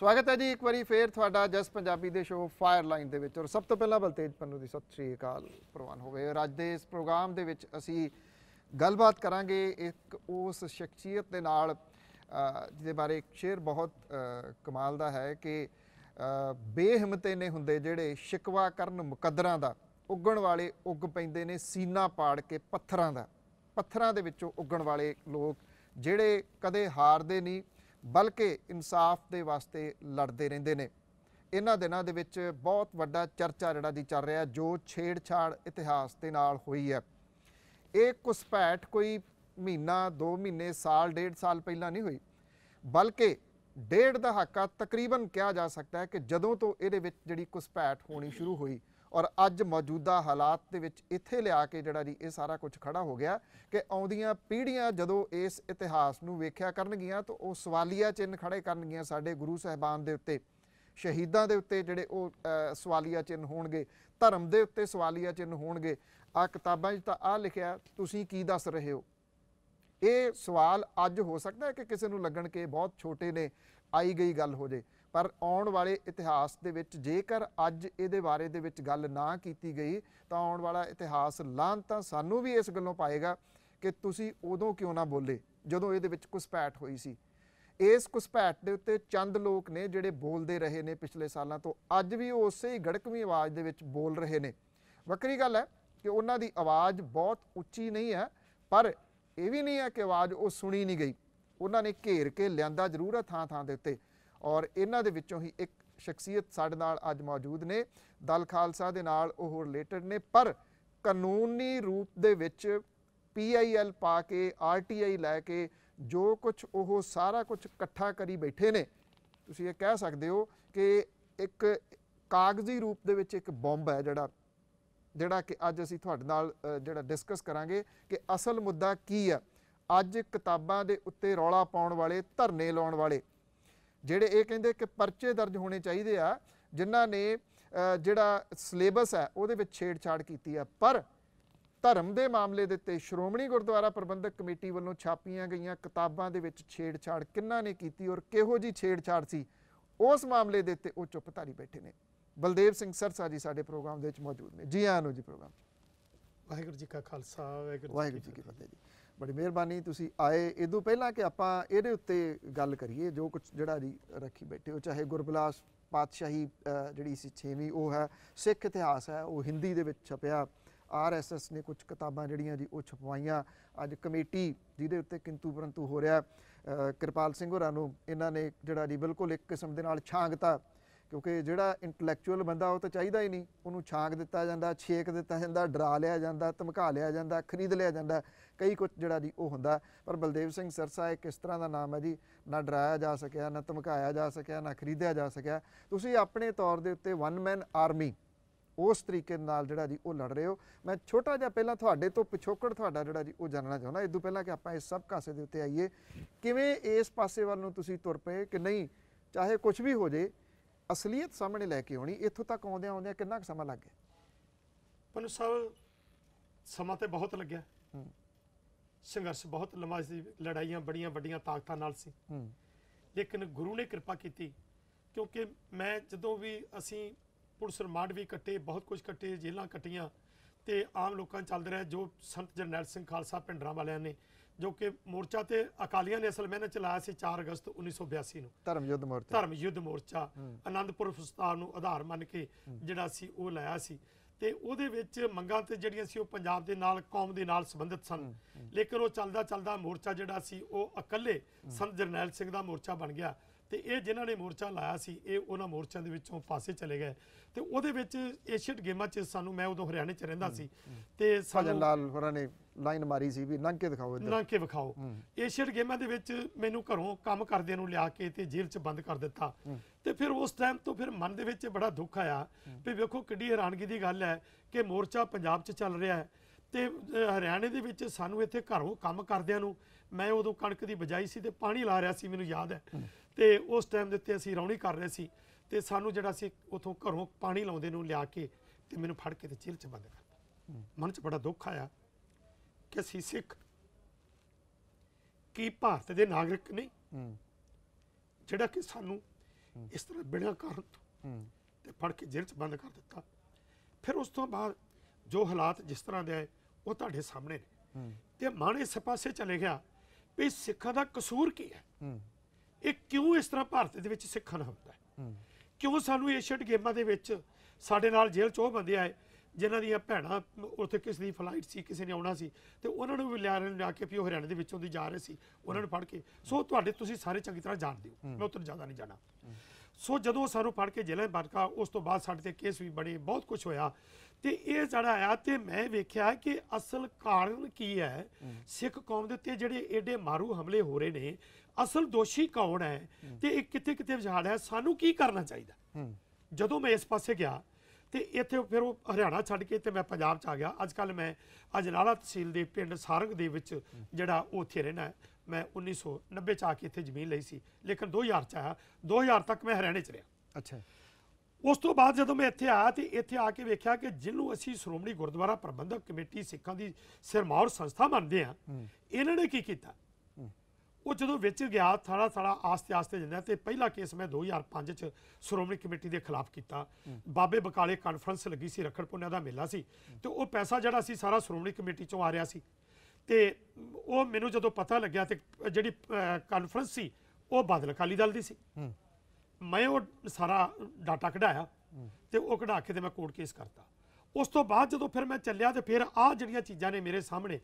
ਸਵਾਗਤ ਹੈ ਜੀ ਇੱਕ ਵਾਰੀ ਫੇਰ ਤੁਹਾਡਾ ਜਸ ਪੰਜਾਬੀ ਦੇ ਸ਼ੋਅ ਫਾਇਰ ਲਾਈਨ ਦੇ ਵਿੱਚ ਔਰ ਸਭ ਤੋਂ ਪਹਿਲਾਂ ਬਲਤੇਜ ਪੰਨੂ ਦੀ ਸਤਿ ਸ੍ਰੀ ਅਕਾਲ ਪ੍ਰਵਾਨ ਹੋਵੇ ਔਰ ਅੱਜ ਦੇ ਇਸ ਪ੍ਰੋਗਰਾਮ ਦੇ ਵਿੱਚ ਅਸੀਂ ਗੱਲਬਾਤ ਕਰਾਂਗੇ ਇੱਕ ਉਸ ਸ਼ਖਸੀਅਤ ਦੇ ਨਾਲ ਜਿਹਦੇ ਬਾਰੇ ਇੱਕ ਸ਼ੇਰ ਬਹੁਤ ਕਮਾਲ ਦਾ ਹੈ ਕਿ ਬੇਹਿੰਮਤੇ ਨੇ ਹੁੰਦੇ ਜਿਹੜੇ ਸ਼ਿਕਵਾ ਕਰਨ ਮੁਕੱਦਰਾਂ ਦਾ ਉੱਗਣ ਵਾਲੇ ਉੱਗ ਪੈਂਦੇ ਨੇ ਸੀਨਾ ਪਾੜ ਕੇ ਪੱਥਰਾਂ ਦਾ ਪੱਥਰਾਂ ਦੇ ਵਿੱਚੋਂ ਉੱਗਣ ਵਾਲੇ ਲੋਕ ਜਿਹੜੇ ਕਦੇ ਹਾਰਦੇ ਨਹੀਂ ਬਲਕਿ ਇਨਸਾਫ ਦੇ ਵਾਸਤੇ ਲੜਦੇ ਰਹਿੰਦੇ ਨੇ ਇਹਨਾਂ ਦਿਨਾਂ ਦੇ ਵਿੱਚ ਬਹੁਤ ਵੱਡਾ ਚਰਚਾ ਜਿਹੜਾ ਦੀ ਚੱਲ ਰਿਹਾ ਜੋ ਛੇੜਛਾੜ ਇਤਿਹਾਸ ਦੇ ਨਾਲ ਹੋਈ ਹੈ ਇਹ ਕੁਸਪੈਟ ਕੋਈ ਮਹੀਨਾ 2 ਮਹੀਨੇ ਸਾਲ ਡੇਢ ਸਾਲ ਪਹਿਲਾਂ ਨਹੀਂ ਹੋਈ ਬਲਕਿ ਡੇਢ ਦਹਾਕਾ ਤਕਰੀਬਨ ਕਿਹਾ ਜਾ ਸਕਦਾ ਹੈ ਕਿ ਜਦੋਂ ਤੋਂ ਇਹਦੇ ਵਿੱਚ ਜਿਹੜੀ ਕੁਸਪੈਟ ਹੋਣੀ ਸ਼ੁਰੂ ਹੋਈ ਔਰ ਅੱਜ ਮੌਜੂਦਾ ਹਾਲਾਤ ਦੇ ਵਿੱਚ ਇੱਥੇ ਲਿਆ ਕੇ ਜਿਹੜਾ ਜੀ ਇਹ ਸਾਰਾ ਕੁਝ ਖੜਾ ਹੋ ਗਿਆ ਕਿ ਆਉਂਦੀਆਂ ਪੀੜ੍ਹੀਆਂ ਜਦੋਂ ਇਸ ਇਤਿਹਾਸ ਨੂੰ ਵੇਖਿਆ ਕਰਨਗੀਆਂ ਤਾਂ ਉਹ ਸਵਾਲੀਆ ਚਿੰਨ ਖੜੇ ਕਰਨਗੀਆਂ ਸਾਡੇ ਗੁਰੂ ਸਹਿਬਾਨ ਦੇ ਉੱਤੇ ਸ਼ਹੀਦਾਂ ਦੇ ਉੱਤੇ ਜਿਹੜੇ ਉਹ ਸਵਾਲੀਆ ਚਿੰਨ ਹੋਣਗੇ ਧਰਮ ਦੇ ਉੱਤੇ ਸਵਾਲੀਆ ਚਿੰਨ ਹੋਣਗੇ ਆ ਕਿਤਾਬਾਂ 'ਚ ਤਾਂ ਆ ਲਿਖਿਆ ਤੁਸੀਂ ਕੀ ਦੱਸ ਰਹੇ ਹੋ ਇਹ ਸਵਾਲ ਅੱਜ ਹੋ ਸਕਦਾ ਹੈ ਕਿ ਕਿਸੇ ਨੂੰ ਲੱਗਣ ਕਿ ਬਹੁਤ ਛੋਟੇ ਨੇ ਆਈ ਗਈ ਗੱਲ ਹੋ ਜੇ ਪਰ ਆਉਣ ਵਾਲੇ ਇਤਿਹਾਸ ਦੇ ਵਿੱਚ ਜੇਕਰ ਅੱਜ ਇਹਦੇ ਬਾਰੇ ਦੇ ਵਿੱਚ ਗੱਲ ਨਾ ਕੀਤੀ ਗਈ ਤਾਂ ਆਉਣ ਵਾਲਾ ਇਤਿਹਾਸ ਤਾਂ ਸਾਨੂੰ ਵੀ ਇਸ ਗੱਲੋਂ ਪਾਏਗਾ ਕਿ ਤੁਸੀਂ ਉਦੋਂ ਕਿਉਂ ਨਾ ਬੋਲੇ ਜਦੋਂ ਇਹਦੇ ਵਿੱਚ ਕੁਸਪੈਟ ਹੋਈ ਸੀ ਇਸ ਕੁਸਪੈਟ ਦੇ ਉੱਤੇ ਚੰਦ ਲੋਕ ਨੇ ਜਿਹੜੇ ਬੋਲਦੇ ਰਹੇ ਨੇ ਪਿਛਲੇ ਸਾਲਾਂ ਤੋਂ ਅੱਜ ਵੀ ਉਸੇ ਹੀ ਗੜਕਵੀਂ ਆਵਾਜ਼ ਦੇ ਵਿੱਚ ਬੋਲ ਰਹੇ ਨੇ ਵੱਖਰੀ ਗੱਲ ਹੈ ਕਿ ਉਹਨਾਂ ਦੀ ਆਵਾਜ਼ ਬਹੁਤ ਉੱਚੀ ਨਹੀਂ ਹੈ ਪਰ ਇਹ ਵੀ ਨਹੀਂ ਹੈ ਕਿ ਆਵਾਜ਼ ਉਹ ਸੁਣੀ ਨਹੀਂ ਗਈ ਉਹਨਾਂ ਨੇ ਘੇਰ ਕੇ ਲਿਆਂਦਾ ਜ਼ਰੂਰ ਆ ਥਾਂ ਥਾਂ ਦੇ ਉੱਤੇ ਔਰ ਇਹਨਾਂ ਦੇ ਵਿੱਚੋਂ ਹੀ ਇੱਕ ਸ਼ਖਸੀਅਤ ਸਾਡੇ ਨਾਲ ਅੱਜ ਮੌਜੂਦ ਨੇ ਦਲ ਖਾਲਸਾ ਦੇ ਨਾਲ ਉਹ ਰਿਲੇਟਡ ਨੇ ਪਰ ਕਾਨੂੰਨੀ ਰੂਪ ਦੇ ਵਿੱਚ ਪੀਆਈਐਲ ਪਾ ਕੇ ਆਰਟੀਆਈ ਲੈ ਕੇ ਜੋ ਕੁਝ ਉਹ ਸਾਰਾ ਕੁਝ ਇਕੱਠਾ ਕਰੀ ਬੈਠੇ ਨੇ ਤੁਸੀਂ ਇਹ ਕਹਿ ਸਕਦੇ ਹੋ ਕਿ ਇੱਕ ਕਾਗਜ਼ੀ ਰੂਪ ਦੇ ਵਿੱਚ ਇੱਕ ਬੰਬ ਹੈ ਜਿਹੜਾ ਜਿਹੜਾ ਕਿ ਅੱਜ ਅਸੀਂ ਤੁਹਾਡੇ ਨਾਲ ਜਿਹੜਾ ਡਿਸਕਸ ਕਰਾਂਗੇ ਕਿ ਅਸਲ ਮੁੱਦਾ ਕੀ ਹੈ ਅੱਜ ਕਿਤਾਬਾਂ ਦੇ ਉੱਤੇ ਰੌਲਾ ਪਾਉਣ ਵਾਲੇ ਧਰਨੇ ਲਾਉਣ ਵਾਲੇ ਜਿਹੜੇ ਇਹ ਕਹਿੰਦੇ ਕਿ ਪਰਚੇ ਦਰਜ ਹੋਣੇ ਚਾਹੀਦੇ ਆ ਜਿਨ੍ਹਾਂ ਨੇ ਜਿਹੜਾ ਸਿਲੇਬਸ ਹੈ ਉਹਦੇ ਵਿੱਚ ਛੇੜਛਾੜ ਕੀਤੀ ਆ ਪਰ ਧਰਮ ਦੇ ਮਾਮਲੇ ਦੇ ਉੱਤੇ ਸ਼੍ਰੋਮਣੀ ਗੁਰਦੁਆਰਾ ਪ੍ਰਬੰਧਕ ਕਮੇਟੀ ਵੱਲੋਂ ਛਾਪੀਆਂ ਗਈਆਂ ਕਿਤਾਬਾਂ ਦੇ ਵਿੱਚ ਛੇੜਛਾੜ ਕਿੰਨਾ ਨੇ ਕੀਤੀ ਔਰ ਕਿਹੋ ਜੀ ਛੇੜਛਾੜ ਸੀ ਉਸ ਮਾਮਲੇ ਦੇ ਉੱਤੇ ਉਹ ਚੁੱਪ ਧਾਰੀ ਬੈਠੇ ਨੇ ਬਲਦੇਵ ਸਿੰਘ ਸਰਸਾ ਜੀ ਸਾਡੇ ਪ੍ਰੋਗਰਾਮ ਦੇ ਵਿੱਚ ਮੌਜੂਦ ਨੇ ਜੀ ਆਨੋ ਜੀ ਪ੍ਰੋਗਰਾਮ ਵਾਹਿਗੁਰੂ ਜੀ ਕਾ ਖਾਲਸਾ ਵਾਹਿਗੁਰੂ ਜੀ ਕੀ ਫਤਿਹ ਜੀ ਬੜੀ ਮਿਹਰਬਾਨੀ ਤੁਸੀਂ ਆਏ ਇਦੋਂ ਪਹਿਲਾਂ ਕਿ ਆਪਾਂ ਇਹਦੇ ਉੱਤੇ ਗੱਲ ਕਰੀਏ ਜੋ ਕੁਝ ਜਿਹੜਾ ਰੱਖੀ ਬੈਠੇ ਹੋ ਚਾਹੇ ਗੁਰਬਲਾਸ ਪਾਤਸ਼ਾਹੀ ਜਿਹੜੀ ਸੀ 6ਵੀਂ ਉਹ ਹੈ ਸਿੱਖ ਇਤਿਹਾਸ ਹੈ ਉਹ ਹਿੰਦੀ ਦੇ ਵਿੱਚ ਛਪਿਆ ਆਰਐਸਐਸ ਨੇ ਕੁਝ ਕਿਤਾਬਾਂ ਜਿਹੜੀਆਂ ਜੀ ਉਹ ਛਪਵਾਈਆਂ ਅੱਜ ਕਮੇਟੀ ਜਿਹਦੇ ਉੱਤੇ ਕਿੰਤੂ ਪਰੰਤੂ ਹੋ ਰਿਹਾ ਕਿਰਪਾਲ ਸਿੰਘ ਹੋਰਾਂ ਨੂੰ ਇਹਨਾਂ ਨੇ ਜਿਹੜਾ ਜੀ ਬਿਲਕੁਲ ਇੱਕ ਕਿਸਮ ਦੇ ਨਾਲ ਛਾਂਗਤਾ ਕਿਉਂਕਿ ਜਿਹੜਾ ਇੰਟੈਲੈਕਚੁਅਲ ਬੰਦਾ ਉਹ ਤਾਂ ਚਾਹੀਦਾ ਹੀ ਨਹੀਂ ਉਹਨੂੰ ਛਾਂਕ ਦਿੱਤਾ ਜਾਂਦਾ ਛੇਕ ਦਿੱਤਾ ਜਾਂਦਾ ਡਰਾ ਲਿਆ ਜਾਂਦਾ ਧਮਕਾ ਲਿਆ ਜਾਂਦਾ ਖਰੀਦ ਲਿਆ ਜਾਂਦਾ ਕਈ ਕੁਝ ਜਿਹੜਾ ਜੀ ਉਹ ਹੁੰਦਾ ਪਰ ਬਲਦੇਵ ਸਿੰਘ ਸਰਸਾ ਇੱਕ ਇਸ ਤਰ੍ਹਾਂ ਦਾ ਨਾਮ ਹੈ ਜੀ ਨਾ ਡਰਾਇਆ ਜਾ ਸਕਿਆ ਨਾ ਧਮਕਾਇਆ ਜਾ ਸਕਿਆ ਨਾ ਖਰੀਦਿਆ ਜਾ ਸਕਿਆ ਤੁਸੀਂ ਆਪਣੇ ਤੌਰ ਦੇ ਉੱਤੇ ਵਨ ਮੈਨ ਆਰਮੀ ਉਸ ਤਰੀਕੇ ਨਾਲ ਜਿਹੜਾ ਜੀ ਉਹ ਲੜ ਰਹੇ ਹੋ ਮੈਂ ਛੋਟਾ ਜਿਹਾ ਪਹਿਲਾਂ ਤੁਹਾਡੇ ਤੋਂ ਪਿਛੋਕੜ ਤੁਹਾਡਾ ਜਿਹੜਾ ਜੀ ਉਹ ਜਾਣਨਾ ਚਾਹੁੰਦਾ ਇਸ ਤੋਂ ਪਹਿਲਾਂ ਕਿ ਆਪਾਂ ਇਸ ਸਭ ਕਾਸੇ ਦੇ ਉੱਤੇ ਆਈਏ ਕਿਵੇਂ ਇਸ ਪਾਸੇ ਵੱਲ ਨੂੰ ਤੁਸੀਂ ਤੁਰ ਪਏ ਕਿ ਨਹੀਂ ਚਾਹੇ ਕੁਝ ਵੀ ਹੋ ਜੇ ਅਸਲੀਅਤ ਸਾਹਮਣੇ ਲੈ ਕੇ ਆਉਣੀ ਇੱਥੋਂ ਤੱਕ ਆਉਂਦਿਆਂ ਆਉਂਦਿਆਂ ਕਿੰਨਾ ਕੁ ਸਮਾਂ ਲੱਗ ਗਿਆ ਪਨੂ ਸਾਹਿਬ ਸਮਾਂ ਤੇ ਬਹੁਤ ਲੱਗਿਆ ਸੰਘਰਸ਼ ਬਹੁਤ ਲੰਮਾ ਸੀ ਲੜਾਈਆਂ ਬੜੀਆਂ ਵੱਡੀਆਂ ਤਾਕਤਾਂ ਨਾਲ ਸੀ ਲੇਕਿਨ ਗੁਰੂ ਨੇ ਕਿਰਪਾ ਕੀਤੀ ਕਿਉਂਕਿ ਮੈਂ ਜਦੋਂ ਵੀ ਅਸੀਂ ਪੁਲਿਸ ਰਿਮਾਂਡ ਵੀ ਕੱਟੇ ਬਹੁਤ ਕੁਝ ਕੱਟੇ ਜੇਲ੍ਹਾਂ ਕੱਟੀਆਂ ਤੇ ਆਮ ਲੋਕਾਂ ਚੱਲਦੇ ਰਿਹਾ ਜੋ ਸੰਤ ਜਰਨੈਲ ਸਿੰਘ ਖਾਲਸਾ ਪਿੰਡਰਾਂ ਵਾਲਿਆਂ ਨੇ ਜੋ ਕਿ ਮੋਰਚਾ ਤੇ ਅਕਾਲੀਆਂ ਨੇ ਅਸਲ ਮੈਨੇ ਚਲਾਇਆ ਸੀ 4 ਅਗਸਤ 1982 ਨੂੰ ਧਰਮ ਯੁੱਧ ਮੋਰਚਾ ਧਰਮ ਯੁੱਧ ਮੋਰਚਾ ਆਨੰਦਪੁਰ ਫਸਤਾਨ ਨੂੰ ਆਧਾਰ ਮੰਨ ਕੇ ਜਿਹੜਾ ਸੀ ਉਹ ਲਾਇਆ ਸੀ ਤੇ ਉਹਦੇ ਵਿੱਚ ਮੰਗਾਂ ਤੇ ਜਿਹੜੀਆਂ ਸੀ ਉਹ ਪੰਜਾਬ ਦੇ ਨਾਲ ਕੌਮ ਦੇ ਨਾਲ ਸੰਬੰਧਿਤ ਸਨ ਲੇਕਿਨ ਉਹ ਚੱਲਦਾ ਚੱਲਦਾ ਮੋਰਚਾ ਜਿਹੜਾ ਸੀ ਉਹ ਇਕੱਲੇ ਸੰਤ ਜਰਨੈਲ ਸਿੰਘ ਦਾ ਮੋਰਚਾ ਬਣ ਗਿਆ ਤੇ ਇਹ ਜਿਨ੍ਹਾਂ ਨੇ ਮੋਰਚਾ ਲਾਇਆ ਸੀ ਇਹ ਉਹਨਾਂ ਮੋਰਚਿਆਂ ਦੇ ਵਿੱਚੋਂ ਪਾਸੇ ਚਲੇ ਗਏ ਤੇ ਉਹਦੇ ਵਿੱਚ ਏਸ਼ੀਅਨ ਗੇਮਾਂ 'ਚ ਸਾਨੂੰ ਮੈਂ ਉਦੋਂ ਹਰਿਆਣੇ 'ਚ ਰਹਿੰਦਾ ਸੀ ਤੇ ਸਾਜਨ ਲਾਲ ਹੋਰਾਂ ਨੇ ਲਾਈਨ ਮਾਰੀ ਸੀ ਵੀ ਨੰਕੇ ਦਿਖਾਓ ਇੱਧਰ ਨੰਕੇ ਵਿਖਾਓ ਏਸ਼ੀਅਨ ਗੇਮਾਂ ਦੇ ਵਿੱਚ ਮੈਨੂੰ ਘਰੋਂ ਕੰਮ ਕਰਦਿਆਂ ਨੂੰ ਲਿਆ ਕੇ ਤੇ ਜੇਲ੍ਹ 'ਚ ਬੰਦ ਕਰ ਦਿੱਤਾ ਤੇ ਫਿਰ ਉਸ ਟਾਈਮ ਤੋਂ ਫਿਰ ਮਨ ਦੇ ਵਿੱਚ ਬੜਾ ਦੁੱਖ ਆਇਆ ਵੀ ਵੇਖੋ ਕਿੱਡੀ ਹੈਰਾਨਗੀ ਦੀ ਗੱਲ ਹੈ ਕਿ ਮੋਰਚਾ ਪੰਜਾਬ 'ਚ ਚੱਲ ਰਿਹਾ ਹੈ ਤੇ ਹਰਿਆਣੇ ਦੇ ਵਿੱਚ ਸਾਨੂੰ ਇੱਥੇ ਘਰੋਂ ਕੰਮ ਕਰਦਿਆਂ ਨੂੰ ਮੈਂ ਉਦੋਂ ਕਣਕ ਦੀ ਬਜਾਈ ਸੀ ਤੇ ਪਾਣੀ ਲਾ ਰਿਹਾ ਸੀ ਮੈਨੂੰ ਯਾਦ ਹੈ ਤੇ ਉਸ ਟਾਈਮ ਦੇ ਉੱਤੇ ਅਸੀਂ ਰੌਣੀ ਕਰ ਰਹੇ ਸੀ ਤੇ ਸਾਨੂੰ ਜਿਹੜਾ ਸੀ ਉਥੋਂ ਘਰੋਂ ਪਾਣੀ ਲਾਉਂਦੇ ਨੂੰ ਲਿਆ ਕੇ ਤੇ ਮੈਨੂੰ ਫੜ ਕੇ ਤੇ ਜੇਲ੍ਹ 'ਚ ਬੰਦ ਕਰਤਾ ਮਨ 'ਚ ਬੜਾ ਦੁੱਖ ਆਇਆ ਕਿ ਅਸੀਂ ਸਿੱਖ ਕੀ ਭਾਰਤ ਦੇ ਨਾਗਰਿਕ ਨਹੀਂ ਜਿਹੜਾ ਕਿ ਸਾਨੂੰ ਇਸ ਤਰ੍ਹਾਂ ਬਿਨਾਂ ਕਾਰਨ ਤੋਂ ਤੇ ਫੜ ਕੇ ਜੇਲ੍ਹ 'ਚ ਬੰਦ ਕਰ ਦਿੱਤਾ ਫਿਰ ਉਸ ਤੋਂ ਬਾਅਦ ਜੋ ਹਾਲਾਤ ਜਿਸ ਤਰ੍ਹਾਂ ਦੇ ਆਏ ਉਹ ਤੁਹਾਡੇ ਸਾਹਮਣੇ ਨੇ ਤੇ ਮਾਣੇ ਸਪਾਸੇ ਚਲੇ ਗਿਆ ਵੀ ਸਿੱਖਾਂ ਦਾ ਕਸੂਰ ਕੀ ਹੈ ਇਹ ਕਿਉਂ ਇਸ ਤਰ੍ਹਾਂ ਭਾਰਤ ਦੇ ਵਿੱਚ ਸਿੱਖਣ ਹੁੰਦਾ ਹੈ ਕਿਉਂ ਸਾਨੂੰ ਏਸ਼ੀਅਨ ਗੇਮਾਂ ਦੇ ਵਿੱਚ ਸਾਡੇ ਨਾਲ ਜੇਲ੍ਹ ਚੋਂ ਬੰਦੇ ਆਏ ਜਿਨ੍ਹਾਂ ਦੀਆਂ ਭੈਣਾਂ ਉੱਥੇ ਕਿਸੇ ਦੀ ਫਲਾਈਟ ਸੀ ਕਿਸੇ ਨੇ ਆਉਣਾ ਸੀ ਤੇ ਉਹਨਾਂ ਨੂੰ ਵੀ ਲਿਆਰਨ ਜਾ ਕੇ ਵੀ ਉਹ ਹਰਿਆਣੇ ਦੇ ਵਿੱਚੋਂ ਦੀ ਜਾ ਰਹੇ ਸੀ ਉਹਨਾਂ ਨੂੰ ਫੜ ਕੇ ਸੋ ਤੁਹਾਡੇ ਤੁਸੀਂ ਸਾਰੇ ਚੰਗੀ ਤਰ੍ਹਾਂ ਜਾਣਦੇ ਹੋ ਮੈਂ ਉੱਤਰ ਜ਼ਿਆਦਾ ਨਹੀਂ ਜਾਣਾ ਸੋ ਜਦੋਂ ਸਾਨੂੰ ਫੜ ਕੇ ਜੇਲ੍ਹਾਂ ਬਰਕਾ ਉਸ ਤੋਂ ਬਾਅਦ ਸਾਡੇ ਤੇ ਕੇਸ ਵੀ ਬਣੇ ਬਹੁਤ ਕੁਝ ਹੋਇਆ ਤੇ ਇਹ ਜਿਹੜਾ ਆਇਆ ਤੇ ਮੈਂ ਵੇਖਿਆ ਕਿ ਅਸਲ ਕਾਰਨ ਕੀ ਹੈ ਸਿੱਖ ਕੌਮ ਦੇ ਉੱਤੇ ਜਿਹੜੇ ਏਡੇ ਮਾਰੂ ਹਮਲੇ ਹੋ ਰਹੇ ਨੇ ਅਸਲ ਦੋਸ਼ੀ ਕੌਣ ਹੈ ਤੇ ਇਹ ਕਿੱਥੇ ਕਿੱਥੇ ਵਿਝਾੜਿਆ ਸਾਨੂੰ ਕੀ ਕਰਨਾ ਚਾਹੀਦਾ ਜਦੋਂ ਮੈਂ ਇਸ ਪਾਸੇ ਗਿਆ ਤੇ ਇੱਥੇ ਫਿਰ ਉਹ ਹਰਿਆਣਾ ਛੱਡ ਕੇ ਤੇ ਮੈਂ ਪੰਜਾਬ ਚ ਆ ਗਿਆ ਅੱਜ ਕੱਲ ਮੈਂ ਅਜਨਾਲਾ ਤਹਿਸੀਲ ਦੇ ਪਿੰਡ ਸਾਰੰਗ ਦੇ ਵਿੱਚ ਜਿਹੜਾ ਉੱਥੇ ਰਹਿਣਾ ਮੈਂ 1990 ਚ ਆ ਕੇ ਇੱਥੇ ਜ਼ਮੀਨ ਲਈ ਸੀ ਲੇਕਿਨ 2000 ਚ ਆਇਆ 2000 ਤੱਕ ਮੈਂ ਹਰਿਆਣੇ ਚ ਰਿਹਾ ਅੱਛਾ ਉਸ ਤੋਂ ਬਾਅਦ ਜਦੋਂ ਮੈਂ ਇੱਥੇ ਆਇਆ ਤੇ ਇੱਥੇ ਆ ਕੇ ਵੇਖਿਆ ਕਿ ਜਿਹਨੂੰ ਅਸੀਂ ਸ਼੍ਰੋਮਣੀ ਗੁਰਦੁਆਰਾ ਪ੍ਰਬੰਧਕ ਕਮੇਟੀ ਸਿੱਖਾਂ ਦੀ ਸਿਰਮੌਰ ਸੰਸਥਾ ਮੰਨਦੇ ਆ ਇਹਨਾਂ ਨੇ ਕੀ ਕੀਤਾ ਉਹ ਜਦੋਂ ਵਿੱਚ ਗਿਆ ਥੜਾ ਥੜਾ ਆਸਤੇ ਆਸਤੇ ਜਾਂਦਾ ਤੇ ਪਹਿਲਾ ਕੇਸ ਮੈਂ 2005 ਚ ਸ਼੍ਰੋਮਣੀ ਕਮੇਟੀ ਦੇ ਖਿਲਾਫ ਕੀਤਾ ਬਾਬੇ ਬਕਾਲੇ ਕਾਨਫਰੰਸ ਲੱਗੀ ਸੀ ਰਖੜ ਪੁੰਨਿਆ ਦਾ ਮੇਲਾ ਸੀ ਤੇ ਉਹ ਪੈਸਾ ਜਿਹੜਾ ਸੀ ਸਾਰਾ ਸ਼੍ਰੋਮਣੀ ਕਮੇਟੀ ਚੋਂ ਆ ਰਿਹਾ ਸੀ ਤੇ ਉਹ ਮੈਨੂੰ ਜਦੋਂ ਪਤਾ ਲੱਗਿਆ ਤੇ ਜਿਹੜੀ ਕਾਨਫਰੰਸ ਸੀ ਉਹ ਬਾਦਲ ਖਾਲੀ ਦਲ ਦੀ ਸੀ ਮੈਂ ਉਹ ਸਾਰਾ ਡਾਟਾ ਕਢਾਇਆ ਤੇ ਉਹ ਕਢਾ ਕੇ ਤੇ ਮੈਂ ਕੋਰਟ ਕੇਸ ਕਰਤਾ ਉਸ ਤੋਂ ਬਾਅਦ ਜਦੋਂ ਫਿਰ ਮੈਂ ਚੱਲਿਆ ਤੇ ਫਿਰ ਆ ਜਿਹੜੀਆਂ ਚੀਜ਼ਾਂ ਨੇ ਮੇਰੇ ਸਾਹਮਣੇ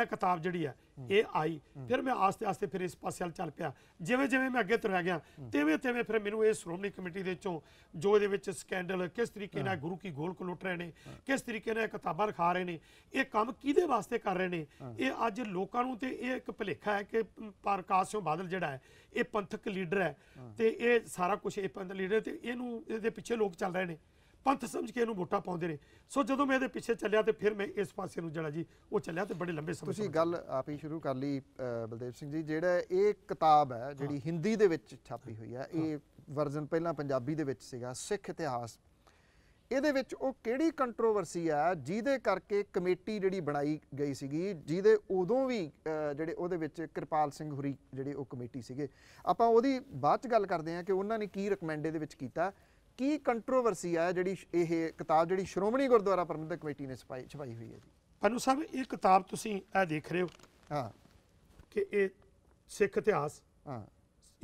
ਇਹ ਕਿਤਾਬ ਜਿਹੜੀ ਹੈ ਇਹ ਆਈ ਫਿਰ ਮੈਂ ਆਸਤੇ ਆਸਤੇ ਫਿਰ ਇਸ ਪਾਸੇ ਹਲ ਚੱਲ ਪਿਆ ਜਿਵੇਂ ਜਿਵੇਂ ਮੈਂ ਅੱਗੇ ਤੁਰ ਗਿਆ ਤੇਵੇਂ ਤੇਵੇਂ ਫਿਰ ਮੈਨੂੰ ਇਹ ਸ਼੍ਰੋਮਣੀ ਕਮੇਟੀ ਦੇ ਵਿੱਚੋਂ ਜੋ ਇਹਦੇ ਵਿੱਚ ਸਕੈਂਡਲ ਕਿਸ ਤਰੀਕੇ ਨਾਲ ਗੁਰੂ ਕੀ ਗੋਲ ਕੋ ਲੁੱਟ ਰਹੇ ਨੇ ਕਿਸ ਤਰੀਕੇ ਨਾਲ ਕਿਤਾਬਾਂ ਖਾ ਰਹੇ ਨੇ ਇਹ ਕੰਮ ਕਿਹਦੇ ਵਾਸਤੇ ਕਰ ਰਹੇ ਨੇ ਇਹ ਅੱਜ ਲੋਕਾਂ ਨੂੰ ਤੇ ਇਹ ਇੱਕ ਭਲੇਖਾ ਹੈ ਕਿ ਪ੍ਰਕਾਸ਼ ਸਿੰਘ ਬਾਦਲ ਜਿਹੜਾ ਹੈ ਇਹ ਪੰਥਕ ਲੀਡਰ ਹੈ ਤੇ ਇਹ ਸਾਰਾ ਕੁਝ ਇਹ ਪੰਥਕ ਲੀਡਰ ਤੇ ਇਹਨੂੰ ਇਹਦੇ ਪਿੱਛੇ ਲੋਕ ਚੱਲ ਰਹੇ ਨੇ ਪੰਥ ਸਮਝ ਕੇ ਇਹਨੂੰ ਵੋਟਾਂ ਪਾਉਂਦੇ ਨੇ ਸੋ ਜਦੋਂ ਮੈਂ ਇਹਦੇ ਪਿੱਛੇ ਚੱਲਿਆ ਤੇ ਫਿਰ ਮੈਂ ਇਸ ਪਾਸੇ ਨੂੰ ਜਿਹੜਾ ਜੀ ਉਹ ਚੱਲਿਆ ਤੇ ਬੜੇ ਲੰਬੇ ਸਮੇਂ ਤੁਸੀਂ ਗੱਲ ਆਪ ਹੀ ਸ਼ੁਰੂ ਕਰ ਲਈ ਬਲਦੇਵ ਸਿੰਘ ਜੀ ਜਿਹੜਾ ਇਹ ਕਿਤਾਬ ਹੈ ਜਿਹੜੀ ਹਿੰਦੀ ਦੇ ਵਿੱਚ ਛਾਪੀ ਹੋਈ ਹੈ ਇਹ ਵਰਜ਼ਨ ਪਹਿਲਾਂ ਪੰਜਾਬੀ ਦੇ ਵਿੱਚ ਸੀਗਾ ਸਿੱਖ ਇਤਿਹਾਸ ਇਹਦੇ ਵਿੱਚ ਉਹ ਕਿਹੜੀ ਕੰਟਰੋਵਰਸੀ ਆ ਜਿਹਦੇ ਕਰਕੇ ਕਮੇਟੀ ਜਿਹੜੀ ਬਣਾਈ ਗਈ ਸੀਗੀ ਜਿਹਦੇ ਉਦੋਂ ਵੀ ਜਿਹੜੇ ਉਹਦੇ ਵਿੱਚ ਕਿਰਪਾਲ ਸਿੰਘ ਹੁਰੀ ਜਿਹੜੇ ਉਹ ਕਮੇਟੀ ਸੀਗੇ ਆਪਾਂ ਉਹਦੀ ਬਾਅਦ ਚ ਗੱਲ ਕਰਦੇ ਆ ਕਿ ਉਹਨਾਂ ਨੇ ਕੀ ਰეკਮੈਂਡ ਇਹਦੇ ਵਿੱਚ ਕੀਤਾ ਕੀ ਕੰਟਰੋਵਰਸੀ ਆ ਜਿਹੜੀ ਇਹ ਕਿਤਾਬ ਜਿਹੜੀ ਸ਼੍ਰੋਮਣੀ ਗੁਰਦੁਆਰਾ ਪ੍ਰਬੰਧਕ ਕਮੇਟੀ ਨੇ ਛਪਾਈ ਛਪਾਈ ਹੋਈ ਹੈ ਜੀ ਅਨੂ ਸਾਹਿਬ ਇਹ ਕਿਤਾਬ ਤੁਸੀਂ ਇਹ ਦੇਖ ਰਹੇ ਹੋ ਹਾਂ ਕਿ ਇਹ ਸਿੱਖ ਇਤਿਹਾਸ ਹਾਂ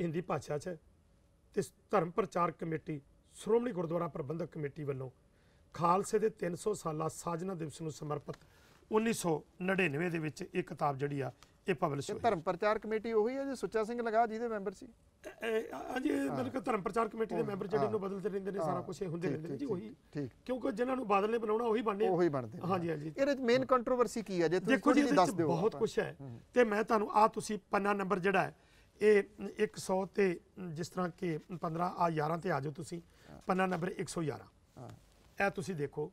ਹਿੰਦੀ ਭਾਸ਼ਾ 'ਚ ਤੇ ਧਰਮ ਪ੍ਰਚਾਰ ਕਮੇਟੀ ਸ਼੍ਰੋਮਣੀ ਗੁਰਦੁਆਰਾ ਪ੍ਰਬੰਧਕ ਕਮੇਟੀ ਵੱਲੋਂ ਖਾਲਸੇ ਦੇ 300 ਸਾਲਾ ਸਾਜਨਾ ਦਿਵਸ ਨੂੰ ਸਮਰਪਿਤ 1999 ਦੇ ਵਿੱਚ ਇਹ ਕਿਤਾਬ ਜਿਹੜੀ ਆ ਇਹ ਪਬਲਿਸ਼ ਹੋਈ ਧਰਮ ਪ੍ਰਚਾਰ ਕਮੇਟੀ ਉਹੀ ਹੈ ਜੇ ਸੁੱਚਾ ਸਿੰਘ ਲਗਾ ਜਿਹਦੇ ਮੈਂਬਰ ਸੀ ਅਜੇ ਮਤਲਬ ਕਿ ਧਰਮ ਪ੍ਰਚਾਰ ਕਮੇਟੀ ਦੇ ਮੈਂਬਰ ਜਿਹੜੇ ਨੂੰ ਬਦਲਦੇ ਰਹਿੰਦੇ ਨੇ ਸਾਰਾ ਕੁਝ ਇਹ ਹੁੰਦੇ ਰਹਿੰਦੇ ਨੇ ਜੀ ਉਹੀ ਕਿਉਂਕਿ ਜਿਨ੍ਹਾਂ ਨੂੰ ਬਾਦਲ ਨੇ ਬਣਾਉਣਾ ਉਹੀ ਬਣਨੇ ਉਹੀ ਬਣਦੇ ਹਾਂਜੀ ਹਾਂਜੀ ਇਹਦੇ ਵਿੱਚ ਮੇਨ ਕੰਟਰੋਵਰਸੀ ਕੀ ਹੈ ਜੇ ਤੁਸੀਂ ਕੁਝ ਦੱਸ ਦਿਓ ਬਹੁਤ ਕੁਝ ਹੈ ਤੇ ਮੈਂ ਤੁਹਾਨੂੰ ਆ ਤੁਸੀਂ ਪੰਨਾ ਨੰਬਰ ਜਿਹੜਾ ਹੈ ਇਹ 100 ਤੇ ਜਿਸ ਤਰ੍ਹਾਂ ਕਿ 15 ਆ 11 ਤੇ ਆ ਜਾਓ ਤੁਸੀਂ ਪੰਨਾ ਨੰਬਰ 111 ਇਹ ਤੁਸੀਂ ਦੇਖੋ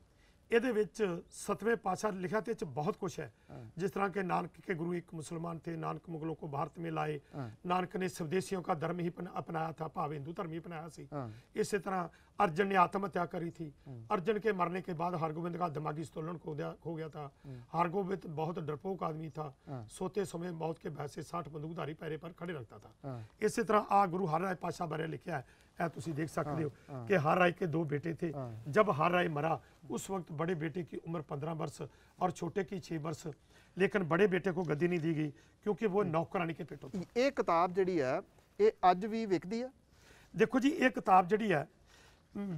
ਇਹਦੇ ਵਿੱਚ ਸਤਵੇਂ ਪਾਸ਼ਾ ਲਿਖਿਆ ਤੇ ਚ ਬਹੁਤ ਕੁਝ ਹੈ ਜਿਸ ਤਰ੍ਹਾਂ ਕਿ ਨਾਨਕ ਕੇ ਗੁਰੂ ਇੱਕ ਮੁਸਲਮਾਨ ਥੇ ਨਾਨਕ ਮੁਗਲੋ ਕੋ ਭਾਰਤ ਮੇ ਲਾਏ ਨਾਨਕ ਨੇ ਸਵਦੇਸ਼ੀਆਂ ਦਾ ਧਰਮ ਹੀ ਅਪਣਾਇਆ ਥਾ ਭਾਵੇਂ ਹਿੰਦੂ ਧਰਮ ਹੀ ਅਪਣਾਇਆ ਸੀ ਇਸੇ ਤਰ੍ਹਾਂ ਅਰਜਨ ਨੇ ਆਤਮ ਹਤਿਆ ਕਰੀ ਥੀ ਅਰਜਨ ਕੇ ਮਰਨੇ ਕੇ ਬਾਅਦ ਹਰਗੋਬਿੰਦ ਦਾ ਦਿਮਾਗੀ ਸਤੋਲਣ ਹੋ ਗਿਆ ਥਾ ਹਰਗੋਬਿੰਦ ਬਹੁਤ ਡਰਪੋਕ ਆਦਮੀ ਥਾ ਸੋਤੇ ਸਮੇ ਮੌਤ ਕੇ ਭੈਸੇ 60 ਬੰਦੂਕਧਾਰੀ ਪੈਰੇ ਪਰ ਖੜੇ ਰਖਤਾ ਥਾ ਇਸੇ ਤਰ੍ਹਾਂ ਆ ਗੁਰੂ ਹਰਿਰਾਜ ਪਾਸ਼ਾ ਬਾਰੇ ਲਿਖਿਆ ਹੈ देख सकते हाँ, हो हाँ। कि हर राय के दो बेटे थे हाँ। जब हर राय मरा उस वक्त बड़े बेटे की उम्र पंद्रह वर्ष और छोटे की छह वर्ष लेकिन बड़े बेटे को गद्दी नहीं दी गई क्योंकि वो नौकरानी के पेटों ये किताब जी है ये अज भी वेखती है देखो जी ये किताब जी है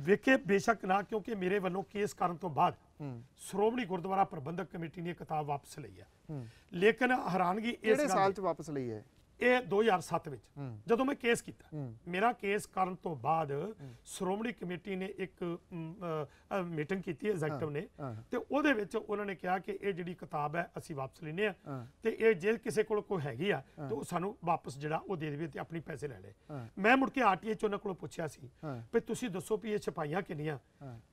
वेखे बेशक ना क्योंकि मेरे वालों केस कारण तो बाद हम्म। श्रोमणी गुरद्वारा प्रबंधक कमेटी ने किताब वापस ली है हम्म। लेकिन हैरानगी साल वापस ली है ਇਹ 2007 ਵਿੱਚ ਜਦੋਂ ਮੈਂ ਕੇਸ ਕੀਤਾ ਮੇਰਾ ਕੇਸ ਕਰਨ ਤੋਂ ਬਾਅਦ ਸ਼੍ਰੋਮਣੀ ਕਮੇਟੀ ਨੇ ਇੱਕ ਮੀਟਿੰਗ ਕੀਤੀ ਐਗਜ਼ੈਕਟਿਵ ਨੇ ਤੇ ਉਹਦੇ ਵਿੱਚ ਉਹਨਾਂ ਨੇ ਕਿਹਾ ਕਿ ਇਹ ਜਿਹੜੀ ਕਿਤਾਬ ਹੈ ਅਸੀਂ ਵਾਪਸ ਲੈਨੇ ਆ ਤੇ ਇਹ ਜੇ ਕਿਸੇ ਕੋਲ ਕੋਈ ਹੈਗੀ ਆ ਤੇ ਉਹ ਸਾਨੂੰ ਵਾਪਸ ਜਿਹੜਾ ਉਹ ਦੇ ਦੇਵੇ ਤੇ ਆਪਣੀ ਪੈਸੇ ਲੈ ਲੈ ਮੈਂ ਮੁੜ ਕੇ ਆਰਟੀਐਚ ਉਹਨਾਂ ਕੋਲੋਂ ਪੁੱਛਿਆ ਸੀ ਵੀ ਤੁਸੀਂ ਦੱਸੋ ਵੀ ਇਹ ਛਪਾਈਆਂ ਕਿੰਨੀਆਂ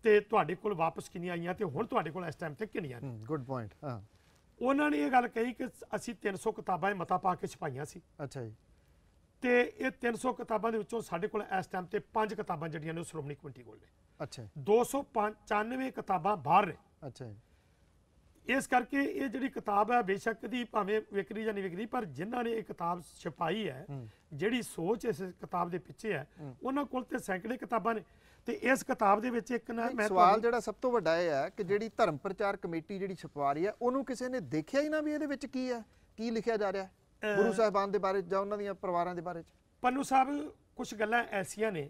ਤੇ ਤੁਹਾਡੇ ਕੋਲ ਵਾਪਸ ਕਿੰਨੀਆਂ ਆਈਆਂ ਤੇ ਹੁਣ ਤੁਹਾਡੇ ਕੋਲ ਇਸ ਟਾਈਮ ਤੇ ਕਿੰਨੀਆਂ ਨੇ ਗੁੱਡ ਪੁਆਇੰਟ ਹਾਂ ਉਹਨਾਂ ਨੇ ਇਹ ਗੱਲ ਕਹੀ ਕਿ ਅਸੀਂ 300 ਕਿਤਾਬਾਂ ਇਹ ਮਤਾ ਪਾ ਕੇ ਛਪਾਈਆਂ ਸੀ ਅੱਛਾ ਜੀ ਤੇ ਇਹ 300 ਕਿਤਾਬਾਂ ਦੇ ਵਿੱਚੋਂ ਸਾਡੇ ਕੋਲ ਇਸ ਟਾਈਮ ਤੇ 5 ਕਿਤਾਬਾਂ ਜਿਹੜੀਆਂ ਨੇ ਉਹ ਸ਼੍ਰੋਮਣੀ ਕਮੇਟੀ ਕੋਲ ਨੇ ਅੱਛਾ 295 ਕਿਤਾਬਾਂ ਬਾਹਰ ਨੇ ਅੱਛਾ ਜੀ ਇਸ ਕਰਕੇ ਇਹ ਜਿਹੜੀ ਕਿਤਾਬ ਹੈ ਬੇਸ਼ੱਕ ਦੀ ਭਾਵੇਂ ਵਿਕਰੀ ਜਾਂ ਨਹੀਂ ਵਿਕਰੀ ਪਰ ਜਿਨ੍ਹਾਂ ਨੇ ਇਹ ਕਿਤਾਬ ਛਪਾਈ ਹੈ ਜਿਹੜੀ ਸੋਚ ਇਸ ਕਿਤਾਬ ਦੇ ਪਿੱਛੇ ਹੈ ਉਹਨਾਂ ਕੋਲ ਤੇ ਸੈਂਕੜੇ ਕਿਤਾਬਾਂ ਨੇ ਤੇ ਇਸ ਕਿਤਾਬ ਦੇ ਵਿੱਚ ਇੱਕ ਨਾ ਮੈਂ ਸਵਾਲ ਜਿਹੜਾ ਸਭ ਤੋਂ ਵੱਡਾ ਇਹ ਹੈ ਕਿ ਜਿਹੜੀ ਧਰਮ ਪ੍ਰਚਾਰ ਕਮੇਟੀ ਜਿਹੜੀ ਛਪਵਾ ਰਹੀ ਹੈ ਉਹਨੂੰ ਕਿਸੇ ਨੇ ਦੇਖਿਆ ਹੀ ਨਾ ਵੀ ਇਹਦੇ ਵਿੱਚ ਕੀ ਹੈ ਕੀ ਲਿਖਿਆ ਜਾ ਰਿਹਾ ਹੈ ਗੁਰੂ ਸਾਹਿਬਾਨ ਦੇ ਬਾਰੇ ਜਾਂ ਉਹਨਾਂ ਦੀਆਂ ਪਰਿਵਾਰਾਂ ਦੇ ਬਾਰੇ ਚ ਪੰਨੂ ਸਾਹਿਬ ਕੁਝ ਗੱਲਾਂ ਐਸੀਆਂ ਨੇ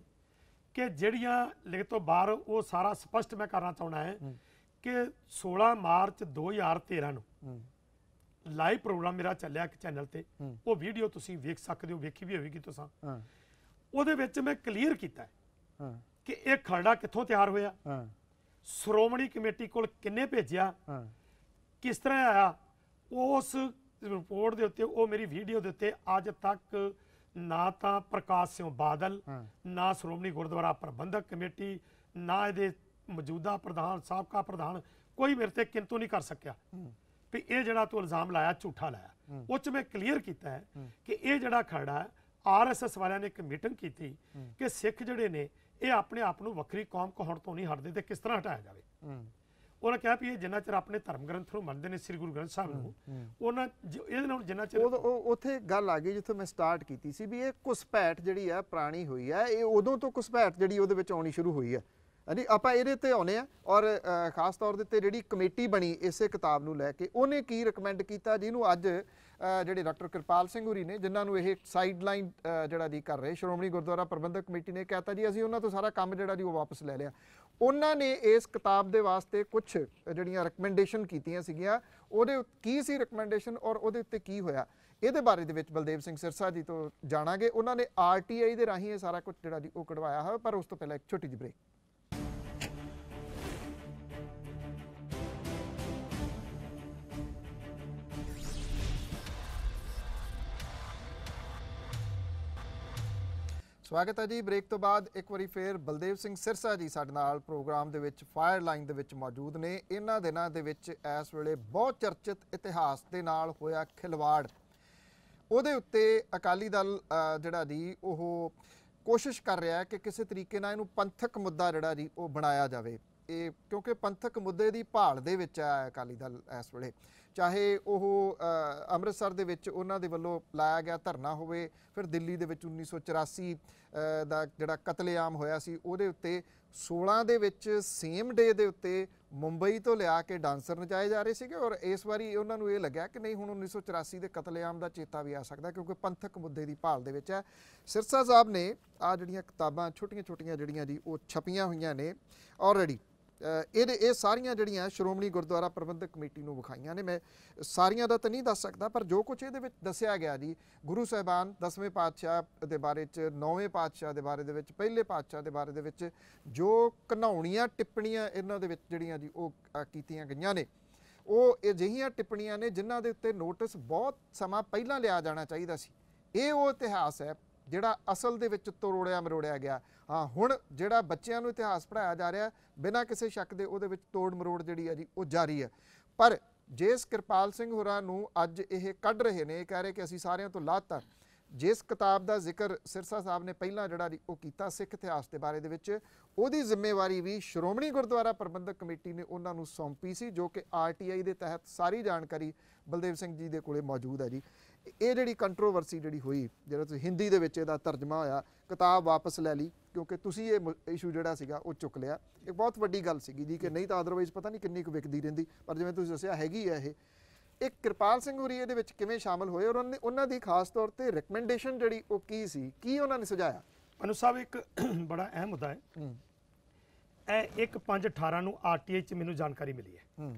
ਕਿ ਜਿਹੜੀਆਂ ਲਿਖ ਤੋਂ ਬਾਹਰ ਉਹ ਸਾਰਾ ਸਪਸ਼ਟ ਮੈਂ ਕਰਨਾ ਚਾਹਣਾ ਹੈ ਕਿ 16 ਮਾਰਚ 2013 ਨੂੰ ਲਾਈਵ ਪ੍ਰੋਗਰਾਮ ਮੇਰਾ ਚੱਲਿਆ ਇੱਕ ਚੈਨਲ ਤੇ ਉਹ ਵੀਡੀਓ ਤੁਸੀਂ ਵੇਖ ਸਕਦੇ ਹੋ ਵੇਖੀ ਵੀ ਹੋਵੇਗੀ ਤੁਸੀਂ ਉਹਦੇ ਵਿੱਚ ਮੈਂ ਕਲੀਅਰ ਕੀਤਾ ਹਾਂ ਕਿ ਇਹ ਖਰੜਾ ਕਿੱਥੋਂ ਤਿਆਰ ਹੋਇਆ ਹਾਂ ਸ਼੍ਰੋਮਣੀ ਕਮੇਟੀ ਕੋਲ ਕਿੰਨੇ ਭੇਜਿਆ ਹਾਂ ਕਿਸ ਤਰ੍ਹਾਂ ਆਇਆ ਉਸ ਰਿਪੋਰਟ ਦੇ ਉੱਤੇ ਉਹ ਮੇਰੀ ਵੀਡੀਓ ਦੇ ਉੱਤੇ ਅੱਜ ਤੱਕ ਨਾ ਤਾਂ ਪ੍ਰਕਾਸ਼ ਸਿੰਘ ਬਾਦਲ ਨਾ ਸ਼੍ਰੋਮਣੀ ਗੁਰਦੁਆਰਾ ਪ੍ਰਬੰਧਕ ਕਮੇਟੀ ਨਾ ਇਹਦੇ ਮੌਜੂਦਾ ਪ੍ਰਧਾਨ ਸਾਬਕਾ ਪ੍ਰਧਾਨ ਕੋਈ ਮੇਰੇ ਤੇ ਕਿੰਤੂ ਨਹੀਂ ਕਰ ਸਕਿਆ ਵੀ ਇਹ ਜਿਹੜਾ ਤੂੰ ਇਲਜ਼ਾਮ ਲਾਇਆ ਝੂਠਾ ਲਾਇਆ ਉਹ ਚ ਮੈਂ ਕਲੀਅਰ ਕੀਤਾ ਹੈ ਕਿ ਇਹ ਜਿਹੜਾ ਖੜਾ ਆਰਐਸਐਸ ਵਾਲਿਆਂ ਨੇ ਇੱਕ ਮੀਟਿੰਗ ਕੀਤੀ ਕਿ ਸਿੱਖ ਜਿਹੜੇ ਨੇ ਇਹ ਆਪਣੇ ਆਪ ਨੂੰ ਵੱਖਰੀ ਕੌਮ ਕਹਣ ਤੋਂ ਨਹੀਂ ਹਟਦੇ ਤੇ ਕਿਸ ਤਰ੍ਹਾਂ ਹਟਾਇਆ ਜਾਵੇ ਉਹਨਾਂ ਕਿਹਾ ਵੀ ਇਹ ਜਿੰਨਾ ਚਿਰ ਆਪਣੇ ਧਰਮ ਗ੍ਰੰਥ ਨੂੰ ਮੰਨਦੇ ਨੇ ਸ੍ਰੀ ਗੁਰੂ ਗ੍ਰੰਥ ਸਾਹਿਬ ਨੂੰ ਉਹਨਾਂ ਇਹਦੇ ਨਾਲ ਜਿੰਨਾ ਚਿਰ ਉਹ ਉੱਥੇ ਗੱਲ ਆ ਗਈ ਜਿੱਥੇ ਮੈਂ ਸਟਾਰਟ ਕੀਤੀ ਸੀ ਵੀ ਇਹ ਕੁਸਪੈਠ ਜਿਹੜੀ ਆ ਪ੍ਰਾਣੀ ਹੋਈ ਆ ਇਹ ਉਦੋਂ ਤੋਂ ਕੁਸਪੈਠ ਜਿਹੜੀ ਉਹਦੇ ਵਿੱਚ ਆਉਣੀ ਸ਼ੁਰੂ ਹੋਈ ਆ ਹਾਂਜੀ ਆਪਾਂ ਇਹਦੇ ਤੇ ਆਉਨੇ ਆ ਔਰ ਖਾਸ ਤੌਰ ਦੇ ਤੇ ਜਿਹੜੀ ਕਮੇਟੀ ਬਣੀ ਇਸੇ ਕਿਤਾਬ ਨੂੰ ਲੈ ਕੇ ਉਹਨੇ ਕੀ ਰეკਮੈਂਡ ਕੀਤਾ ਜਿਹਨੂੰ ਅੱਜ ਜਿਹੜੇ ਡਾਕਟਰ ਕਿਰਪਾਲ ਸਿੰਘ ਹੋਰੀ ਨੇ ਜਿਨ੍ਹਾਂ ਨੂੰ ਇਹ ਸਾਈਡ ਲਾਈਨ ਜਿਹੜਾ ਦੀ ਕਰ ਰਹੇ ਸ਼੍ਰੋਮਣੀ ਗੁਰਦੁਆਰਾ ਪ੍ਰਬੰਧਕ ਕਮੇਟੀ ਨੇ ਕਹਤਾ ਜੀ ਅਸੀਂ ਉਹਨਾਂ ਤੋਂ ਸਾਰਾ ਕੰਮ ਜਿਹੜਾ ਦੀ ਉਹ ਵਾਪਸ ਲੈ ਲਿਆ ਉਹਨਾਂ ਨੇ ਇਸ ਕਿਤਾਬ ਦੇ ਵਾਸਤੇ ਕੁਝ ਜਿਹੜੀਆਂ ਰეკਮੈਂਡੇਸ਼ਨ ਕੀਤੀਆਂ ਸੀਗੀਆਂ ਉਹਦੇ ਕੀ ਸੀ ਰეკਮੈਂਡੇਸ਼ਨ ਔਰ ਉਹਦੇ ਉੱਤੇ ਕੀ ਹੋਇਆ ਇਹਦੇ ਬਾਰੇ ਦੇ ਵਿੱਚ ਬਲਦੇਵ ਸਿੰਘ ਸਿਰਸਾ ਜੀ ਤੋਂ ਜਾਣਾਂਗੇ ਉਹਨਾਂ ਨੇ ਆਰਟੀਆਈ ਦੇ ਰਾਹੀਂ ਇਹ ਸਾਰਾ ਕੁਝ ਜਿਹੜਾ ਦੀ ਉਹ ਕਢਵਾਇਆ ਹੋਇਆ ਪਰ ਉਸ ਤੋਂ ਪਹਿਲਾਂ ਇੱਕ ਛੋਟੀ ਜਿਹੀ ਬ੍ਰੇਕ ਸਵਾਗਤ ਹੈ ਜੀ ਬ੍ਰੇਕ ਤੋਂ ਬਾਅਦ ਇੱਕ ਵਾਰੀ ਫੇਰ ਬਲਦੇਵ ਸਿੰਘ ਸਿਰਸਾ ਜੀ ਸਾਡੇ ਨਾਲ ਪ੍ਰੋਗਰਾਮ ਦੇ ਵਿੱਚ ਫਾਇਰ ਲਾਈਨ ਦੇ ਵਿੱਚ ਮੌਜੂਦ ਨੇ ਇਹਨਾਂ ਦਿਨਾਂ ਦੇ ਵਿੱਚ ਇਸ ਵੇਲੇ ਬਹੁਤ ਚਰਚਿਤ ਇਤਿਹਾਸ ਦੇ ਨਾਲ ਹੋਇਆ ਖਿਲਵਾੜ ਉਹਦੇ ਉੱਤੇ ਅਕਾਲੀ ਦਲ ਜਿਹੜਾ ਦੀ ਉਹ ਕੋਸ਼ਿਸ਼ ਕਰ ਰਿਹਾ ਹੈ ਕਿ ਕਿਸੇ ਤਰੀਕੇ ਨਾਲ ਇਹਨੂੰ ਪੰਥਕ ਮੁੱਦਾ ਜਿਹੜਾ ਜੀ ਉਹ ਬਣਾਇਆ ਜਾਵੇ ਇਹ ਕਿਉਂਕਿ ਪੰਥਕ ਮੁੱਦੇ ਦੀ ਭਾਲ ਦੇ ਵਿੱਚ ਆਇਆ ਅਕਾਲੀ ਦਲ ਇਸ ਵੇਲੇ ਚਾਹੇ ਉਹ ਅੰਮ੍ਰਿਤਸਰ ਦੇ ਵਿੱਚ ਉਹਨਾਂ ਦੇ ਵੱਲੋਂ ਲਾਇਆ ਗਿਆ ਧਰਨਾ ਹੋਵੇ ਫਿਰ ਦਿੱਲੀ ਦੇ ਵਿੱਚ 1984 ਦਾ ਜਿਹੜਾ ਕਤਲੇਆਮ ਹੋਇਆ ਸੀ ਉਹਦੇ ਉੱਤੇ 16 ਦੇ ਵਿੱਚ ਸੇਮ ਡੇ ਦੇ ਉੱਤੇ ਮੁੰਬਈ ਤੋਂ ਲਿਆ ਕੇ ਡਾਂਸਰ ਨਚਾਏ ਜਾ ਰਹੇ ਸੀਗੇ ਔਰ ਇਸ ਵਾਰੀ ਉਹਨਾਂ ਨੂੰ ਇਹ ਲੱਗਿਆ ਕਿ ਨਹੀਂ ਹੁਣ 1984 ਦੇ ਕਤਲੇਆਮ ਦਾ ਚੇਤਾ ਵੀ ਆ ਸਕਦਾ ਕਿਉਂਕਿ ਪੰਥਕ ਮੁੱਦੇ ਦੀ ਭਾਲ ਦੇ ਵਿੱਚ ਹੈ ਸਿਰਸਾ ਸਾਹਿਬ ਨੇ ਆ ਜਿਹੜੀਆਂ ਕਿਤਾਬਾਂ ਛੋਟੀਆਂ-ਛੋਟੀਆਂ ਜਿਹੜੀਆਂ ਜੀ ਉਹ ਛਪੀਆਂ ਹੋਈਆਂ ਨੇ ਆਲਰੇਡੀ ਇਹ ਇਹ ਸਾਰੀਆਂ ਜਿਹੜੀਆਂ ਸ਼੍ਰੋਮਣੀ ਗੁਰਦੁਆਰਾ ਪ੍ਰਬੰਧਕ ਕਮੇਟੀ ਨੂੰ ਵਿਖਾਈਆਂ ਨੇ ਮੈਂ ਸਾਰੀਆਂ ਦਾ ਤਾਂ ਨਹੀਂ ਦੱਸ ਸਕਦਾ ਪਰ ਜੋ ਕੁਝ ਇਹਦੇ ਵਿੱਚ ਦੱਸਿਆ ਗਿਆ ਜੀ ਗੁਰੂ ਸਾਹਿਬਾਨ 10ਵੇਂ ਪਾਤਸ਼ਾਹ ਦੇ ਬਾਰੇ ਚ 9ਵੇਂ ਪਾਤਸ਼ਾਹ ਦੇ ਬਾਰੇ ਦੇ ਵਿੱਚ ਪਹਿਲੇ ਪਾਤਸ਼ਾਹ ਦੇ ਬਾਰੇ ਦੇ ਵਿੱਚ ਜੋ ਕਨਾਉਣੀਆਂ ਟਿੱਪਣੀਆਂ ਇਹਨਾਂ ਦੇ ਵਿੱਚ ਜਿਹੜੀਆਂ ਜੀ ਉਹ ਕੀਤੀਆਂ ਗਈਆਂ ਨੇ ਉਹ ਅਜਿਹੀਆਂ ਟਿੱਪਣੀਆਂ ਨੇ ਜਿਨ੍ਹਾਂ ਦੇ ਉੱਤੇ ਨੋਟਿਸ ਬਹੁਤ ਸਮਾਂ ਪਹਿਲਾਂ ਲਿਆ ਜਾਣਾ ਚਾਹੀਦਾ ਸੀ ਇਹ ਉਹ ਇਤਿਹਾਸ ਹੈ ਜਿਹੜਾ ਅਸਲ ਦੇ ਵਿੱਚ ਤੋੜਿਆ ਮਰੋੜਿਆ ਗਿਆ ਹਾਂ ਹੁਣ ਜਿਹੜਾ ਬੱਚਿਆਂ ਨੂੰ ਇਤਿਹਾਸ ਪੜਾਇਆ ਜਾ ਰਿਹਾ ਬਿਨਾਂ ਕਿਸੇ ਸ਼ੱਕ ਦੇ ਉਹਦੇ ਵਿੱਚ ਤੋੜ ਮਰੋੜ ਜਿਹੜੀ ਹੈ ਜੀ ਉਹ ਜਾਰੀ ਹੈ ਪਰ ਜੇਸ ਕਿਰਪਾਲ ਸਿੰਘ ਹੋਰਾਂ ਨੂੰ ਅੱਜ ਇਹ ਕੱਢ ਰਹੇ ਨੇ ਇਹ ਕਹਿ ਰਹੇ ਕਿ ਅਸੀਂ ਸਾਰਿਆਂ ਤੋਂ ਲਾਤਾ ਜਿਸ ਕਿਤਾਬ ਦਾ ਜ਼ਿਕਰ ਸਿਰਸਾ ਸਾਹਿਬ ਨੇ ਪਹਿਲਾਂ ਜਿਹੜਾ ਉਹ ਕੀਤਾ ਸਿੱਖ ਇਤਿਹਾਸ ਦੇ ਬਾਰੇ ਦੇ ਵਿੱਚ ਉਹਦੀ ਜ਼ਿੰਮੇਵਾਰੀ ਵੀ ਸ਼੍ਰੋਮਣੀ ਗੁਰਦੁਆਰਾ ਪ੍ਰਬੰਧਕ ਕਮੇਟੀ ਨੇ ਉਹਨਾਂ ਨੂੰ ਸੌਂਪੀ ਸੀ ਜੋ ਕਿ ਆਰਟੀਆਈ ਦੇ ਤਹਿਤ ਸਾਰੀ ਜਾਣਕਾਰੀ ਬਲਦੇਵ ਸਿੰਘ ਜੀ ਦੇ ਕੋਲੇ ਮੌਜੂਦ ਹੈ ਜੀ ਇਹ ਜਿਹੜੀ ਕੰਟਰੋਵਰਸੀ ਜਿਹੜੀ ਹੋਈ ਜਿਹੜਾ ਤੁਸੀਂ ਹਿੰਦੀ ਦੇ ਵਿੱਚ ਇਹਦਾ ਤਰਜਮਾ ਹੋਇਆ ਕਿਤਾਬ ਵਾਪਸ ਲੈ ਲਈ ਕਿਉਂਕਿ ਤੁਸੀਂ ਇਹ ਇਸ਼ੂ ਜਿਹੜਾ ਸੀਗਾ ਉਹ ਚੁੱਕ ਲਿਆ ਇਹ ਬਹੁਤ ਵੱਡੀ ਗੱਲ ਸੀਗੀ ਜੀ ਕਿ ਨਹੀਂ ਤਾਂ ਆਦਰਵਾਈਜ਼ ਪਤਾ ਨਹੀਂ ਕਿੰਨੀ ਕੁ ਵਿਕਦੀ ਰਹਿੰਦੀ ਪਰ ਜਿਵੇਂ ਤੁਸੀਂ ਦੱਸਿਆ ਹੈਗੀ ਹੈ ਇਹ ਇੱਕ ਕਿਰਪਾਲ ਸਿੰਘ ਹੋਰੀ ਇਹਦੇ ਵਿੱਚ ਕਿਵੇਂ ਸ਼ਾਮਲ ਹੋਏ ਔਰ ਉਹਨਾਂ ਦੀ ਖਾਸ ਤੌਰ ਤੇ ਰეკਮੈਂਡੇਸ਼ਨ ਜਿਹੜੀ ਉਹ ਕੀ ਸੀ ਕੀ ਉਹਨਾਂ ਨੇ ਸੁਝਾਇਆ ਅਨੂ ਸਾਹਿਬ ਇੱਕ ਬੜਾ ਅਹਿਮ ਮੁੱਦਾ ਹੈ ਇਹ 1518 ਨੂੰ ਆਰਟੀਆਈ ਚ ਮੈਨੂੰ ਜਾਣਕਾਰੀ ਮਿਲੀ ਹੈ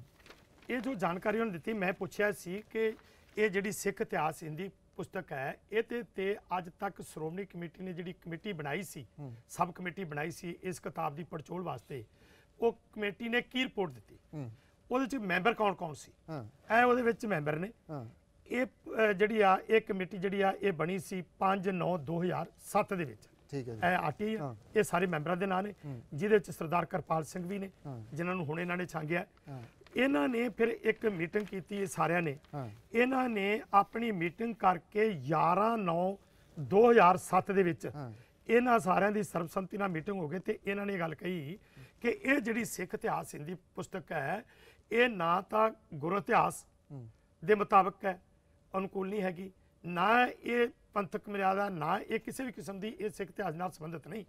ਇਹ ਜੋ ਜਾਣਕਾਰੀ ਉਹਨਾਂ ਦਿੱਤੀ ਮੈਂ ਪੁੱਛਿਆ ਸੀ ਕਿ ਇਹ ਜਿਹੜੀ ਸਿੱਖ ਇਤਿਹਾਸ ਹਿੰਦੀ ਪੁਸਤਕ ਹੈ ਇਹ ਤੇ ਤੇ ਅੱਜ ਤੱਕ ਸ਼੍ਰੋਮਣੀ ਕਮੇਟੀ ਨੇ ਜਿਹੜੀ ਕਮੇਟੀ ਬਣਾਈ ਸੀ ਸਬ ਕਮੇਟੀ ਬਣਾਈ ਸੀ ਇਸ ਕਿਤਾਬ ਦੀ ਪੜਚੋਲ ਵਾਸਤੇ ਉਹ ਕਮੇਟੀ ਨੇ ਕੀ ਰਿਪੋਰਟ ਦਿੱਤੀ ਉਹਦੇ ਵਿੱਚ ਮੈਂਬਰ ਕੌਣ-ਕੌਣ ਸੀ ਐ ਉਹਦੇ ਵਿੱਚ ਮੈਂਬਰ ਨੇ ਇਹ ਜਿਹੜੀ ਆ ਇਹ ਕਮੇਟੀ ਜਿਹੜੀ ਆ ਇਹ ਬਣੀ ਸੀ 5 9 2007 ਦੇ ਵਿੱਚ ਠੀਕ ਹੈ ਜੀ ਇਹ ਆਟੀ ਆ ਇਹ ਸਾਰੇ ਮੈਂਬਰਾਂ ਦੇ ਨਾਂ ਨੇ ਜਿਹਦੇ ਵਿੱਚ ਸਰਦਾਰ ਕਰਪਾਲ ਸਿੰਘ ਵੀ ਨੇ ਜਿਨ੍ਹਾਂ ਨੂੰ ਹੁਣ ਇਹਨਾਂ ਨੇ ਛਾਂਗਿਆ ਇਹਨਾਂ ਨੇ ਫਿਰ ਇੱਕ ਮੀਟਿੰਗ ਕੀਤੀ ਸਾਰਿਆਂ ਨੇ ਇਹਨਾਂ ਨੇ ਆਪਣੀ ਮੀਟਿੰਗ ਕਰਕੇ 11 9 2007 ਦੇ ਵਿੱਚ ਇਹਨਾਂ ਸਾਰਿਆਂ ਦੀ ਸਰਬਸੰਮਤੀ ਨਾਲ ਮੀਟਿੰਗ ਹੋ ਗਈ ਤੇ ਇਹਨਾਂ ਨੇ ਗੱਲ ਕਹੀ ਕਿ ਇਹ ਜਿਹੜੀ ਸਿੱਖ ਇਤਿਹਾਸ ਦੀ ਪੁਸਤਕ ਹੈ ਇਹ ਨਾ ਤਾਂ ਗੁਰੂ ਇਤਿਹਾਸ ਦੇ ਮੁਤਾਬਕ ਹੈ ਅਨੁਕੂਲ ਨਹੀਂ ਹੈਗੀ ਨਾ ਇਹ ਪੰਥਕ ਮਰਿਆਦਾ ਨਾ ਇਹ ਕਿਸੇ ਵੀ ਕਿਸਮ ਦੀ ਇਹ ਸਿੱਖ ਇਤਿਹਾਸ ਨਾਲ ਸੰਬੰਧਿਤ ਨਹੀਂ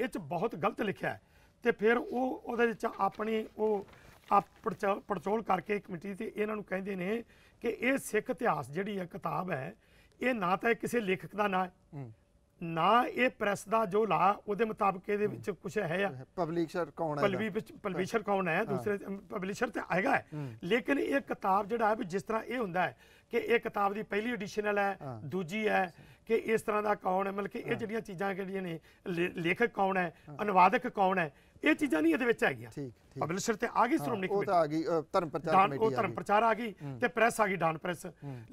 ਇਹ ਚ ਬਹੁਤ ਗਲਤ ਲਿਖਿਆ ਹੈ ਤੇ ਫਿਰ ਉਹ ਉਹਦੇ ਵਿੱਚ ਆਪਣੀ ਉਹ ਆ ਪੜਚੋਲ ਕਰਕੇ ਕਮੇਟੀ ਤੇ ਇਹਨਾਂ ਨੂੰ ਕਹਿੰਦੇ ਨੇ ਕਿ ਇਹ ਸਿੱਖ ਇਤਿਹਾਸ ਜਿਹੜੀ ਹੈ ਕਿਤਾਬ ਹੈ ਇਹ ਨਾ ਤਾਂ ਕਿਸੇ ਲੇਖਕ ਦਾ ਨਾਂ ਹੈ ਨਾ ਇਹ ਪ੍ਰੈਸ ਦਾ ਜੋ ਲਾ ਉਹਦੇ ਮੁਤਾਬਕ ਇਹਦੇ ਵਿੱਚ ਕੁਝ ਹੈ ਆ ਪਬਲਿਸ਼ਰ ਕੌਣ ਹੈ ਪਬਲਿਸ਼ਰ ਕੌਣ ਹੈ ਦੂਸਰੇ ਪਬਲਿਸ਼ਰ ਤੇ ਆਏਗਾ ਲੇਕਿਨ ਇਹ ਕਿਤਾਬ ਜਿਹੜਾ ਹੈ ਵੀ ਜਿਸ ਤਰ੍ਹਾਂ ਇਹ ਹੁੰਦਾ ਹੈ ਕਿ ਇਹ ਕਿਤਾਬ ਦੀ ਪਹਿਲੀ ਐਡੀਸ਼ਨਲ ਹੈ ਦੂਜੀ ਹੈ ਕਿ ਇਸ ਤਰ੍ਹਾਂ ਦਾ ਕੌਣ ਹੈ ਮਤਲਬ ਕਿ ਇਹ ਜਿਹੜੀਆਂ ਚੀਜ਼ਾਂ ਕਿਹੜੀਆਂ ਨੇ ਲੇਖਕ ਕੌਣ ਹੈ ਅਨੁਵਾਦਕ ਕੌਣ ਹੈ ਇਹ ਚੀਜ਼ਾਂ ਨਹੀਂ ਇਹਦੇ ਵਿੱਚ ਹੈਗੀਆਂ ਠੀਕ ਠੀਕ ਪਬਲਿਸ਼ਰ ਤੇ ਆ ਗਈ ਸ਼੍ਰੋਮਣੀ ਕਮੇਟੀ ਉਹ ਤਾਂ ਆ ਗਈ ਧਰਮ ਪ੍ਰਚਾਰ ਕਮੇਟੀ ਉਹ ਧਰਮ ਪ੍ਰਚਾਰ ਆ ਗਈ ਤੇ ਪ੍ਰੈਸ ਆ ਗਈ ਡਾਨ ਪ੍ਰੈਸ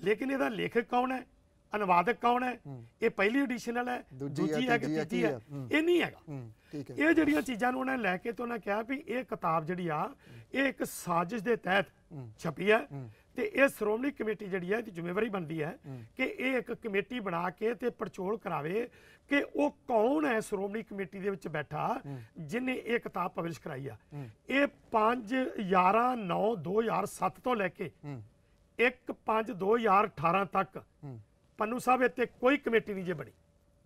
ਲੇਕਿਨ ਇਹਦਾ ਲੇਖਕ ਕੌਣ ਹੈ ਅਨੁਵਾਦਕ ਕੌਣ ਹੈ ਇਹ ਪਹਿਲੀ ਐਡੀਸ਼ਨਲ ਹੈ ਦੂਜੀ ਹੈ ਕਿ ਤੀਜੀ ਹੈ ਇਹ ਨਹੀਂ ਹੈਗਾ ਠੀਕ ਹੈ ਇਹ ਜਿਹੜੀਆਂ ਚੀਜ਼ਾਂ ਨੂੰ ਉਹਨਾਂ ਲੈ ਕੇ ਤੋਂ ਉਹਨਾਂ ਕਿਹਾ ਵੀ ਇਹ ਕਿਤਾਬ ਜਿਹੜੀ ਆ ਇਹ ਇੱਕ ਸਾਜ਼ਿਸ਼ ਦੇ ਤਹਿਤ ਛਪੀ ਹੈ ਤੇ ਇਹ ਸ਼੍ਰੋਮਣੀ ਕਮੇਟੀ ਜਿਹੜੀ ਹੈ ਇਹਦੀ ਜ਼ਿੰਮੇਵਾਰੀ ਬਣਦੀ ਹੈ ਕਿ ਇਹ ਇੱਕ ਕਮੇਟੀ ਬਣਾ ਕੇ ਤੇ ਪਰਚੋਲ ਕਰਾਵੇ ਕਿ ਉਹ ਕੌਣ ਹੈ ਸ਼੍ਰੋਮਣੀ ਕਮੇਟੀ ਦੇ ਵਿੱਚ ਬੈਠਾ ਜਿਨੇ ਇਹ ਕਿਤਾਬ ਪਬਲਿਸ਼ ਕਰਾਈ ਆ ਇਹ 5 11 9 2007 ਤੋਂ ਲੈ ਕੇ 1 5 2018 ਤੱਕ ਪੰਨੂ ਸਾਹਿਬ ਇੱਥੇ ਕੋਈ ਕਮੇਟੀ ਨਹੀਂ ਜੇ ਬਣੀ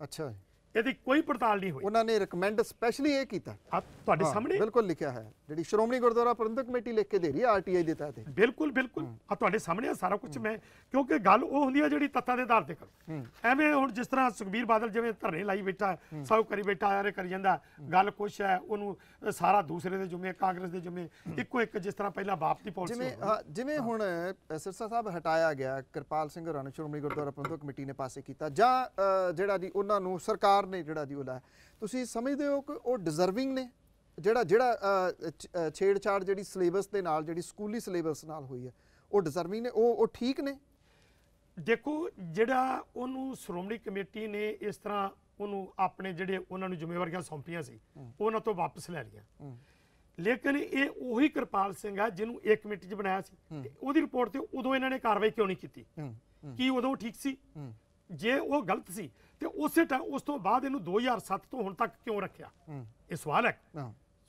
ਅੱਛਾ ਇਹਦੀ ਕੋਈ ਪੜਤਾਲ ਨਹੀਂ ਹੋਈ ਉਹਨਾਂ ਨੇ ਰეკਮੈਂਡ ਸਪੈਸ਼ਲੀ ਇਹ ਕੀਤਾ ਤੁਹਾਡੇ ਸਾਹਮਣੇ ਬਿਲਕੁਲ ਲਿਖਿਆ ਹੈ ਜਿਹੜੀ ਸ਼੍ਰੋਮਣੀ ਗੁਰਦੁਆਰਾ ਪ੍ਰਬੰਧਕ ਕਮੇਟੀ ਲਿਖ ਕੇ ਦੇ ਰਹੀ ਹੈ ਆਰਟੀਆਈ ਦੇ ਤਹਿਤ ਬਿਲਕੁਲ ਬਿਲਕੁਲ ਆ ਤੁਹਾਡੇ ਸਾਹਮਣੇ ਸਾਰਾ ਕੁਝ ਮੈਂ ਕਿਉਂਕਿ ਗੱਲ ਉਹ ਹੁੰਦੀ ਹੈ ਜਿਹੜੀ ਤੱਤਾਂ ਦੇ ਆਧਾਰ ਤੇ ਕਰੋ ਐਵੇਂ ਹੁਣ ਜਿਸ ਤਰ੍ਹਾਂ ਸੁਖਬੀਰ ਬਾਦਲ ਜਿਵੇਂ ਧਰਨੇ ਲਾਈ ਬੈਠਾ ਸਭ ਕਰੀ ਬੈਠਾ ਰੇ ਕਰੀ ਜਾਂਦਾ ਗੱਲ ਕੁਛ ਹੈ ਉਹਨੂੰ ਸਾਰਾ ਦੂਸਰੇ ਦੇ ਜੁਮੇ ਕਾਂਗਰਸ ਦੇ ਜੁਮੇ ਇੱਕੋ ਇੱਕ ਜਿਸ ਤਰ੍ਹਾਂ ਪਹਿਲਾਂ ਬਾਪ ਦੀ ਜਿਵੇਂ ਜਿਵੇਂ ਹੁਣ ਸਿਰਸਾ ਸਾਹਿਬ ਹਟਾਇਆ ਗਿਆ ਕਿਰਪਾਲ ਸਿੰਘ ਹੋਰਾਂ ਨੂੰ ਸ਼੍ਰੋਮਣੀ ਗੁਰਦੁਆਰਾ ਪ੍ਰਬੰਧਕ ਕਮੇਟੀ ਨੇ ਪਾਸੇ ਕੀਤਾ ਜਾਂ ਜਿਹੜਾ ਜੀ ਉਹਨਾਂ ਨੂੰ ਸਰਕਾਰ ਨੇ ਜਿਹੜਾ ਉਹ ਹੈ ਤੁਸੀਂ ਸਮਝਦੇ ਹੋ ਕਿ ਉਹ ਡਿਜ਼ਰਵਿੰਗ ਨੇ ਜਿਹੜਾ ਜਿਹੜਾ ਛੇੜਛਾੜ ਜਿਹੜੀ ਸਿਲੇਬਸ ਦੇ ਨਾਲ ਜਿਹੜੀ ਸਕੂਲੀ ਸਿਲੇਬਸ ਨਾਲ ਹੋਈ ਹੈ ਉਹ ਡਿਜ਼ਰਵਿੰਗ ਨੇ ਉਹ ਉਹ ਠੀਕ ਨੇ ਦੇਖੋ ਜਿਹੜਾ ਉਹਨੂੰ ਸ਼੍ਰੋਮਣੀ ਕਮੇਟੀ ਨੇ ਇਸ ਤਰ੍ਹਾਂ ਉਹਨੂੰ ਆਪਣੇ ਜਿਹੜੇ ਉਹਨਾਂ ਨੂੰ ਜ਼ਿੰਮੇਵਾਰੀਆਂ ਸੌਂਪੀਆਂ ਸੀ ਉਹਨਾਂ ਤੋਂ ਵਾਪਸ ਲੈ ਲਈਆਂ ਲੇਕਿਨ ਇਹ ਉਹੀ ਕਿਰਪਾਲ ਸਿੰਘ ਆ ਜਿਹਨੂੰ ਇੱਕ ਕਮੇਟੀ 'ਚ ਬਣਾਇਆ ਸੀ ਉਹਦੀ ਰਿਪੋਰਟ ਤੇ ਉਦੋਂ ਇਹਨਾਂ ਨੇ ਕਾਰਵਾਈ ਕਿਉਂ ਨਹੀਂ ਕੀਤੀ ਕੀ ਉਦੋਂ ਠੀਕ ਸੀ ਜੇ ਉਹ ਗਲਤ ਸੀ ਤੇ ਉਸੇ ਟਾਈਮ ਉਸ ਤੋਂ ਬਾਅਦ ਇਹਨੂੰ 2007 ਤੋਂ ਹੁਣ ਤੱਕ ਕਿਉਂ ਰੱਖਿਆ ਇਹ ਸਵਾਲ ਹੈ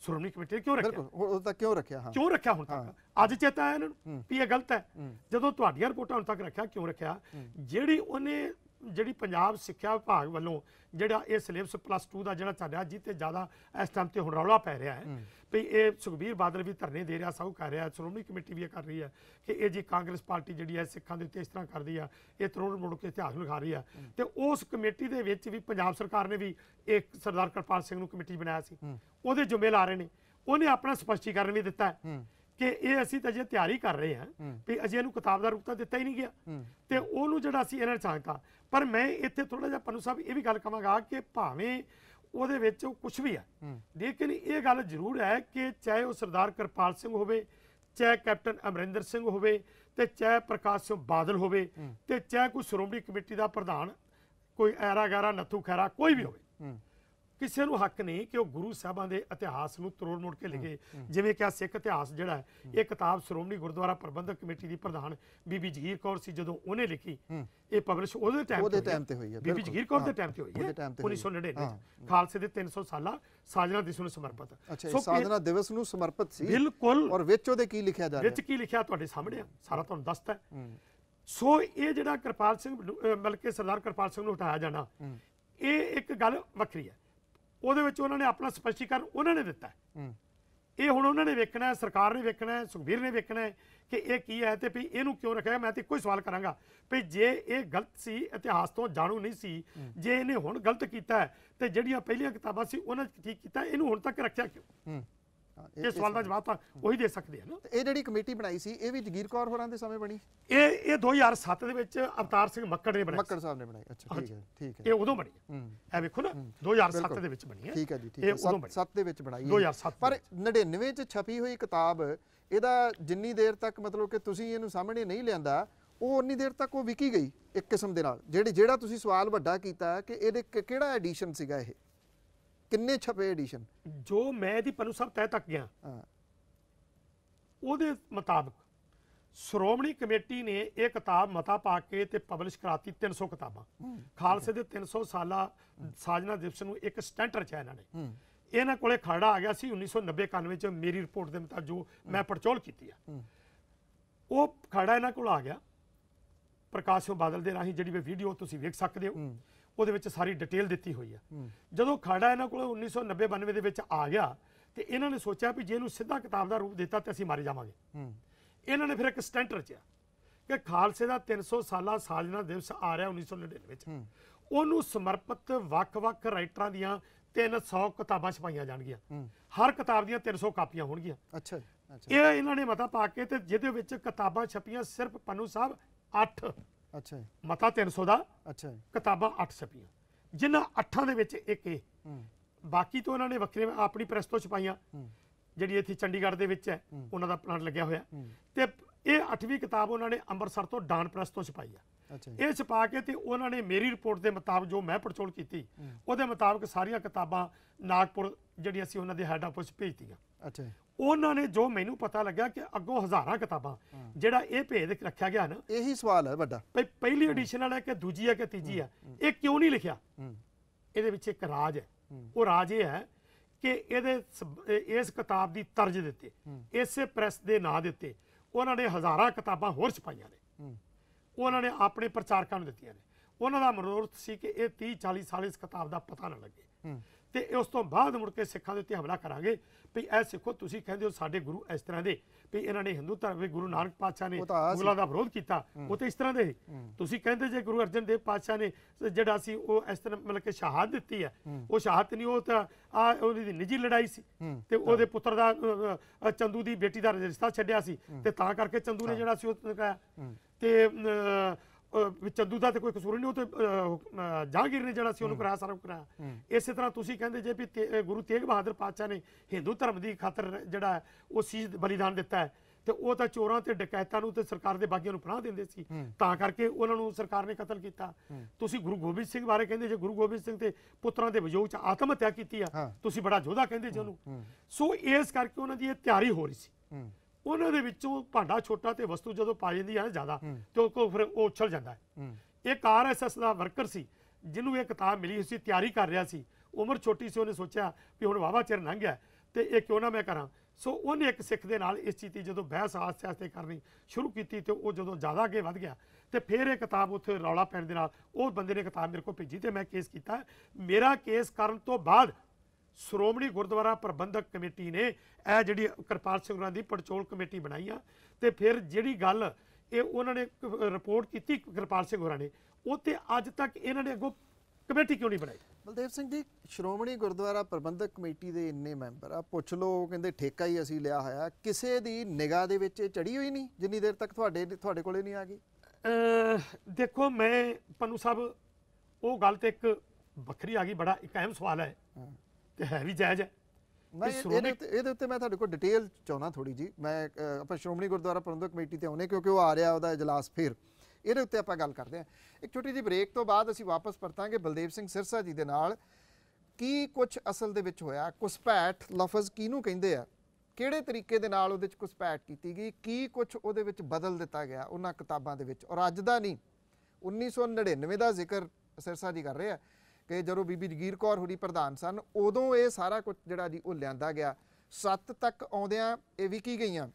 ਸ਼੍ਰੋਮਣੀ ਕਮੇਟੀ ਨੇ ਕਿਉਂ ਰੱਖਿਆ ਬਿਲਕੁਲ ਉਹ ਤਾਂ ਕਿਉਂ ਰੱਖਿਆ ਹਾਂ ਕਿਉਂ ਰੱਖਿਆ ਹੁਣ ਤੱਕ ਅੱਜ ਚੇਤਾ ਆਇਆ ਇਹਨਾਂ ਨੂੰ ਵੀ ਇਹ ਗਲਤ ਹੈ ਜਦੋਂ ਤੁਹਾਡੀਆਂ ਰਿਪੋਰਟਾਂ ਹੁਣ ਤੱਕ ਰੱਖਿਆ ਕਿਉਂ ਰੱਖਿਆ ਜਿਹੜੀ ਉਹਨੇ ਜਿਹੜੀ ਪੰਜਾਬ ਸਿੱਖਿਆ ਵਿਭਾਗ ਵੱਲੋਂ ਜਿਹੜਾ ਇਹ ਸਿਲੇਬਸ ਪਲੱਸ 2 ਦਾ ਜਿਹੜਾ ਚੱਲ ਰਿਹਾ ਜਿੱਤੇ ਜ਼ਿਆਦਾ ਇਸ ਟਾਈਮ ਤੇ ਹੁਣ ਰੌਲਾ ਪੈ ਰਿਹਾ ਹੈ ਵੀ ਇਹ ਸੁਖਬੀਰ ਬਾਦਲ ਵੀ ਧਰਨੇ ਦੇ ਰਿਹਾ ਸਭ ਕਰ ਰਿਹਾ ਸ਼੍ਰੋਮਣੀ ਕਮੇਟੀ ਵੀ ਇਹ ਕਰ ਰਹੀ ਹੈ ਕਿ ਇਹ ਜੀ ਕਾਂਗਰਸ ਪਾਰਟੀ ਜਿਹੜੀ ਹੈ ਸਿੱਖਾਂ ਦੇ ਉੱਤੇ ਇਸ ਤਰ੍ਹਾਂ ਕਰਦੀ ਆ ਇਹ ਤਰੋੜ ਮੁੜ ਕੇ ਇਤਿਹਾਸ ਲਿਖਾ ਰਹੀ ਆ ਤੇ ਉਸ ਕਮੇਟੀ ਦੇ ਵਿੱਚ ਵੀ ਪੰਜਾਬ ਸਰਕਾਰ ਨੇ ਵੀ ਇੱਕ ਸਰਦਾਰ ਕਰਪਾਲ ਸਿੰਘ ਨੂੰ ਕਮੇਟੀ ਬਣਾਇਆ ਸੀ ਉਹਦੇ ਜ਼ਿੰਮੇ ਲਾ ਰਹੇ ਨੇ ਉਹਨੇ ਆਪਣਾ ਸਪਸ਼ਟੀਕਰਨ ਵੀ ਦਿੱਤਾ ਹੈ ਕਿ ਇਹ ਅਸੀਂ ਤਾਂ ਜੇ ਤਿਆਰੀ ਕਰ ਰਹੇ ਹਾਂ ਵੀ ਅਜੇ ਇਹਨੂੰ ਕਿਤਾਬ ਦਾ ਰੂਪ ਤਾਂ ਦਿੱਤਾ ਹੀ ਨਹੀਂ ਗਿਆ ਤੇ ਉਹਨੂੰ ਜਿਹੜਾ ਅਸੀਂ ਇਹਨਾਂ ਚਾਹਤਾ ਪਰ ਮੈਂ ਇੱਥੇ ਥੋੜਾ ਜਿਹਾ ਪਨੂ ਸਾਹਿਬ ਇਹ ਵੀ ਗੱਲ ਕਵਾਂਗਾ ਕਿ ਭਾਵੇਂ ਉਹਦੇ ਵਿੱਚ ਕੁਝ ਵੀ ਹੈ ਲੇਕਿਨ ਇਹ ਗੱਲ ਜ਼ਰੂਰ ਹੈ ਕਿ ਚਾਹੇ ਉਹ ਸਰਦਾਰ ਕਿਰਪਾਲ ਸਿੰਘ ਹੋਵੇ ਚਾਹੇ ਕੈਪਟਨ ਅਮਰਿੰਦਰ ਸਿੰਘ ਹੋਵੇ ਤੇ ਚਾਹੇ ਪ੍ਰਕਾਸ਼ ਸਿੰਘ ਬਾਦਲ ਹੋਵੇ ਤੇ ਚਾਹੇ ਕੋਈ ਸ਼੍ਰੋਮਣੀ ਕਮੇਟੀ ਦਾ ਪ੍ਰਧਾਨ ਕੋਈ ਐਰਾ ਗਾਰਾ ਨੱਥੂ ਖੈਰਾ ਕੋਈ ਵੀ ਹੋਵੇ ਕਿਸੇ ਨੂੰ ਹੱਕ ਨਹੀਂ ਕਿ ਉਹ ਗੁਰੂ ਸਾਹਿਬਾਂ ਦੇ ਇਤਿਹਾਸ ਨੂੰ ਤਰੋੜ ਮੋੜ ਕੇ ਲਿਖੇ ਜਿਵੇਂ ਕਿ ਆ ਸਿੱਖ ਇਤਿਹਾਸ ਜਿਹੜਾ ਹੈ ਇਹ ਕਿਤਾਬ ਸ਼੍ਰੋਮਣੀ ਗੁਰਦੁਆਰਾ ਪ੍ਰਬੰਧਕ ਕਮੇਟੀ ਦੀ ਪ੍ਰਧਾਨ ਬੀਬੀ ਜਗੀਰ ਕੌਰ ਸੀ ਜਦੋਂ ਉਹਨੇ ਲਿਖੀ ਇਹ ਪਬਲਿਸ਼ ਉਹਦੇ ਟਾਈਮ ਤੇ ਹੋਈ ਹੈ ਬੀਬੀ ਜਗੀਰ ਕੌਰ ਦੇ ਟਾਈਮ ਤੇ ਹੋਈ ਹੈ 1999 ਚ ਖਾਲਸੇ ਦੇ 300 ਸਾਲਾਂ ਸਾਜਨਾ ਦਿਵਸ ਨੂੰ ਸਮਰਪਿਤ ਸੋ ਸਾਜਨਾ ਦਿਵਸ ਨੂੰ ਸਮਰਪਿਤ ਸੀ ਬਿਲਕੁਲ ਔਰ ਵਿੱਚ ਉਹਦੇ ਕੀ ਲਿਖਿਆ ਜਾ ਰਿਹਾ ਵਿੱਚ ਕੀ ਲਿਖਿਆ ਤੁਹਾਡੇ ਸਾਹਮਣੇ ਆ ਸਾਰਾ ਤੁਹਾਨੂੰ ਦੱਸਤਾ ਸੋ ਇਹ ਜਿਹੜਾ ਕਿਰਪਾਲ ਸਿੰਘ ਬਲਕਿ ਸਰਦਾਰ ਕਿਰਪਾਲ ਸਿੰਘ ਨੂੰ ਹਟਾਇਆ ਜਾਣਾ ਇਹ ਇੱਕ ਗੱਲ ਵੱਖਰੀ ਹੈ ਉਹਦੇ ਵਿੱਚ ਉਹਨਾਂ ਨੇ ਆਪਣਾ ਸਪਸ਼ਟੀਕਰਨ ਉਹਨਾਂ ਨੇ ਦਿੱਤਾ ਇਹ ਹੁਣ ਉਹਨਾਂ ਨੇ ਵੇਖਣਾ ਸਰਕਾਰ ਨੇ ਵੇਖਣਾ ਸੁਖਵੀਰ ਨੇ ਵੇਖਣਾ ਕਿ ਇਹ ਕੀ ਹੈ ਤੇ ਵੀ ਇਹਨੂੰ ਕਿਉਂ ਰੱਖਿਆ ਮੈਂ ਤੇ ਕੋਈ ਸਵਾਲ ਕਰਾਂਗਾ ਵੀ ਜੇ ਇਹ ਗਲਤ ਸੀ ਇਤਿਹਾਸ ਤੋਂ ਜਾਣੂ ਨਹੀਂ ਸੀ ਜੇ ਇਹਨੇ ਹੁਣ ਗਲਤ ਕੀਤਾ ਤੇ ਜਿਹੜੀਆਂ ਪਹਿਲੀਆਂ ਕਿਤਾਬਾਂ ਸੀ ਉਹਨਾਂ ਚ ਠੀਕ ਕੀਤਾ ਇਹਨੂੰ ਹੁਣ ਤੱਕ ਰੱਖਿਆ ਕਿਉਂ ਇਸ ਸਵਾਲ ਦਾ ਜਵਾਬ ਤਾਂ ਉਹੀ ਦੇ ਸਕਦੇ ਹਨ ਇਹ ਜਿਹੜੀ ਕਮੇਟੀ ਬਣਾਈ ਸੀ ਇਹ ਵੀ ਜਗੀਰ ਕੌਰ ਹੋਰਾਂ ਦੇ ਸਮੇਂ ਬਣੀ ਇਹ ਇਹ 2007 ਦੇ ਵਿੱਚ ਅਵਤਾਰ ਸਿੰਘ ਮੱਕੜ ਨੇ ਬਣਾਈ ਮੱਕੜ ਸਾਹਿਬ ਨੇ ਬਣਾਈ ਅੱਛਾ ਠੀਕ ਹੈ ਠੀਕ ਹੈ ਇਹ ਉਦੋਂ ਬਣੀ ਹੈ ਇਹ ਵੇਖੋ ਨਾ 2007 ਦੇ ਵਿੱਚ ਬਣੀ ਹੈ ਠੀਕ ਹੈ ਜੀ ਠੀਕ ਹੈ 7 ਦੇ ਵਿੱਚ ਬਣਾਈ 2007 ਪਰ 99 ਚ ਛਪੀ ਹੋਈ ਕਿਤਾਬ ਇਹਦਾ ਜਿੰਨੀ ਦੇਰ ਤੱਕ ਮਤਲਬ ਕਿ ਤੁਸੀਂ ਇਹਨੂੰ ਸਾਹਮਣੇ ਨਹੀਂ ਲਿਆਂਦਾ ਉਹ ਉਨੀ ਦੇਰ ਤੱਕ ਉਹ ਵਿਕੀ ਗਈ ਇੱਕ ਕਿਸਮ ਦੇ ਨਾਲ ਜਿਹੜੀ ਜਿਹੜਾ ਤੁਸੀਂ ਸਵਾਲ ਵੱਡਾ ਕੀਤਾ ਕਿ ਇਹਦੇ ਕਿਹੜਾ ਐਡੀਸ਼ਨ ਸੀਗਾ ਇਹ ਕਿੰਨੇ ਛਪੇ ਐਡੀਸ਼ਨ ਜੋ ਮੈਂ ਦੀ ਪਨੂ ਸਾਹਿਬ ਤੈ ਤੱਕ ਗਿਆ ਹਾਂ ਉਹਦੇ ਮੁਤਾਬਕ ਸ਼੍ਰੋਮਣੀ ਕਮੇਟੀ ਨੇ ਇਹ ਕਿਤਾਬ ਮਤਾ ਪਾ ਕੇ ਤੇ ਪਬਲਿਸ਼ ਕਰਾਤੀ 300 ਕਿਤਾਬਾਂ ਖਾਲਸੇ ਦੇ 300 ਸਾਲਾ ਸਾਜਨਾ ਦਿਵਸ ਨੂੰ ਇੱਕ ਸਟੈਂਟ ਚ ਇਹਨਾਂ ਨੇ ਇਹਨਾਂ ਕੋਲੇ ਖੜਾ ਆ ਗਿਆ ਸੀ 1990-91 ਚ ਮੇਰੀ ਰਿਪੋਰਟ ਦੇ ਮੁਤਾਬਕ ਜੋ ਮੈਂ ਪੜਚੋਲ ਕੀਤੀ ਆ ਉਹ ਖੜਾ ਇਹਨਾਂ ਕੋਲ ਆ ਗਿਆ ਪ੍ਰਕਾਸ਼ ਬਾਦਲ ਦੇ ਰਾਹੀਂ ਜਿਹੜੀ ਵੀ ਵੀਡੀਓ ਤੁਸੀਂ ਵੇਖ ਸਕਦੇ ਹੋ ਉਹਦੇ ਵਿੱਚ ਸਾਰੀ ਡਿਟੇਲ ਦਿੱਤੀ ਹੋਈ ਆ ਜਦੋਂ ਖਾੜਾ ਇਹਨਾਂ ਕੋਲ 1990-92 ਦੇ ਵਿੱਚ ਆ ਗਿਆ ਤੇ ਇਹਨਾਂ ਨੇ ਸੋਚਿਆ ਵੀ ਜੇ ਇਹਨੂੰ ਸਿੱਧਾ ਕਿਤਾਬ ਦਾ ਰੂਪ ਦਿੱਤਾ ਤੇ ਅਸੀਂ ਮਾਰੇ ਜਾਵਾਂਗੇ ਇਹਨਾਂ ਨੇ ਫਿਰ ਇੱਕ ਸਟੈਂਟ ਰਚਿਆ ਕਿ ਖਾਲਸੇ ਦਾ 300 ਸਾਲਾ ਸਾਜਨਾ ਦਿਵਸ ਆ ਰਿਹਾ 1999 ਵਿੱਚ ਉਹਨੂੰ ਸਮਰਪਿਤ ਵੱਖ-ਵੱਖ ਰਾਈਟਰਾਂ ਦੀਆਂ 300 ਕਿਤਾਬਾਂ ਛਪਾਈਆਂ ਜਾਣਗੀਆਂ ਹਰ ਕਿਤਾਬ ਦੀਆਂ 300 ਕਾਪੀਆਂ ਹੋਣਗੀਆਂ ਅੱਛਾ ਇਹ ਇਹਨਾਂ ਨੇ ਮਤਾ ਪਾ ਕੇ ਤੇ ਜਿਹਦੇ ਵਿੱਚ ਕਿਤਾਬਾਂ ਛਪੀਆਂ ਸਿਰਫ ਪੰਨੂ ਸਾਹਿਬ 8 ਅੱਛਾ ਮਤਾ 300 ਦਾ ਅੱਛਾ ਕਿਤਾਬਾਂ 8 ਛਪੀਆਂ ਜਿਨ੍ਹਾਂ ਅੱਠਾਂ ਦੇ ਵਿੱਚ ਇੱਕ ਇਹ ਬਾਕੀ ਤੋਂ ਇਹਨਾਂ ਨੇ ਵੱਖਰੇ ਆਪਣੀ ਪ੍ਰੈਸ ਤੋਂ ਛਪਾਈਆਂ ਜਿਹੜੀ ਇੱਥੇ ਚੰਡੀਗੜ੍ਹ ਦੇ ਵਿੱਚ ਹੈ ਉਹਨਾਂ ਦਾ ਪਲਾਂਟ ਲੱਗਿਆ ਹੋਇਆ ਤੇ ਇਹ 8ਵੀਂ ਕਿਤਾਬ ਉਹਨਾਂ ਨੇ ਅੰਮ੍ਰਿਤਸਰ ਤੋਂ ਡਾਨ ਪ੍ਰੈਸ ਤੋਂ ਛਪਾਈ ਆ ਇਹ ਛਪਾ ਕੇ ਤੇ ਉਹਨਾਂ ਨੇ ਮੇਰੀ ਰਿਪੋਰਟ ਦੇ ਮੁਤਾਬਕ ਜੋ ਮੈਂ ਪੜਚੋਲ ਕੀਤੀ ਉਹਦੇ ਮੁਤਾਬਕ ਸਾਰੀਆਂ ਕਿਤਾਬਾਂ ਨਾਗਪੁਰ ਜਿਹੜੀ ਅਸੀਂ ਉਹਨਾਂ ਦੇ ਹੈੱਡ ਆਫਿਸ ਭੇਜਤੀਆਂ ਅੱਛਾ ਉਹਨਾਂ ਨੇ ਜੋ ਮੈਨੂੰ ਪਤਾ ਲੱਗਿਆ ਕਿ ਅੱਗੋਂ ਹਜ਼ਾਰਾਂ ਕਿਤਾਬਾਂ ਜਿਹੜਾ ਇਹ ਭੇਦ ਰੱਖਿਆ ਗਿਆ ਨਾ ਇਹੀ ਸਵਾਲ ਹੈ ਵੱਡਾ ਪਹਿਲੀ ਐਡੀਸ਼ਨ ਵਾਲਾ ਕਿ ਦੂਜੀ ਹੈ ਕਿ ਤੀਜੀ ਹੈ ਇਹ ਕਿਉਂ ਨਹੀਂ ਲਿਖਿਆ ਇਹਦੇ ਵਿੱਚ ਇੱਕ ਰਾਜ ਹੈ ਉਹ ਰਾਜ ਇਹ ਹੈ ਕਿ ਇਹਦੇ ਇਸ ਕਿਤਾਬ ਦੀ ਤਰਜ ਦਿੱਤੇ ਇਸੇ ਪ੍ਰੈਸ ਦੇ ਨਾਂ ਦਿੱਤੇ ਉਹਨਾਂ ਨੇ ਹਜ਼ਾਰਾਂ ਕਿਤਾਬਾਂ ਹੋਰ ਛਪਾਈਆਂ ਨੇ ਉਹਨਾਂ ਨੇ ਆਪਣੇ ਪ੍ਰਚਾਰਕਾਂ ਨੂੰ ਦਿੱਤੀਆਂ ਨੇ ਉਹਨਾਂ ਦਾ ਮਨੋਰਥ ਸੀ ਕਿ ਇਹ 30 40 ਸਾਲ ਇਸ ਕਿਤਾਬ ਦਾ ਪਤਾ ਨਾ ਲੱਗੇ ਤੇ ਉਸ ਤੋਂ ਬਾਅਦ ਮੁੜ ਕੇ ਸਿੱਖਾਂ ਦੇ ਉੱਤੇ ਹਮਲਾ ਕਰਾਂਗੇ ਵੀ ਐ ਸਿੱਖੋ ਤੁਸੀਂ ਕਹਿੰਦੇ ਹੋ ਸਾਡੇ ਗੁਰੂ ਇਸ ਤਰ੍ਹਾਂ ਦੇ ਵੀ ਇਹਨਾਂ ਨੇ ਹਿੰਦੂ ਧਰਮ ਵਿੱਚ ਗੁਰੂ ਨਾਨਕ ਪਾਤਸ਼ਾਹ ਨੇ ਮੁਗਲਾਂ ਦਾ ਵਿਰੋਧ ਕੀਤਾ ਉਹ ਤੇ ਇਸ ਤਰ੍ਹਾਂ ਦੇ ਤੁਸੀਂ ਕਹਿੰਦੇ ਜੇ ਗੁਰੂ ਅਰਜਨ ਦੇਵ ਪਾਤਸ਼ਾਹ ਨੇ ਜਿਹੜਾ ਸੀ ਉਹ ਇਸ ਤਰ੍ਹਾਂ ਮਤਲਬ ਕਿ ਸ਼ਹਾਦਤ ਦਿੱਤੀ ਹੈ ਉਹ ਸ਼ਹਾਦਤ ਨਹੀਂ ਉਹ ਤਾਂ ਆ ਉਹਦੀ ਨਿੱਜੀ ਲੜਾਈ ਸੀ ਤੇ ਉਹਦੇ ਪੁੱਤਰ ਦਾ ਚੰਦੂ ਦੀ ਬੇਟੀ ਦਾ ਰਿਸ਼ਤਾ ਛੱਡਿਆ ਸੀ ਤੇ ਤਾਂ ਕਰਕੇ ਚੰਦੂ ਨੇ ਜਿਹੜਾ ਸੀ ਉਹ ਤੇ ਚੱਦੂ ਦਾ ਤੇ ਕੋਈ ਕਸੂਰ ਨਹੀਂ ਉਹ ਤੇ ਜਹਾਂਗੀਰ ਨੇ ਜਿਹੜਾ ਸੀ ਉਹਨੂੰ ਕਰਾਇਆ ਸਾਰਾ ਕਰਾਇਆ ਇਸੇ ਤਰ੍ਹਾਂ ਤੁਸੀਂ ਕਹਿੰਦੇ ਜੇ ਵੀ ਗੁਰੂ ਤੇਗ ਬਹਾਦਰ ਪਾਤਸ਼ਾਹ ਨੇ ਹਿੰਦੂ ਧਰਮ ਦੀ ਖਾਤਰ ਜਿਹੜਾ ਉਹ ਸੀ ਬਲੀਦਾਨ ਦਿੱਤਾ ਹੈ ਤੇ ਉਹ ਤਾਂ ਚੋਰਾਂ ਤੇ ਡਕੈਤਾਂ ਨੂੰ ਤੇ ਸਰਕਾਰ ਦੇ ਬਾਗੀਆਂ ਨੂੰ ਪਨਾਹ ਦਿੰਦੇ ਸੀ ਤਾਂ ਕਰਕੇ ਉਹਨਾਂ ਨੂੰ ਸਰਕਾਰ ਨੇ ਕਤਲ ਕੀਤਾ ਤੁਸੀਂ ਗੁਰੂ ਗੋਬਿੰਦ ਸਿੰਘ ਬਾਰੇ ਕਹਿੰਦੇ ਜੇ ਗੁਰੂ ਗੋਬਿੰਦ ਸਿੰਘ ਤੇ ਪੁੱਤਰਾਂ ਦੇ ਵਿਯੋਗ ਚ ਆਤਮ ਹੱਤਿਆ ਕੀਤੀ ਆ ਤੁਸੀਂ ਬੜਾ ਜੋਧਾ ਕਹਿੰਦੇ ਜੀ ਉਹਨੂੰ ਸੋ ਇਸ ਕਰਕੇ ਉਹਨਾਂ ਦੀ ਇਹ ਤਿਆਰੀ ਹੋ ਰਹੀ ਸੀ ਉਹਨਾਂ ਦੇ ਵਿੱਚੋਂ ਭਾਂਡਾ ਛੋਟਾ ਤੇ ਵਸਤੂ ਜਦੋਂ ਪਾ ਜਾਂਦੀ ਹੈ ਜ਼ਿਆਦਾ ਤੇ ਉਹ ਫਿਰ ਉਹ ਉਛਲ ਜਾਂਦਾ ਹੈ ਇਹ ਕਾਰਐਸਐਸ ਦਾ ਵਰਕਰ ਸੀ ਜਿਹਨੂੰ ਇਹ ਕਿਤਾਬ ਮਿਲੀ ਸੀ ਤਿਆਰੀ ਕਰ ਰਿਹਾ ਸੀ ਉਮਰ ਛੋਟੀ ਸੀ ਉਹਨੇ ਸੋਚਿਆ ਵੀ ਹੁਣ ਵਾਵਾ ਚਿਰ ਲੰਘ ਗਿਆ ਤੇ ਇਹ ਕਿਉਂ ਨਾ ਮੈਂ ਕਰਾਂ ਸੋ ਉਹਨੇ ਇੱਕ ਸਿੱਖ ਦੇ ਨਾਲ ਇਸ ਚੀਤੀ ਜਦੋਂ ਬਹਿਸ ਆਸ-ਆਸ ਤੇ ਕਰਨੀ ਸ਼ੁਰੂ ਕੀਤੀ ਤੇ ਉਹ ਜਦੋਂ ਜ਼ਿਆਦਾ ਅੱਗੇ ਵਧ ਗਿਆ ਤੇ ਫਿਰ ਇਹ ਕਿਤਾਬ ਉੱਥੇ ਰੌਲਾ ਪੈਣ ਦੇ ਨਾਲ ਉਹ ਬੰਦੇ ਨੇ ਕਿਤਾਬ ਮੇਰੇ ਕੋਲ ਭੇਜੀ ਤੇ ਮੈਂ ਕੇਸ ਕੀਤਾ ਮੇਰਾ ਕੇਸ ਕਰਨ ਤੋਂ ਬਾਅਦ ਸ਼੍ਰੋਮਣੀ ਗੁਰਦੁਆਰਾ ਪ੍ਰਬੰਧਕ ਕਮੇਟੀ ਨੇ ਇਹ ਜਿਹੜੀ ਕਿਰਪਾਲ ਸਿੰਘ ਹੋਰਾਂ ਦੀ ਪੜਚੋਲ ਕਮੇਟੀ ਬਣਾਈ ਆ ਤੇ ਫਿਰ ਜਿਹੜੀ ਗੱਲ ਇਹ ਉਹਨਾਂ ਨੇ ਰਿਪੋਰਟ ਕੀਤੀ ਕਿਰਪਾਲ ਸਿੰਘ ਹੋਰਾਂ ਨੇ ਉਹ ਅੱਜ ਤੱਕ ਇਹਨਾਂ ਨੇ ਅੱਗੋਂ ਕਮੇਟੀ ਕਿਉਂ ਨਹੀਂ ਬਣਾਈ ਬਲਦੇਵ ਸਿੰਘ ਜੀ ਸ਼੍ਰੋਮਣੀ ਗੁਰਦੁਆਰਾ ਪ੍ਰਬੰਧਕ ਕਮੇਟੀ ਦੇ ਇੰਨੇ ਮੈਂਬਰ ਆ ਪੁੱਛ ਲਓ ਕਹਿੰਦੇ ਠੇਕਾ ਹੀ ਅਸੀਂ ਲਿਆ ਹੋਇਆ ਕਿਸੇ ਦੀ ਨਿਗਾਹ ਦੇ ਵਿੱਚ ਚੜੀ ਹੋਈ ਨਹੀਂ ਜਿੰਨੀ ਦੇਰ ਤੱਕ ਤੁਹਾਡੇ ਤੁਹਾਡੇ ਕੋਲੇ ਨਹੀਂ ਆ ਗਈ ਦੇਖੋ ਮੈਂ ਪੰਨੂ ਸਾਹਿਬ ਉਹ ਗੱਲ ਤੇ ਇੱਕ ਵੱਖਰੀ ਆ ਗਈ ਬੜਾ ਇੱਕ ਅਹਿਮ ਸਵਾਲ ਹੈ ਤੇ ਹੈ ਵੀ ਜਾਇਜ਼ ਹੈ ਮੈਂ ਇਹਦੇ ਉੱਤੇ ਇਹਦੇ ਉੱਤੇ ਮੈਂ ਤੁਹਾਡੇ ਕੋਲ ਡਿਟੇਲ ਚਾਹਣਾ ਥੋੜੀ ਜੀ ਮੈਂ ਆਪਾਂ ਸ਼੍ਰੋਮਣੀ ਗੁਰਦੁਆਰਾ ਪ੍ਰਬੰਧਕ ਕਮੇਟੀ ਤੇ ਆਉਨੇ ਕਿਉਂਕਿ ਉਹ ਆ ਰਿਹਾ ਉਹਦਾ اجلاس ਫੇਰ ਇਹਦੇ ਉੱਤੇ ਆਪਾਂ ਗੱਲ ਕਰਦੇ ਹਾਂ ਇੱਕ ਛੋਟੀ ਜੀ ਬ੍ਰੇਕ ਤੋਂ ਬਾਅਦ ਅਸੀਂ ਵਾਪਸ ਪਰਤਾਂਗੇ ਬਲਦੇਵ ਸਿੰਘ ਸਿਰਸਾ ਜੀ ਦੇ ਨਾਲ ਕੀ ਕੁਝ ਅਸਲ ਦੇ ਵਿੱਚ ਹੋਇਆ ਕੁਸਪੈਟ ਲਫ਼ਜ਼ ਕਿਹਨੂੰ ਕਹਿੰਦੇ ਆ ਕਿਹੜੇ ਤਰੀਕੇ ਦੇ ਨਾਲ ਉਹਦੇ ਵਿੱਚ ਕੁਸਪੈਟ ਕੀਤੀ ਗਈ ਕੀ ਕੁਝ ਉਹਦੇ ਵਿੱਚ ਬਦਲ ਦਿੱਤਾ ਗਿਆ ਉਹਨਾਂ ਕਿਤਾਬਾਂ ਦੇ ਵਿੱਚ ਔਰ ਅੱਜ ਦਾ ਨਹੀਂ 1999 ਦਾ ਜ਼ਿਕਰ ਸਿਰਸਾ ਜੀ ਕਰ ਰਹੇ ਆ ਕਿ ਜਦੋਂ ਬੀਬੀ ਜਗੀਰ ਕੌਰ ਹੁਰੀ ਪ੍ਰਧਾਨ ਸਨ ਉਦੋਂ ਇਹ ਸਾਰਾ ਕੁਝ ਜਿਹੜਾ ਜੀ ਉਹ ਲਿਆਂਦਾ ਗਿਆ ਸੱਤ ਤੱਕ ਆਉਂਦਿਆਂ ਇਹ ਵੀ ਕੀ ਗਈਆਂ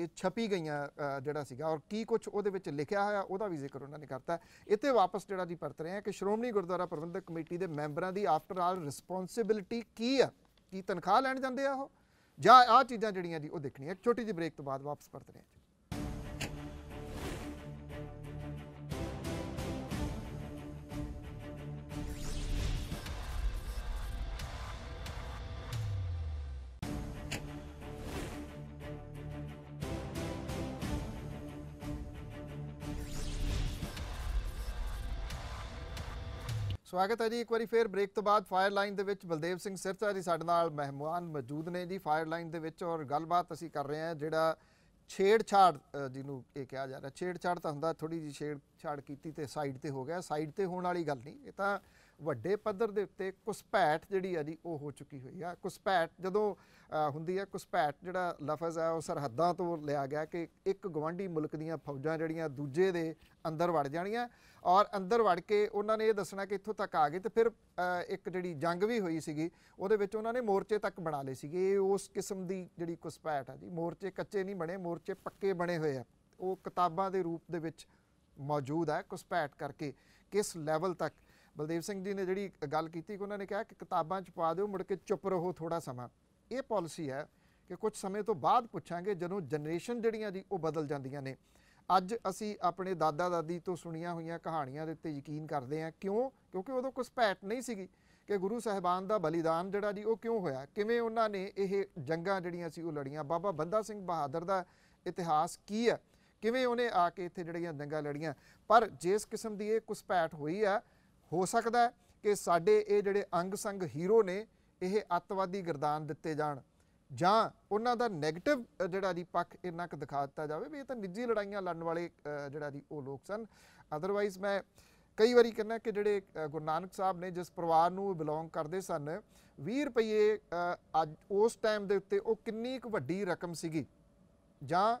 ਇਹ ਛਪੀ ਗਈਆਂ ਜਿਹੜਾ ਸੀਗਾ ਔਰ ਕੀ ਕੁਝ ਉਹਦੇ ਵਿੱਚ ਲਿਖਿਆ ਹੋਇਆ ਉਹਦਾ ਵੀ ਜ਼ਿਕਰ ਉਹਨਾਂ ਨੇ ਕਰਤਾ ਇੱਥੇ ਵਾਪਸ ਜਿਹੜਾ ਜੀ ਪਰਤ ਰਹੇ ਆ ਕਿ ਸ਼੍ਰੋਮਣੀ ਗੁਰਦੁਆਰਾ ਪ੍ਰਬੰਧਕ ਕਮੇਟੀ ਦੇ ਮੈਂਬਰਾਂ ਦੀ ਆਫਟਰ ਆਲ ਰਿਸਪੌਂਸਿਬਿਲਟੀ ਕੀ ਆ ਕੀ ਤਨਖਾਹ ਲੈਣ ਜਾਂਦੇ ਆ ਉਹ ਜਾਂ ਆ ਚੀਜ਼ਾਂ ਜਿਹੜੀਆਂ ਜੀ ਉਹ ਦੇਖਣੀਆਂ ਇੱਕ ਛੋਟੀ ਜਿਹੀ ਬ੍ਰੇਕ ਤੋਂ ਬਾਅਦ ਵਾਪਸ ਪਰਤ ਰਹੇ ਆ ਸਵਾਗਤ ਹੈ ਜੀ ਇੱਕ ਵਾਰੀ ਫੇਰ ਬ੍ਰੇਕ ਤੋਂ ਬਾਅਦ ਫਾਇਰ ਲਾਈਨ ਦੇ ਵਿੱਚ ਬਲਦੇਵ ਸਿੰਘ ਸਿਰਸਾ ਜੀ ਸਾਡੇ ਨਾਲ ਮਹਿਮਾਨ ਮੌਜੂਦ ਨੇ ਜੀ ਫਾਇਰ ਲਾਈਨ ਦੇ ਵਿੱਚ ਔਰ ਗੱਲਬਾਤ ਅਸੀਂ ਕਰ ਰਹੇ ਹਾਂ ਜਿਹੜਾ ਛੇੜਛਾੜ ਜਿਹਨੂੰ ਇਹ ਕਿਹਾ ਜਾ ਰਿਹਾ ਛੇੜਛਾੜ ਤਾਂ ਹੁੰਦਾ ਥੋੜੀ ਜੀ ਛੇੜਛਾੜ ਕੀਤੀ ਤੇ ਸਾਈਡ ਤੇ ਹੋ ਗਿਆ ਸਾਈਡ ਤੇ ਹੋਣ ਵਾਲੀ ਗੱਲ ਨਹੀਂ ਇਹ ਤਾਂ ਵੱਡੇ ਪੱਧਰ ਦੇ ਉੱਤੇ ਕੁਸਪੈਟ ਜਿਹੜੀ ਆ ਜੀ ਉਹ ਹੋ ਚੁੱਕੀ ਹੋਈ ਆ ਕੁਸਪੈਟ ਜਦੋਂ ਹੁੰਦੀ ਆ ਕੁਸਪੈਟ ਜਿਹੜਾ ਲਫ਼ਜ਼ ਆ ਉਹ ਸਰਹੱਦਾਂ ਤੋਂ ਲਿਆ ਗਿਆ ਕਿ ਇੱਕ ਗਵਾਂਢੀ ਮੁਲਕ ਦੀਆਂ ਫੌਜਾਂ ਜਿਹੜੀਆਂ ਦੂਜੇ ਦੇ ਅੰਦਰ ਵੜ ਜਾਣੀਆਂ ਔਰ ਅੰਦਰ ਵੜ ਕੇ ਉਹਨਾਂ ਨੇ ਇਹ ਦੱਸਣਾ ਕਿ ਇੱਥੋਂ ਤੱਕ ਆ ਗਏ ਤੇ ਫਿਰ ਇੱਕ ਜਿਹੜੀ ਜੰਗ ਵੀ ਹੋਈ ਸੀਗੀ ਉਹਦੇ ਵਿੱਚ ਉਹਨਾਂ ਨੇ ਮੋਰਚੇ ਤੱਕ ਬਣਾ ਲਏ ਸੀਗੇ ਇਹ ਉਸ ਕਿਸਮ ਦੀ ਜਿਹੜੀ ਕੁਸਪੈਟ ਆ ਜੀ ਮੋਰਚੇ ਕੱਚੇ ਨਹੀਂ ਬਣੇ ਮੋਰਚੇ ਪੱਕੇ ਬਣੇ ਹੋਏ ਆ ਉਹ ਕਿਤਾਬਾਂ ਦੇ ਰੂਪ ਦੇ ਵਿੱਚ ਮੌਜੂਦ ਹੈ ਕੁਸਪੈਟ ਕਰਕੇ ਕਿਸ ਲੈਵਲ ਤੱਕ ਬਲਦੇਵ ਸਿੰਘ ਜੀ ਨੇ ਜਿਹੜੀ ਗੱਲ ਕੀਤੀ ਕਿ ਉਹਨਾਂ ਨੇ ਕਿਹਾ ਕਿ ਕਿਤਾਬਾਂ 'ਚ ਪਾ ਦਿਓ ਮੁੜ ਕੇ ਚੁੱਪ ਰਹੋ ਥੋੜਾ ਸਮਾਂ ਇਹ ਪਾਲਿਸੀ ਹੈ ਕਿ ਕੁਝ ਸਮੇਂ ਤੋਂ ਬਾਅਦ ਪੁੱਛਾਂਗੇ ਜਦੋਂ ਜਨਰੇਸ਼ਨ ਜਿਹੜੀਆਂ ਦੀ ਉਹ ਬਦਲ ਜਾਂਦੀਆਂ ਨੇ ਅੱਜ ਅਸੀਂ ਆਪਣੇ ਦਾਦਾ ਦਾਦੀ ਤੋਂ ਸੁਣੀਆਂ ਹੋਈਆਂ ਕਹਾਣੀਆਂ ਦੇ ਉੱਤੇ ਯਕੀਨ ਕਰਦੇ ਹਾਂ ਕਿਉਂ ਕਿਉਂਕਿ ਉਦੋਂ ਕੁਝ ਭੈਟ ਨਹੀਂ ਸੀਗੀ ਕਿ ਗੁਰੂ ਸਾਹਿਬਾਨ ਦਾ ਬਲੀਦਾਨ ਜਿਹੜਾ ਜੀ ਉਹ ਕਿਉਂ ਹੋਇਆ ਕਿਵੇਂ ਉਹਨਾਂ ਨੇ ਇਹ ਜੰਗਾਂ ਜਿਹੜੀਆਂ ਸੀ ਉਹ ਲੜੀਆਂ ਬਾਬਾ ਬੰਦਾ ਸਿੰਘ ਬਹਾਦਰ ਦਾ ਇਤਿਹਾਸ ਕੀ ਹੈ ਕਿਵੇਂ ਉਹਨੇ ਆ ਕੇ ਇੱਥੇ ਜਿਹੜੀਆਂ ਜੰਗਾਂ ਲੜੀਆਂ ਪਰ ਜਿਸ ਕਿਸਮ ਦੀ ਇਹ ਕੁਸਪੈਟ ਹੋਈ ਆ ਹੋ ਸਕਦਾ ਕਿ ਸਾਡੇ ਇਹ ਜਿਹੜੇ ਅੰਗ ਸੰਗ ਹੀਰੋ ਨੇ ਇਹ ਅੱਤਵਾਦੀ ਗਰਦਾਨ ਦਿੱਤੇ ਜਾਣ ਜਾਂ ਉਹਨਾਂ ਦਾ ਨੈਗੇਟਿਵ ਜਿਹੜਾ ਦੀ ਪੱਖ ਇੰਨਾ ਕੁ ਦਿਖਾ ਦਿੱਤਾ ਜਾਵੇ ਵੀ ਇਹ ਤਾਂ ਨਿੱਜੀ ਲੜਾਈਆਂ ਲੜਨ ਵਾਲੇ ਜਿਹੜਾ ਦੀ ਉਹ ਲੋਕ ਸਨ ਅਦਰਵਾਈਜ਼ ਮੈਂ ਕਈ ਵਾਰੀ ਕਹਿੰਦਾ ਕਿ ਜਿਹੜੇ ਗੁਰੂ ਨਾਨਕ ਸਾਹਿਬ ਨੇ ਜਿਸ ਪਰਿਵਾਰ ਨੂੰ ਬਿਲੋਂਗ ਕਰਦੇ ਸਨ 20 ਰੁਪਏ ਅੱਜ ਉਸ ਟਾਈਮ ਦੇ ਉੱਤੇ ਉਹ ਕਿੰਨੀ ਇੱਕ ਵੱਡੀ ਰਕਮ ਸੀਗੀ ਜਾਂ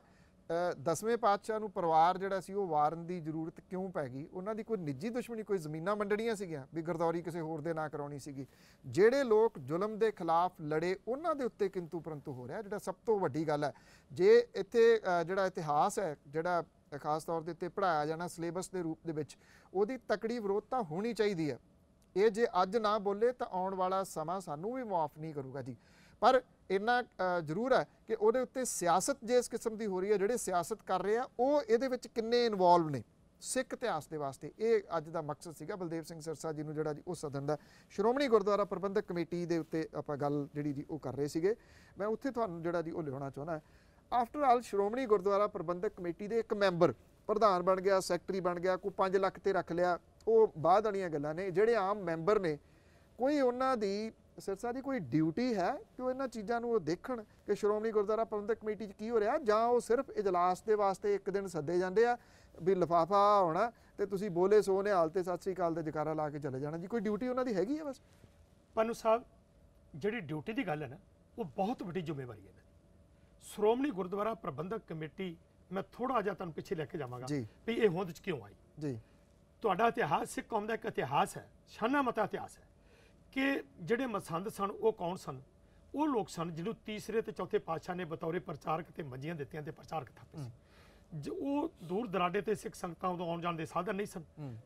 ਦਸਵੇਂ ਪਾਤਸ਼ਾਹ ਨੂੰ ਪਰਿਵਾਰ ਜਿਹੜਾ ਸੀ ਉਹ ਵਾਰਨ ਦੀ ਜ਼ਰੂਰਤ ਕਿਉਂ ਪੈ ਗਈ ਉਹਨਾਂ ਦੀ ਕੋਈ ਨਿੱਜੀ ਦੁਸ਼ਮਣੀ ਕੋਈ ਜ਼ਮੀਨਾਂ ਮੰਡੜੀਆਂ ਸੀਗੀਆਂ ਵੀ ਗਰਦੌਰੀ ਕਿਸੇ ਹੋਰ ਦੇ ਨਾਂ ਕਰਾਉਣੀ ਸੀਗੀ ਜਿਹੜੇ ਲੋਕ ਜ਼ੁਲਮ ਦੇ ਖਿਲਾਫ ਲੜੇ ਉਹਨਾਂ ਦੇ ਉੱਤੇ ਕਿੰਤੂ ਪਰੰਤੂ ਹੋ ਰਿਹਾ ਜਿਹੜਾ ਸਭ ਤੋਂ ਵੱਡੀ ਗੱਲ ਹੈ ਜੇ ਇੱਥੇ ਜਿਹੜਾ ਇਤਿਹਾਸ ਹੈ ਜਿਹੜਾ ਖਾਸ ਤੌਰ ਦੇ ਉੱਤੇ ਪੜਾਇਆ ਜਾਣਾ ਸਿਲੇਬਸ ਦੇ ਰੂਪ ਦੇ ਵਿੱਚ ਉਹਦੀ ਤਕੜੀ ਵਿਰੋਧਤਾ ਹੋਣੀ ਚਾਹੀਦੀ ਹੈ ਇਹ ਜੇ ਅੱਜ ਨਾ ਬੋਲੇ ਤਾਂ ਆਉਣ ਵਾਲਾ ਸਮਾਂ ਸਾਨੂੰ ਵੀ ਮਾਫ ਨਹੀਂ ਕਰੂਗਾ ਜੀ ਪਰ ਇੰਨਾ ਜ਼ਰੂਰ ਹੈ ਕਿ ਉਹਦੇ ਉੱਤੇ ਸਿਆਸਤ ਜੇ ਇਸ ਕਿਸਮ ਦੀ ਹੋ ਰਹੀ ਹੈ ਜਿਹੜੇ ਸਿਆਸਤ ਕਰ ਰਹੇ ਆ ਉਹ ਇਹਦੇ ਵਿੱਚ ਕਿੰਨੇ ਇਨਵੋਲਵ ਨੇ ਸਿੱਖ ਇਤਿਹਾਸ ਦੇ ਵਾਸਤੇ ਇਹ ਅੱਜ ਦਾ ਮਕਸਦ ਸੀਗਾ ਬਲਦੇਵ ਸਿੰਘ ਸਰਸਾ ਜੀ ਨੂੰ ਜਿਹੜਾ ਜੀ ਉਹ ਸਦਨ ਦਾ ਸ਼੍ਰੋਮਣੀ ਗੁਰਦੁਆਰਾ ਪ੍ਰਬੰਧਕ ਕਮੇਟੀ ਦੇ ਉੱਤੇ ਆਪਾਂ ਗੱਲ ਜਿਹੜੀ ਜੀ ਉਹ ਕਰ ਰਹੇ ਸੀਗੇ ਮੈਂ ਉੱਥੇ ਤੁਹਾਨੂੰ ਜਿਹੜਾ ਜੀ ਉਹ ਲਿਖਣਾ ਚਾਹੁੰਦਾ after all Shiromani Gurdwara Parbandhak committee ਦੇ ਇੱਕ ਮੈਂਬਰ ਪ੍ਰਧਾਨ ਬਣ ਗਿਆ ਸੈਕਟਰੀ ਬਣ ਗਿਆ ਕੋਈ 5 ਲੱਖ ਤੇ ਰੱਖ ਲਿਆ ਉਹ ਬਾਅਦ ਵਾਲੀਆਂ ਗੱਲਾਂ ਨੇ ਜਿਹੜੇ ਆਮ ਮੈਂਬਰ ਨੇ ਕੋਈ ਉਹਨਾਂ ਦੀ ਸਰਸਾ ਦੀ ਕੋਈ ਡਿਊਟੀ ਹੈ ਕਿ ਉਹ ਇਹਨਾਂ ਚੀਜ਼ਾਂ ਨੂੰ ਉਹ ਦੇਖਣ ਕਿ ਸ਼੍ਰੋਮਣੀ ਗੁਰਦੁਆਰਾ ਪ੍ਰਬੰਧਕ ਕਮੇਟੀ 'ਚ ਕੀ ਹੋ ਰਿਹਾ ਜਾਂ ਉਹ ਸਿਰਫ ਇਜਲਾਸ ਦੇ ਵਾਸਤੇ ਇੱਕ ਦਿਨ ਸੱਦੇ ਜਾਂਦੇ ਆ ਵੀ ਲਫਾਫਾ ਹੋਣਾ ਤੇ ਤੁਸੀਂ ਬੋਲੇ ਸੋ ਨੇ ਹਾਲਤੇ ਸਤਿ ਸ੍ਰੀ ਅਕਾਲ ਦੇ ਜਕਾਰਾ ਲਾ ਕੇ ਚਲੇ ਜਾਣਾ ਜੀ ਕੋਈ ਡਿਊਟੀ ਉਹਨਾਂ ਦੀ ਹੈਗੀ ਆ ਬਸ ਪੰਨੂ ਸਾਹਿਬ ਜਿਹੜੀ ਡਿਊਟੀ ਦੀ ਗੱਲ ਹੈ ਨਾ ਉਹ ਬਹੁਤ ਵੱਡੀ ਜ਼ਿੰਮੇਵਾਰੀ ਹੈ ਸ਼੍ਰੋਮਣੀ ਗੁਰਦੁਆਰਾ ਪ੍ਰਬੰਧਕ ਕਮੇਟੀ ਮੈਂ ਥੋੜਾ ਜਿਹਾ ਤੁਹਾਨੂੰ ਪਿੱਛੇ ਲੈ ਕੇ ਜਾਵਾਂਗਾ ਵੀ ਇਹ ਹੋਂਦ 'ਚ ਕਿਉਂ ਆਈ ਜੀ ਤੁਹਾਡਾ ਇਤਿਹਾਸ ਸਿੱਖ ਕੌਮ ਦਾ ਇੱਕ ਇਤਿਹਾਸ ਹੈ ਸ਼ਾਨਾ ਮਤਾ ਇਤਿਹਾਸ ਹੈ ਕਿ ਜਿਹੜੇ ਮਸੰਦ ਸਨ ਉਹ ਕੌਣ ਸਨ ਉਹ ਲੋਕ ਸਨ ਜਿਹਨੂੰ ਤੀਸਰੇ ਤੇ ਚੌਥੇ ਪਾਤਸ਼ਾਹ ਨੇ ਬਤੌਰੇ ਪ੍ਰਚਾਰਕ ਤੇ ਮੰਜੀਆਂ ਦਿੱਤੀਆਂ ਤੇ ਪ੍ਰਚਾਰਕ ਥਾਪੇ ਸੀ ਜੋ ਉਹ ਦੂਰ ਦਰਾਡੇ ਤੇ ਸਿੱਖ ਸੰਗਤਾਂ ਉਦੋਂ ਆਉਣ ਜਾਣ ਦੇ ਸਾਧਨ ਨਹੀਂ ਸਨ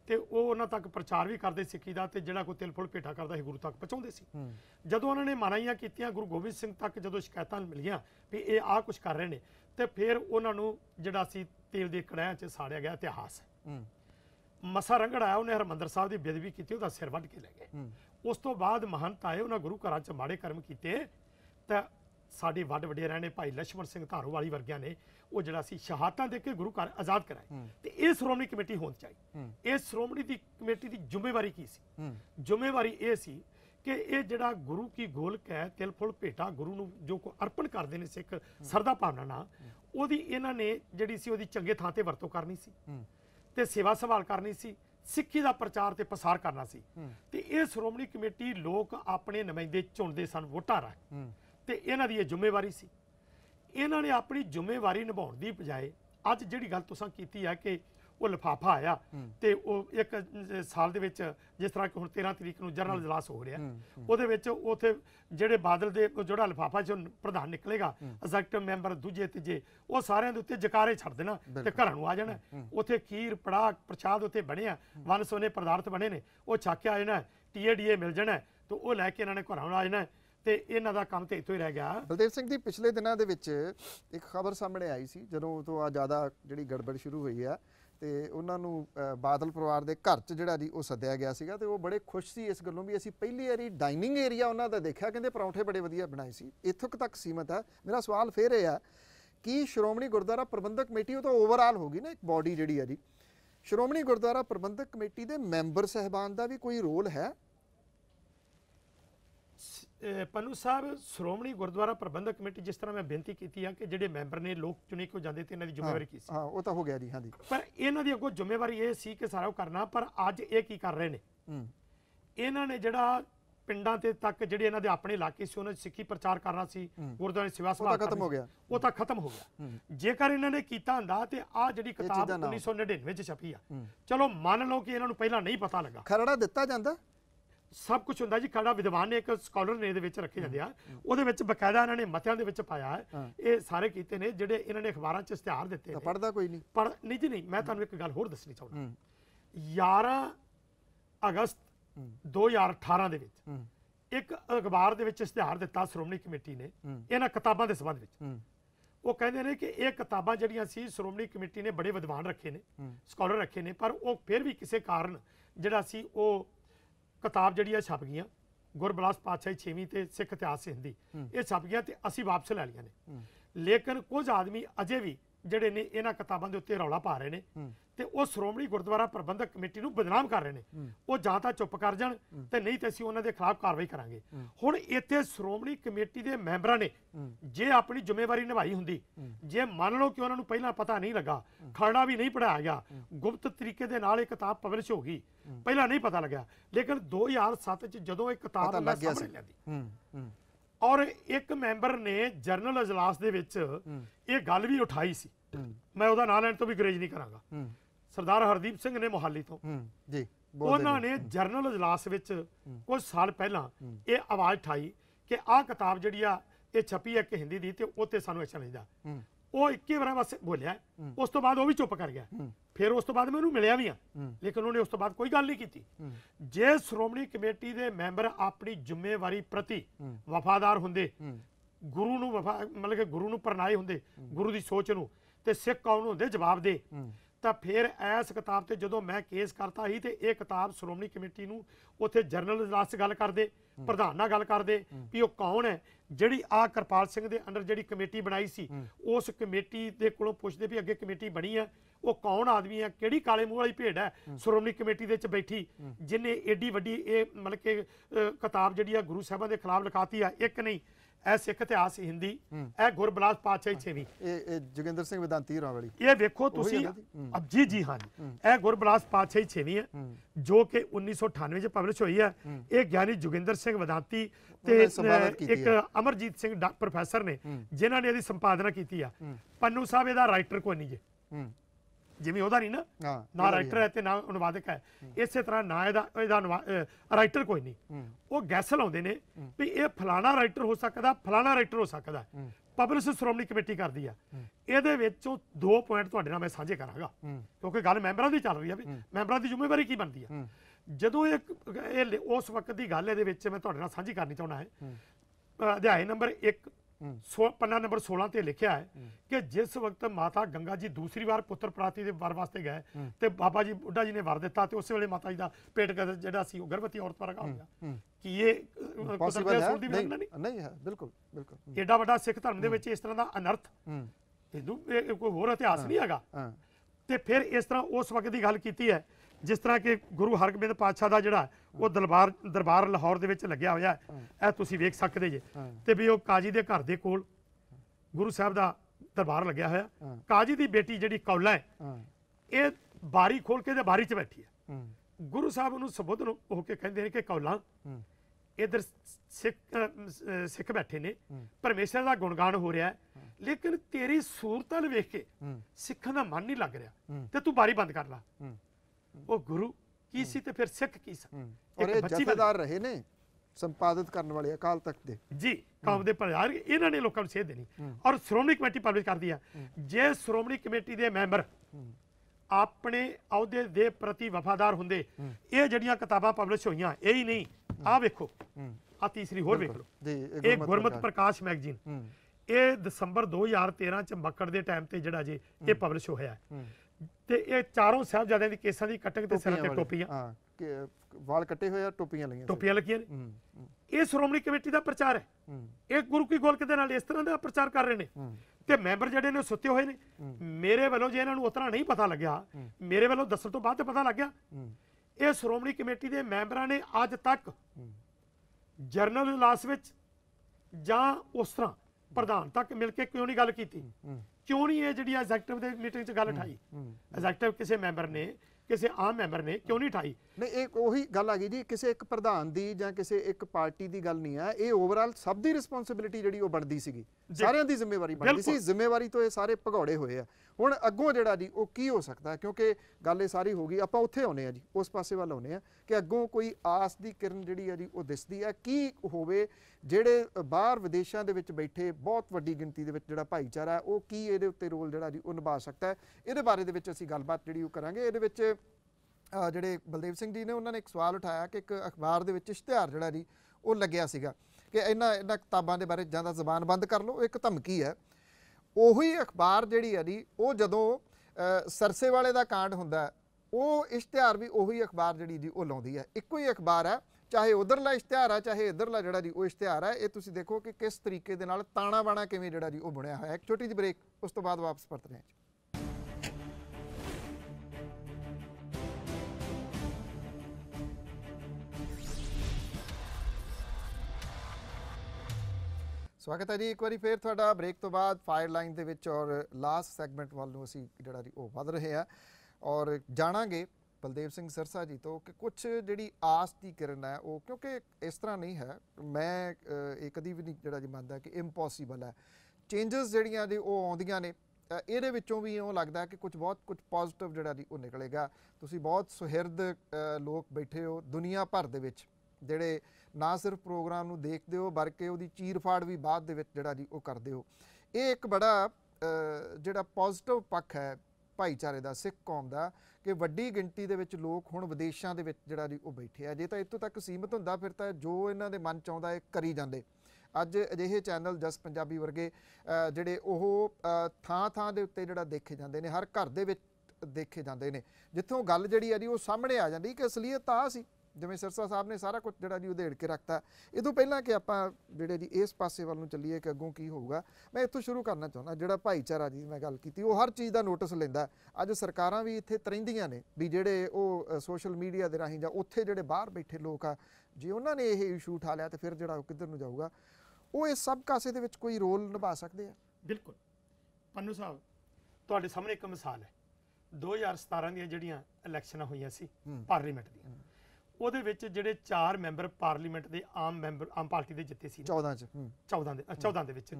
ਤੇ ਉਹ ਉਹਨਾਂ ਤੱਕ ਪ੍ਰਚਾਰ ਵੀ ਕਰਦੇ ਸਿੱਖੀ ਦਾ ਤੇ ਜਿਹੜਾ ਕੋਈ ਤਿਲਫੁਲ ਭੇਟਾ ਕਰਦਾ ਸੀ ਗੁਰੂ ਤੱਕ ਪਹੁੰਚਾਉਂਦੇ ਸੀ ਜਦੋਂ ਉਹਨਾਂ ਨੇ ਮਾਰਾਈਆਂ ਕੀਤੀਆਂ ਗੁਰੂ ਗੋਬਿੰਦ ਸਿੰਘ ਤੱਕ ਜਦੋਂ ਸ਼ਿਕਾਇਤਾਂ ਮਿਲੀਆਂ ਵੀ ਇਹ ਆਹ ਕੁਝ ਕਰ ਰਹੇ ਨੇ ਤੇ ਫਿਰ ਉਹਨਾਂ ਨੂੰ ਜਿਹੜਾ ਸੀ ਤੇਲ ਦੇ ਕੜਾਹਿਆਂ 'ਚ ਸਾੜਿਆ ਗਿਆ ਇਤਿਹਾਸ ਮਸਾ ਰੰਗੜਾ ਉਹਨੇ ਹਰਮੰਦਰ ਸਾਹਿਬ ਦੀ ਬੇਦਬੀ ਕੀਤੀ ਉਹਦਾ ਸਿਰ ਵੱਢ ਕੇ ਲੈ ਗਏ ਉਸ ਤੋਂ ਬਾਅਦ ਮਹੰਤ ਆਏ ਉਹਨਾਂ ਗੁਰੂ ਘਰਾਂ 'ਚ ਮਾੜੇ ਕਰਮ ਕੀਤੇ ਤਾਂ ਸਾਡੇ ਵੱਡ ਵੱਡੇ ਰਹਿਣੇ ਭਾਈ ਲక్ష్మణ ਸਿੰਘ ਧਾਰੋਵਾਲੀ ਵਰਗਿਆਂ ਨੇ ਉਹ ਜਿਹੜਾ ਸੀ ਸ਼ਹਾਦਤਾਂ ਦੇ ਕੇ ਗੁਰੂ ਘਰ ਆਜ਼ਾਦ ਕਰਾਏ ਤੇ ਇਹ ਸ਼੍ਰੋਮਣੀ ਕਮੇਟੀ ਹੋਣੀ ਚਾਹੀਦੀ ਇਹ ਸ਼੍ਰੋਮਣੀ ਦੀ ਕਮੇਟੀ ਦੀ ਜ਼ਿੰਮੇਵਾਰੀ ਕੀ ਸੀ ਜ਼ਿੰਮੇਵਾਰੀ ਇਹ ਸੀ ਕਿ ਇਹ ਜਿਹੜਾ ਗੁਰੂ ਕੀ ਗੋਲਕ ਹੈ ਤਿਲ ਫੁੱਲ ਭੇਟਾ ਗੁਰੂ ਨੂੰ ਜੋ ਕੋ ਅਰਪਣ ਕਰਦੇ ਨੇ ਸਿੱਖ ਸਰਦਾ ਭਾਵਨਾ ਨਾਲ ਉਹਦੀ ਇਹਨਾਂ ਨੇ ਜਿਹੜੀ ਸੀ ਉਹਦੀ ਚੰਗੇ ਥਾਂ ਤੇ ਵਰਤੋਂ ਕਰਨੀ ਸੀ ਤੇ ਸੇਵਾ ਸੰਭਾਲ ਕਰਨੀ ਸੀ ਸਿੱਖੀ ਦਾ ਪ੍ਰਚਾਰ ਤੇ ਪ੍ਰਸਾਰ ਕਰਨਾ ਸੀ ਤੇ ਇਹ ਸ਼੍ਰੋਮਣੀ ਕਮੇਟੀ ਲੋਕ ਆਪਣੇ ਨੁਮਾਇੰਦੇ ਚੁਣਦੇ ਸਨ ਵੋਟਾਂ ਰਾਹੀਂ ਤੇ ਇਹਨਾਂ ਦੀ ਇਹ ਜ਼ਿੰਮੇਵਾਰੀ ਸੀ ਇਹਨਾਂ ਨੇ ਆਪਣੀ ਜ਼ਿੰਮੇਵਾਰੀ ਨਿਭਾਉਣ ਦੀ ਬਜਾਏ ਅੱਜ ਜਿਹੜੀ ਗੱਲ ਤੁਸੀਂ ਕੀਤੀ ਹੈ ਕਿ ਉਹ ਲਫਾਫਾ ਆਇਆ ਤੇ ਉਹ ਇੱਕ ਸਾਲ ਦੇ ਵਿੱਚ ਜਿਸ ਤਰ੍ਹਾਂ ਕਿ ਹੁਣ 13 ਤਰੀਕ ਨੂੰ ਜਨਰਲ ਇਜਲਾਸ ਹੋ ਰਿਹਾ ਉਹਦੇ ਵਿੱਚ ਉਥੇ ਜਿਹੜੇ ਬਾਦਲ ਦੇ ਜਿਹੜਾ ਲਫਾਫਾ ਚ ਪ੍ਰਧਾਨ ਨਿਕਲੇਗਾ ਐਗਜ਼ੈਕਟਿਵ ਮੈਂਬਰ ਦੂਜੇ ਤੀਜੇ ਉਹ ਸਾਰਿਆਂ ਦੇ ਉੱਤੇ ਜਕਾਰੇ ਛੱਡ ਦੇਣਾ ਤੇ ਘਰਾਂ ਨੂੰ ਆ ਜਾਣਾ ਉਥੇ ਖੀਰ ਪੜਾ ਪ੍ਰਸ਼ਾਦ ਉਥੇ ਬਣਿਆ ਵਨ ਸੋਨੇ ਪਦਾਰਥ ਬਣੇ ਨੇ ਉਹ ਛੱਕ ਕੇ ਆ ਜਾਣਾ ਟੀਏਡੀਏ ਮਿਲ ਜਾਣਾ ਤੇ ਉਹ ਲੈ ਕੇ ਇਹਨਾਂ ਨੇ ਘਰਾਂ ਨੂੰ ਆ ਜਾਣਾ ਤੇ ਇਹਨਾਂ ਦਾ ਕੰਮ ਤੇ ਇੱਥੋਂ ਹੀ ਰਹਿ ਗਿਆ ਬਲਦੇਵ ਸਿੰਘ ਦੀ ਪਿਛਲੇ ਦਿਨਾਂ ਦੇ ਵਿੱਚ ਇੱਕ ਖਬਰ ਸਾਹਮਣੇ ਆਈ ਸੀ ਜਦੋਂ ਤੋਂ ਆ ਜ਼ਿਆਦਾ ਜਿਹੜੀ ਗੜਬੜ ਸ਼ੁਰੂ ਹੋਈ ਆ ਤੇ ਉਹਨਾਂ ਨੂੰ ਬਾਦਲ ਪਰਿਵਾਰ ਦੇ ਘਰ 'ਚ ਜਿਹੜਾ ਜੀ ਉਹ ਸੱਦਿਆ ਗਿਆ ਸੀਗਾ ਤੇ ਉਹ ਬੜੇ ਖੁਸ਼ ਸੀ ਇਸ ਗੱਲੋਂ ਵੀ ਅਸੀਂ ਪਹਿਲੀ ਵਾਰੀ ਡਾਈਨਿੰਗ ਏਰੀਆ ਉਹਨਾਂ ਦਾ ਦੇਖਿਆ ਕਹਿੰਦੇ ਪਰੌਂਠੇ ਬੜੇ ਵਧੀਆ ਬਣਾਏ ਸੀ ਇੱਥੋਂ ਤੱਕ ਸੀਮਤ ਆ ਮੇਰਾ ਸਵਾਲ ਫੇਰ ਇਹ ਆ ਕਿ ਸ਼੍ਰੋਮਣੀ ਗੁਰਦੁਆਰਾ ਪ੍ਰਬੰਧਕ ਕਮੇਟੀ ਉਹ ਤਾਂ ਓਵਰਆਲ ਹੋ ਗਈ ਨਾ ਇੱਕ ਬਾਡੀ ਜਿਹੜੀ ਆ ਜੀ ਸ਼੍ਰੋਮਣੀ ਗੁਰਦੁਆਰਾ ਪ੍ਰਬੰਧਕ ਕਮੇਟੀ ਦੇ ਮੈਂਬਰ ਸਹਿਬਾਨ ਦਾ ਵੀ ਕੋਈ ਰੋਲ ਹੈ ਪੰਨੂ ਸਾਹਿਬ ਸ਼੍ਰੋਮਣੀ ਗੁਰਦੁਆਰਾ ਪ੍ਰਬੰਧਕ ਕਮੇਟੀ ਜਿਸ ਤਰ੍ਹਾਂ ਮੈਂ ਬੇਨਤੀ ਕੀਤੀ ਆ ਕਿ ਜਿਹੜੇ ਮੈਂਬਰ ਨੇ ਲੋਕ ਚੁਣੇ ਕੋ ਜਾਂਦੇ ਤੇ ਇਹਨਾਂ ਦੀ ਜ਼ਿੰਮੇਵਾਰੀ ਕੀ ਸੀ ਹਾਂ ਉਹ ਤਾਂ ਹੋ ਗਿਆ ਜੀ ਹਾਂਜੀ ਪਰ ਇਹਨਾਂ ਦੀ ਅੱਗੋਂ ਜ਼ਿੰਮੇਵਾਰੀ ਇਹ ਸੀ ਕਿ ਸਾਰਾ ਉਹ ਕਰਨਾ ਪਰ ਅੱਜ ਇਹ ਕੀ ਕਰ ਰਹੇ ਨੇ ਇਹਨਾਂ ਨੇ ਜਿਹੜਾ ਪਿੰਡਾਂ ਤੇ ਤੱਕ ਜਿਹੜੇ ਇਹਨਾਂ ਦੇ ਆਪਣੇ ਇਲਾਕੇ ਸੀ ਉਹਨਾਂ 'ਚ ਸਿੱਖੀ ਪ੍ਰਚਾਰ ਕਰਨਾ ਸੀ ਗੁਰਦੁਆਰੇ ਸੇਵਾ ਸਭਾ ਉਹ ਤਾਂ ਖਤਮ ਹੋ ਗਿਆ ਉਹ ਤਾਂ ਖਤਮ ਹੋ ਗਿਆ ਜੇਕਰ ਇਹਨਾਂ ਨੇ ਕੀਤਾ ਹੁੰਦਾ ਤੇ ਆ ਜਿਹੜੀ ਕਿਤਾਬ 1999 'ਚ ਛਪੀ ਆ ਚਲੋ ਮੰਨ ਲਓ ਕਿ ਇਹਨਾਂ ਨੂੰ ਪਹਿਲਾਂ ਨਹੀਂ ਪਤਾ ਲੱਗਾ ਖਰੜਾ ਦਿੱਤਾ ਜਾਂਦਾ ਸਭ ਕੁਝ ਹੁੰਦਾ ਜੀ ਕੜਾ ਵਿਦਵਾਨ ਨੇ ਇੱਕ ਸਕਾਲਰ ਨੇ ਇਹਦੇ ਵਿੱਚ ਰੱਖੇ ਜਾਂਦੇ ਆ ਉਹਦੇ ਵਿੱਚ ਬਕਾਇਦਾ ਇਹਨਾਂ ਨੇ ਮਤਿਆਂ ਦੇ ਵਿੱਚ ਪਾਇਆ ਹੈ ਇਹ ਸਾਰੇ ਕੀਤੇ ਨੇ ਜਿਹੜੇ ਇਹਨਾਂ ਨੇ ਅਖਬਾਰਾਂ 'ਚ ਇਸ਼ਤਿਹਾਰ ਦਿੱਤੇ ਨੇ ਪੜਦਾ ਕੋਈ ਨਹੀਂ ਪੜ ਨਹੀਂ ਜੀ ਨਹੀਂ ਮੈਂ ਤੁਹਾਨੂੰ ਇੱਕ ਗੱਲ ਹੋਰ ਦੱਸਣੀ ਚਾਹੁੰਦਾ 11 ਅਗਸਤ 2018 ਦੇ ਵਿੱਚ ਇੱਕ ਅਖਬਾਰ ਦੇ ਵਿੱਚ ਇਸ਼ਤਿਹਾਰ ਦਿੱਤਾ ਸ਼੍ਰੋਮਣੀ ਕਮੇਟੀ ਨੇ ਇਹਨਾਂ ਕਿਤਾਬਾਂ ਦੇ ਸਬੰਧ ਵਿੱਚ ਉਹ ਕਹਿੰਦੇ ਨੇ ਕਿ ਇਹ ਕਿਤਾਬਾਂ ਜਿਹੜੀਆਂ ਸੀ ਸ਼੍ਰੋਮਣੀ ਕਮੇਟੀ ਨੇ ਬੜੇ ਵਿਦਵਾਨ ਰੱਖੇ ਨੇ ਸਕਾਲਰ ਰੱਖੇ ਨੇ ਪਰ ਉਹ ਫਿਰ ਵੀ ਕਿਸੇ ਕਾਰਨ ਜਿਹੜਾ ਸੀ ਉਹ ਕਿਤਾਬ ਜਿਹੜੀ ਆ ਛਪ ਗਈਆਂ ਗੁਰਬਲਾਸ ਪਾਤਸ਼ਾਹੀ 6ਵੀਂ ਤੇ ਸਿੱਖ ਇਤਿਹਾਸ ਹਿੰਦੀ ਇਹ ਛਪ ਗਈਆਂ ਤੇ ਅਸੀਂ ਵਾਪਸ ਲੈ ਲਈਆਂ ਨੇ ਲੇਕਿਨ ਕੁਝ ਆਦਮੀ ਅਜੇ ਵੀ ਜਿਹੜੇ ਨੇ ਇਹਨਾਂ ਕਿਤਾਬਾਂ ਦੇ ਉੱਤੇ ਰੌਲਾ ਪਾ ਰਹੇ ਨੇ ਤੇ ਉਹ ਸ਼੍ਰੋਮਣੀ ਗੁਰਦੁਆਰਾ ਪ੍ਰਬੰਧਕ ਕਮੇਟੀ ਨੂੰ ਬਦਨਾਮ ਕਰ ਰਹੇ ਨੇ ਉਹ ਜਾਂ ਤਾਂ ਚੁੱਪ ਕਰ ਜਾਣ ਤੇ ਨਹੀਂ ਤੇ ਅਸੀਂ ਉਹਨਾਂ ਦੇ ਖਿਲਾਫ ਕਾਰਵਾਈ ਕਰਾਂਗੇ ਹੁਣ ਇੱਥੇ ਸ਼੍ਰੋਮਣੀ ਕਮੇਟੀ ਦੇ ਮੈਂਬਰਾਂ ਨੇ ਜੇ ਆਪਣੀ ਜ਼ਿੰਮੇਵਾਰੀ ਨਿਭਾਈ ਹੁੰਦੀ ਜੇ ਮੰਨ ਲਓ ਕਿ ਉਹਨਾਂ ਨੂੰ ਪਹਿਲਾਂ ਪਤਾ ਨਹੀਂ ਲੱਗਾ ਖਰੜਾ ਵੀ ਨਹੀਂ ਪੜਾਇਆ ਗਿਆ ਗੁਪਤ ਤਰੀਕੇ ਦੇ ਨਾਲ ਇਹ ਕਿਤਾਬ ਪਬਲਿਸ਼ ਹੋ ਗਈ ਪਹਿਲਾਂ ਨਹੀਂ ਪਤਾ ਲੱਗਿਆ ਲੇਕਿਨ 2007 ਚ ਜਦੋਂ ਇਹ ਕਿਤਾਬ ਮੈਂ ਸਾਹਮਣੇ ਲਿਆਂਦੀ ਔਰ ਇੱਕ ਮੈਂਬਰ ਨੇ ਜਰਨਲ ਅਜਲਾਸ ਦੇ ਵਿੱਚ ਇਹ ਗੱਲ ਵੀ ਉਠਾਈ ਸੀ ਮੈਂ ਉਹਦਾ ਨਾਂ ਲੈਣ ਤੋਂ ਵੀ ਗਰੇਜ ਨਹੀਂ ਕਰਾਂਗਾ ਸਰਦਾਰ ਹਰਦੀਪ ਸਿੰਘ ਨੇ ਮੁਹਾਲੀ ਤੋਂ ਜੀ ਉਹਨਾਂ ਨੇ ਜਰਨਲ ਅਜਲਾਸ ਵਿੱਚ ਕੁਝ ਸਾਲ ਪਹਿਲਾਂ ਇਹ ਆਵਾਜ਼ ਠਾਈ ਕਿ ਆਹ ਕਿਤਾਬ ਜਿਹੜੀ ਆ ਇਹ ਛਪੀ ਹੈ ਕਿ ਹਿੰਦੀ ਦੀ ਤੇ ਉੱਤੇ ਸਾਨੂੰ ਇਹ ਚਾਹੀਦਾ ਉਹ ਇੱਕੇ ਵਾਰ ਵਾਸਤੇ ਬੋਲਿਆ ਉਸ ਤੋਂ ਬਾਅਦ ਉਹ ਵੀ ਚੁੱਪ ਕਰ ਗਿਆ ਫਿਰ ਉਸ ਤੋਂ ਬਾਅਦ ਮੈਂ ਉਹਨੂੰ ਮਿਲਿਆ ਵੀ ਆ ਲੇਕਿਨ ਉਹਨੇ ਉਸ ਤੋਂ ਬਾਅਦ ਕੋਈ ਗੱਲ ਨਹੀਂ ਕੀਤੀ ਜੇ ਸ਼੍ਰੋਮਣੀ ਕਮੇਟੀ ਦੇ ਮੈਂਬਰ ਆਪਣੀ ਜ਼ਿੰਮੇਵਾਰੀ ਪ੍ਰਤੀ ਵਫਾਦਾਰ ਹੁੰਦੇ ਗੁਰੂ ਨੂੰ ਵਫਾ ਮਤਲਬ ਕਿ ਗੁਰੂ ਨੂੰ ਪਰਨਾਏ ਹੁੰਦੇ ਗੁਰੂ ਦੀ ਸੋਚ ਨੂੰ ਤੇ ਸਿੱਖ ਕੌਮ ਨੂੰ ਹੁੰਦੇ ਜਵਾਬ ਦੇ ਤਾਂ ਫਿਰ ਐਸ ਕਿਤਾਬ ਤੇ ਜਦੋਂ ਮੈਂ ਕੇਸ ਕਰਤਾ ਸੀ ਤੇ ਇਹ ਕਿਤਾਬ ਸ਼੍ਰੋਮਣੀ ਕਮੇਟੀ ਨੂੰ ਉੱਥੇ ਜਰਨਲ ਇਜਲਾਸ ਗੱਲ ਕਰਦੇ ਪ੍ਰਧਾਨ ਨਾਲ ਗੱਲ ਕਰਦੇ ਵੀ ਉਹ ਕੌਣ ਹੈ ਜਿਹੜੀ ਆ ਕਿਰਪਾਲ ਸਿੰਘ ਦੇ ਅੰਡਰ ਜਿਹੜੀ ਕਮੇਟੀ ਬਣਾਈ ਸੀ ਉਸ ਕਮੇਟੀ ਦੇ ਕੋਲੋਂ ਪੁੱਛਦੇ ਵੀ ਅੱਗੇ ਕਮੇਟੀ ਬਣੀ ਹੈ ਉਹ ਕੌਣ ਆਦਮੀ ਹੈ ਕਿਹੜੀ ਕਾਲੇ ਮੂੰਹ ਵਾਲੀ ਭੇਡ ਹੈ ਸ਼੍ਰੋਮਣੀ ਕਮੇਟੀ ਦੇ ਵਿੱਚ ਬੈਠੀ ਜਿਨੇ ਏਡੀ ਵੱਡੀ ਇਹ ਮਤਲਬ ਕਿ ਕਿਤਾਬ ਜਿਹੜੀ ਆ ਗੁਰੂ ਸਾਹਿਬਾਂ ਦੇ ਖਿਲਾਫ ਲਿਖਾਤੀ ਆ ਇੱਕ ਨਹੀਂ ਇਹ ਸਿੱਖ ਇਤਿਹਾਸ ਹਿੰਦੀ ਇਹ ਗੁਰਬਲਾਸ ਪਾਤਸ਼ਾਹ ਛੇਵੀਂ ਇਹ ਜਗਿੰਦਰ ਸਿੰਘ ਵਿਦਾਂਤੀ ਰਾਵਲੀ ਇਹ ਵੇਖੋ ਤੁਸੀਂ ਅਬ ਜੀ ਜੀ ਹਾਂ ਇਹ ਗੁਰਬਲਾਸ ਪਾਤਸ਼ਾਹ ਛੇਵੀਂ ਹੈ ਜੋ ਕਿ 1998 ਚ ਪਬਲਿਸ਼ ਹੋਈ ਹੈ ਇਹ ਗਿਆਨੀ ਜਗਿੰਦਰ ਸਿੰਘ ਵਿਦਾਂਤੀ ਤੇ ਇੱਕ ਅਮਰਜੀਤ ਸਿੰਘ ਪ੍ਰੋਫੈਸਰ ਨੇ ਜਿਨ੍ਹਾਂ ਨੇ ਇਹਦੀ ਸੰਪਾਦਨਾ ਕੀਤੀ ਆ ਪੰਨੂ ਸਾਹਿਬ ਇਹਦਾ ਰਾਈਟਰ ਕੋਈ ਨਹੀਂ ਜੇ ਜਿਵੇਂ ਉਹਦਾ ਨਹੀਂ ਨਾ ਨਾ ਰਾਈਟਰ ਹੈ ਤੇ ਨਾ ਅਨੁਵਾਦਕ ਹੈ ਇਸੇ ਤਰ੍ਹਾਂ ਨਾ ਇਹਦਾ ਇਹਦਾ ਰਾਈਟਰ ਕੋਈ ਨਹੀਂ ਉਹ ਗੈਸ ਲਾਉਂਦੇ ਨੇ ਵੀ ਇਹ ਫਲਾਣਾ ਰਾਈਟਰ ਹੋ ਸਕਦਾ ਫਲਾਣਾ ਰਾਈਟਰ ਹੋ ਸਕਦਾ ਪਬਲਿਸ਼ ਸ਼੍ਰੋਮਣੀ ਕਮੇਟੀ ਕਰਦੀ ਆ ਇਹਦੇ ਵਿੱਚੋਂ ਦੋ ਪੁਆਇੰਟ ਤੁਹਾਡੇ ਨਾਲ ਮੈਂ ਸਾਂਝੇ ਕਰਾਂਗਾ ਕਿਉਂਕਿ ਗੱਲ ਮੈਂਬਰਾਂ ਦੀ ਚੱਲ ਰਹੀ ਆ ਵੀ ਮੈਂਬਰਾਂ ਦੀ ਜ਼ਿੰਮੇਵਾਰੀ ਕੀ ਬਣਦੀ ਆ ਜਦੋਂ ਇਹ ਉਸ ਵਕਤ ਦੀ ਗੱਲ ਇਹਦੇ ਵਿੱਚ ਮੈਂ ਤੁਹਾਡੇ ਨਾਲ ਸਾਂਝੀ ਕਰਨੀ ਚਾਹੁੰਦਾ ਹਾਂ ਅਧਿਆਇ ਨੰਬਰ 1 ਪੰਨਾ ਨੰਬਰ 16 ਤੇ ਲਿਖਿਆ ਹੈ ਕਿ ਜਿਸ ਵਕਤ ਮਾਤਾ ਗੰਗਾ ਜੀ ਦੂਸਰੀ ਵਾਰ ਪੁੱਤਰ ਪ੍ਰਾਪਤੀ ਦੇ ਵਰ ਵਾਸਤੇ ਗਏ ਤੇ ਬਾਬਾ ਜੀ ਬੁੱਢਾ ਜੀ ਨੇ ਵਰ ਦਿੱਤਾ ਤੇ ਉਸੇ ਵੇਲੇ ਮਾਤਾ ਜੀ ਦਾ ਪੇਟ ਜਿਹੜਾ ਸੀ ਉਹ ਗਰਭਵਤੀ ਔਰਤ ਪਰ ਆ ਗਿਆ ਕਿ ਇਹ ਪੋਸੀਬਲ ਹੈ ਨਹੀਂ ਨਹੀਂ ਹੈ ਬਿਲਕੁਲ ਬਿਲਕੁਲ ਏਡਾ ਵੱਡਾ ਸਿੱਖ ਧਰਮ ਦੇ ਵਿੱਚ ਇਸ ਤਰ੍ਹਾਂ ਦਾ ਅਨਰਥ ਹਿੰਦੂ ਕੋਈ ਹੋਰ ਇਤਿਹਾਸ ਨਹੀਂ ਹੈਗਾ ਤੇ ਫਿਰ ਇਸ ਤਰ੍ਹਾਂ ਉਸ ਵਕਤ ਦੀ ਗੱਲ ਕੀਤੀ ਹੈ ਜਿਸ ਤਰ੍ਹਾਂ ਕਿ ਗੁਰੂ ਹਰਗੋਬਿੰਦ ਪਾਤਸ਼ਾਹ ਦਾ ਜਿਹੜਾ ਉਹ ਦਰਬਾਰ ਦਰਬਾਰ ਲਾਹੌਰ ਦੇ ਵਿੱਚ ਲੱਗਿਆ ਹੋਇਆ ਇਹ ਤੁਸੀਂ ਵੇਖ ਸਕਦੇ ਜੇ ਤੇ ਵੀ ਉਹ ਕਾਜੀ ਦੇ ਘਰ ਦੇ ਕੋਲ ਗੁਰੂ ਸਾਹਿਬ ਦਾ ਦਰਬਾਰ ਲੱਗਿਆ ਹੋਇਆ ਕਾਜੀ ਦੀ ਬੇਟੀ ਜਿਹੜੀ ਕੌਲਾ ਹੈ ਇਹ ਬਾਰੀ ਖੋਲ ਕੇ ਤੇ ਬਾਰੀ 'ਚ ਬੈਠੀ ਹੈ ਗੁਰੂ ਸਾਹਿਬ ਉਹਨੂੰ ਨੂੰ ਹੋ ਕੇ ਕਹਿੰਦੇ ਨੇ ਕਿ ਕੌਲਾ ਇਧਰ ਸਿੱਖ ਸਿੱਖ ਬੈਠੇ ਨੇ ਪਰਮੇਸ਼ਰ ਦਾ ਗੁਣਗਾਨ ਹੋ ਰਿਹਾ ਲੇਕਿਨ ਤੇਰੀ ਸੂਰਤਾਂ ਨੂੰ ਵੇਖ ਕੇ ਸਿੱਖਾਂ ਦਾ ਮਨ ਨਹੀਂ ਲੱਗ ਰਿਹਾ ਤੇ ਤੂੰ ਬਾਰੀ ਬੰਦ ਕਰ ਲੈ ਉਹ ਗੁਰੂ ਕੀ ਸੀ ਤੇ ਫਿਰ ਸਿੱਖ ਕੀ ਸੀ ਔਰ ਇਹ ਜਥੇਦਾਰ ਰਹੇ ਨੇ ਸੰਪਾਦਿਤ ਕਰਨ ਵਾਲੇ ਅਕਾਲ ਤਖਤ ਦੇ ਜੀ ਕੌਮ ਦੇ ਪ੍ਰਧਾਨ ਇਹਨਾਂ ਨੇ ਲੋਕਾਂ ਨੂੰ ਸੇਧ ਦੇਣੀ ਔਰ ਸ਼੍ਰੋਮਣੀ ਕਮੇਟੀ ਪਬਲਿਸ਼ ਕਰਦੀ ਆ ਜੇ ਸ਼੍ਰੋਮਣੀ ਕਮੇਟੀ ਦੇ ਮੈਂਬਰ ਆਪਣੇ ਅਹੁਦੇ ਦੇ ਪ੍ਰਤੀ ਵਫਾਦਾਰ ਹੁੰਦੇ ਇਹ ਜਿਹੜੀਆਂ ਕਿਤਾਬਾਂ ਪਬਲਿਸ਼ ਹੋਈਆਂ ਇਹ ਹੀ ਨਹੀਂ ਆ ਵੇਖੋ ਆ ਤੀਸਰੀ ਹੋਰ ਵੇਖ ਲਓ ਇਹ ਗੁਰਮਤ ਪ੍ਰਕਾਸ਼ ਮੈਗਜ਼ੀਨ ਇਹ ਦਸੰਬਰ 2013 ਚ ਮੱਕੜ ਦੇ ਟਾਈਮ ਤੇ ਜਿਹੜਾ ਜੇ ਇਹ ਪਬਲਿਸ਼ ਹੋਇਆ ਹੈ ਤੇ ਇਹ ਚਾਰੋਂ ਸਾਹਿਬਜ਼ਾਦਿਆਂ ਦੇ ਕੇਸਾਂ ਦੀ ਕਟਕ ਤੇ ਸਿਰਾਂ ਤੇ ਟੋਪੀਆਂ ਹਾਂ ਵਾਲ ਕੱਟੇ ਹੋਏ ਆ ਟੋਪੀਆਂ ਲਈਆਂ ਟੋਪੀਆਂ ਲੱਗੀਆਂ ਨੇ ਇਹ ਸ਼੍ਰੋਮਣੀ ਕਮੇਟੀ ਦਾ ਪ੍ਰਚਾਰ ਹੈ ਇਹ ਗੁਰੂ ਕੀ ਗੋਲਕ ਦੇ ਨਾਲ ਇਸ ਤਰ੍ਹਾਂ ਦਾ ਪ੍ਰਚਾਰ ਕਰ ਰਹੇ ਨੇ ਤੇ ਮੈਂਬਰ ਜਿਹੜੇ ਨੇ ਸੁੱਤੇ ਹੋਏ ਨੇ ਮੇਰੇ ਵੱਲੋਂ ਜੇ ਇਹਨਾਂ ਨੂੰ ਉਤਰਾ ਨਹੀਂ ਪਤਾ ਲੱਗਿਆ ਮੇਰੇ ਵੱਲੋਂ ਦੱਸਣ ਤੋਂ ਬਾਅਦ ਤੇ ਪਤਾ ਲੱਗਿਆ ਇਹ ਸ਼੍ਰੋਮਣੀ ਕਮੇਟੀ ਦੇ ਮੈਂਬਰਾਂ ਨੇ ਅੱਜ ਤੱਕ ਜਰਨਲ ਲਾਸ ਵਿੱਚ ਜਾਂ ਉਸ ਤਰ੍ਹਾਂ ਪ੍ਰਧਾਨ ਤੱਕ ਮਿਲ ਕੇ ਕਿਉਂ ਨਹੀਂ ਗੱਲ ਕੀਤੀ ਕਿਉਂ ਨਹੀਂ ਇਹ ਜਿਹੜੀ ਐਗਜ਼ੈਕਟਿਵ ਦੇ ਮੀਟਿੰਗ 'ਚ ਗੱਲ ਠਾਈ ਐਗਜ਼ੈਕਟਿਵ ਕਿਸੇ ਮੈਂਬਰ ਨੇ ਕਿਸੇ ਆਮ ਮੈਂਬਰ ਨੇ ਕਿਉਂ ਨਹੀਂ ਠਾਈ ਨਹੀਂ ਇਹ ਉਹੀ ਗੱਲ ਆ ਗਈ ਜੀ ਕਿਸੇ ਇੱਕ ਪ੍ਰਧਾਨ ਦੀ ਜਾਂ ਕਿਸੇ ਇੱਕ ਪਾਰਟੀ ਦੀ ਗੱਲ ਨਹੀਂ ਆ ਇਹ ਓਵਰਆਲ ਸਭ ਦੀ ਰਿਸਪੌਂਸਿਬਿਲਟੀ ਜਿਹੜੀ ਉਹ ਬਣਦੀ ਸੀਗੀ ਸਾਰਿਆਂ ਦੀ ਜ਼ਿੰਮੇਵਾਰੀ ਬਣਦੀ ਸੀ ਜ਼ਿੰਮੇਵਾਰੀ ਤੋਂ ਇਹ ਸਾਰੇ ਭਗੌੜੇ ਹੋਏ ਆ ਹੁਣ ਅੱਗੋਂ ਜਿਹੜਾ ਜੀ ਉਹ ਕੀ ਹੋ ਸਕਦਾ ਕਿਉਂਕਿ ਗੱਲ ਇਹ ਸਾਰੀ ਹੋ ਗਈ ਆਪਾਂ ਉੱਥੇ ਆਉਨੇ ਆ ਜੀ ਉਸ ਪਾਸੇ ਵੱਲ ਆਉਨੇ ਆ ਕਿ ਅੱਗੋਂ ਕੋਈ ਆਸ ਦੀ ਕਿਰਨ ਜਿਹੜੀ ਆ ਜੀ ਉਹ ਦਿਸਦੀ ਆ ਕੀ ਹੋਵੇ ਜਿਹੜੇ ਬਾਹਰ ਵਿਦੇਸ਼ਾਂ ਦੇ ਵਿੱਚ ਬੈਠੇ ਬਹੁਤ ਵੱਡੀ ਗਿਣਤੀ ਦੇ ਵਿੱਚ ਜਿਹੜਾ ਭਾਈਚਾਰਾ ਉਹ ਕੀ ਇਹਦੇ ਉੱਤੇ ਰੋਲ ਜਿਹੜਾ ਜੀ ਉਹ ਨਿਭਾ ਸਕਦਾ ਹੈ ਇਹਦੇ ਬਾਰੇ ਦੇ ਵਿੱਚ ਅਸੀਂ ਗੱਲਬਾਤ ਜਿਹੜੀ ਉਹ ਕਰਾਂਗੇ ਇਹਦੇ ਵਿੱਚ ਜਿਹੜੇ ਬਲਦੇਵ ਸਿੰਘ ਜੀ ਨੇ ਉਹਨਾਂ ਨੇ ਇੱਕ ਸਵਾਲ ਉਠਾਇਆ ਕਿ ਇੱਕ ਅਖਬਾਰ ਦੇ ਵਿੱਚ ਇਸ਼ਤਿਹਾਰ ਜਿਹੜਾ ਜੀ ਉਹ ਲੱਗਿਆ ਸੀਗਾ ਕਿ ਇਹਨਾਂ ਇਹਨਾਂ ਕਿਤਾਬਾਂ ਦੇ ਬਾਰੇ ਜਾਂਦਾ ਜ਼ਬਾਨ ਬੰਦ ਕਰ ਲਓ ਇੱਕ ਧਮਕੀ ਹੈ ਉਹੀ ਅਖਬਾਰ ਜਿਹੜੀ ਹੈ ਜੀ ਉਹ ਜਦੋਂ ਸਰਸੇ ਵਾਲੇ ਦਾ ਕਾਂਡ ਹੁੰਦਾ ਉਹ ਇਸ਼ਤਿਹਾਰ ਵੀ ਉਹੀ ਅਖਬਾਰ ਜਿਹੜੀ ਜੀ ਉਹ ਲਾਉਂਦੀ ਹੈ ਇੱਕੋ ਹੀ ਅਖਬਾਰ ਹੈ ਚਾਹੇ ਉਧਰਲਾ ਇਸ਼ਤਿਹਾਰ ਆ ਚਾਹੇ ਇਧਰਲਾ ਜਿਹੜਾ ਜੀ ਉਹ ਇਸ਼ਤਿਹਾਰ ਹੈ ਇਹ ਤੁਸੀਂ ਦੇਖੋ ਕਿ ਕਿਸ ਤਰੀਕੇ ਦੇ ਨਾਲ ਤਾਣਾ ਬਾਣਾ ਕਿਵੇਂ ਜਿਹੜਾ ਜੀ ਉਹ ਬਣਿਆ ਹੋਇਆ ਹੈ ਇੱਕ ਛੋਟੀ ਜਿਹੀ ਬ੍ਰੇਕ ਉਸ ਤੋਂ ਬਾਅਦ ਵਾਪਸ ਪਰਤ ਰਹੇ ਹਾਂ ਸਵਾਗਤ ਹੈ ਜੀ ਇੱਕ ਵਾਰੀ ਫੇਰ ਤੁਹਾਡਾ ਬ੍ਰੇਕ ਤੋਂ ਬਾਅਦ ਫਾਇਰ ਲਾਈਨ ਦੇ ਵਿੱਚ ਔਰ ਲਾਸਟ ਸੈਗਮੈਂਟ ਵੱਲ ਨੂੰ ਅਸੀਂ ਜਿਹੜਾ ਉਹ ਵੱਧ ਰਹੇ ਆ ਔਰ ਜਾਣਾਂਗੇ ਬਲਦੇਵ ਸਿੰਘ ਸਰਸਾ ਜੀ ਤੋਂ ਕਿ ਕੁਝ ਜਿਹੜੀ ਆਸ ਦੀ ਕਿਰਨ ਹੈ ਉਹ ਕਿਉਂਕਿ ਇਸ ਤਰ੍ਹਾਂ ਨਹੀਂ ਹੈ ਮੈਂ ਇਹ ਕਦੀ ਵੀ ਨਹੀਂ ਜਿਹੜਾ ਜੀ ਮੰਨਦਾ ਕਿ ਇੰਪੋਸੀਬਲ ਹੈ ਚੇਂजेस ਜਿਹੜੀਆਂ ਨੇ ਉਹ ਆਉਂਦੀਆਂ ਨੇ ਇਹਦੇ ਵਿੱਚੋਂ ਵੀ ਉਹ ਲੱਗਦਾ ਕਿ ਕੁਝ ਬਹੁਤ ਕੁਝ ਪੋਜ਼ਿਟਿਵ ਜਿਹੜਾ ਦੀ ਉਹ ਨਿਕਲੇਗਾ ਤੁਸੀਂ ਬਹੁਤ ਸੁਹਿਰਦ ਲੋਕ ਬੈਠੇ ਹੋ ਦੁਨੀਆ ਭਰ ਦੇ ਵਿੱਚ ਜਿਹੜੇ ਨਾ ਸਿਰਫ ਪ੍ਰੋਗਰਾਮ ਨੂੰ ਦੇਖਦੇ ਹੋ ਬਲਕਿ ਉਹਦੀ ਚੀਰਫਾੜ ਵੀ ਬਾਅਦ ਦੇ ਵਿੱਚ ਜਿਹੜਾ ਜੀ ਉਹ ਕਰਦੇ ਹੋ ਇਹ ਇੱਕ ਬੜਾ ਜਿਹੜਾ ਪੋਜ਼ਿਟਿਵ ਪੱਖ ਹੈ ਭਾਈਚਾਰੇ ਦਾ ਸਿੱਖ ਕੌਮ ਦਾ ਕਿ ਵੱਡੀ ਗਿਣਤੀ ਦੇ ਵਿੱਚ ਲੋਕ ਹੁਣ ਵਿਦੇਸ਼ਾਂ ਦੇ ਵਿੱਚ ਜਿਹੜਾ ਜੀ ਉਹ ਬੈਠੇ ਆ ਜੇ ਤਾਂ ਇੱਥੋਂ ਤੱਕ ਸੀਮਤ ਹੁੰਦਾ ਫਿਰ ਤਾਂ ਜੋ ਇਹਨਾਂ ਦੇ ਮਨ ਚ ਆਉਂਦਾ ਹੈ ਕਰੀ ਜਾਂਦੇ ਅੱਜ ਅਜਿਹੇ ਚੈਨਲ ਜਸ ਪੰਜਾਬੀ ਵਰਗੇ ਜਿਹੜੇ ਉਹ ਥਾਂ ਥਾਂ ਦੇ ਉੱਤੇ ਜਿਹੜਾ ਦੇਖੇ ਜਾਂਦੇ ਨੇ ਹਰ ਘਰ ਦੇ ਵਿੱਚ ਦੇਖੇ ਜਾਂਦੇ ਨੇ ਜਿੱਥੋਂ ਗੱਲ ਜਿਹੜੀ ਆ ਜੀ ਉਹ ਸਾਹਮਣੇ ਆ ਜਾਂਦੀ ਕਿ ਅਸਲੀਅਤ ਆ ਸੀ ਜਿਵੇਂ ਸਰਸਾ ਸਾਹਿਬ ਨੇ ਸਾਰਾ ਕੁਝ ਜਿਹੜਾ ਜੀ ਉਧੇੜ ਕੇ ਰੱਖਤਾ ਇਹ ਤੋਂ ਪਹਿਲਾਂ ਕਿ ਆਪਾਂ ਜਿਹੜੇ ਜੀ ਇਸ ਪਾਸੇ ਵੱਲ ਨੂੰ ਚੱਲੀਏ ਕਿ ਅੱਗੋਂ ਕੀ ਹੋਊਗਾ ਮੈਂ ਇੱਥੋਂ ਸ਼ੁਰੂ ਕਰਨਾ ਚਾਹੁੰਦਾ ਜਿਹੜਾ ਭਾਈਚਾਰਾ ਜੀ ਮੈਂ ਗੱਲ ਕੀਤੀ ਉਹ ਹਰ ਚੀਜ਼ ਦਾ ਨੋਟਿਸ ਲੈਂਦਾ ਅੱਜ ਸਰਕਾਰਾਂ ਵੀ ਇੱਥੇ ਤਰਿੰਦੀਆਂ ਨੇ ਵੀ ਜਿਹੜੇ ਉਹ ਸੋਸ਼ਲ ਮੀਡੀਆ ਦੇ ਰਾਹੀਂ ਜਾਂ ਉੱਥੇ ਜਿਹੜੇ ਬਾਹਰ ਬੈਠੇ ਲੋਕ ਆ ਜੇ ਉਹਨਾਂ ਨੇ ਇਹ ਇਸ਼ੂ ਉਠਾ ਲਿਆ ਤੇ ਫਿਰ ਜਿਹੜਾ ਉਹ ਕਿੱਧਰ ਨੂੰ ਜਾਊਗਾ ਉਹ ਇਸ ਸਭ ਕਾਸੇ ਦੇ ਵਿੱਚ ਕੋਈ ਰੋਲ ਨਿਭਾ ਸਕਦੇ ਆ ਬਿਲਕੁਲ ਪੰਨੂ ਸਾਹਿਬ ਤੁਹਾਡੇ ਸਾਹਮਣੇ ਇੱਕ ਮਿਸਾਲ ਹੈ 2017 ਦੀਆਂ ਜਿਹੜੀਆਂ ਇਲੈਕਸ਼ਨਾਂ ਹੋਈਆਂ ਸੀ ਪਾਰਲੀਮੈਂਟ ਦੀਆਂ ਉਹਦੇ ਵਿੱਚ ਜਿਹੜੇ ਚਾਰ ਮੈਂਬਰ ਪਾਰਲੀਮੈਂਟ ਦੇ ਆਮ ਮੈਂਬਰ ਆਮ ਪਾਰਟੀ ਦੇ ਜਿੱਤੇ ਸੀ 14 ਚ 14 ਦੇ 14 ਦੇ ਵਿੱਚ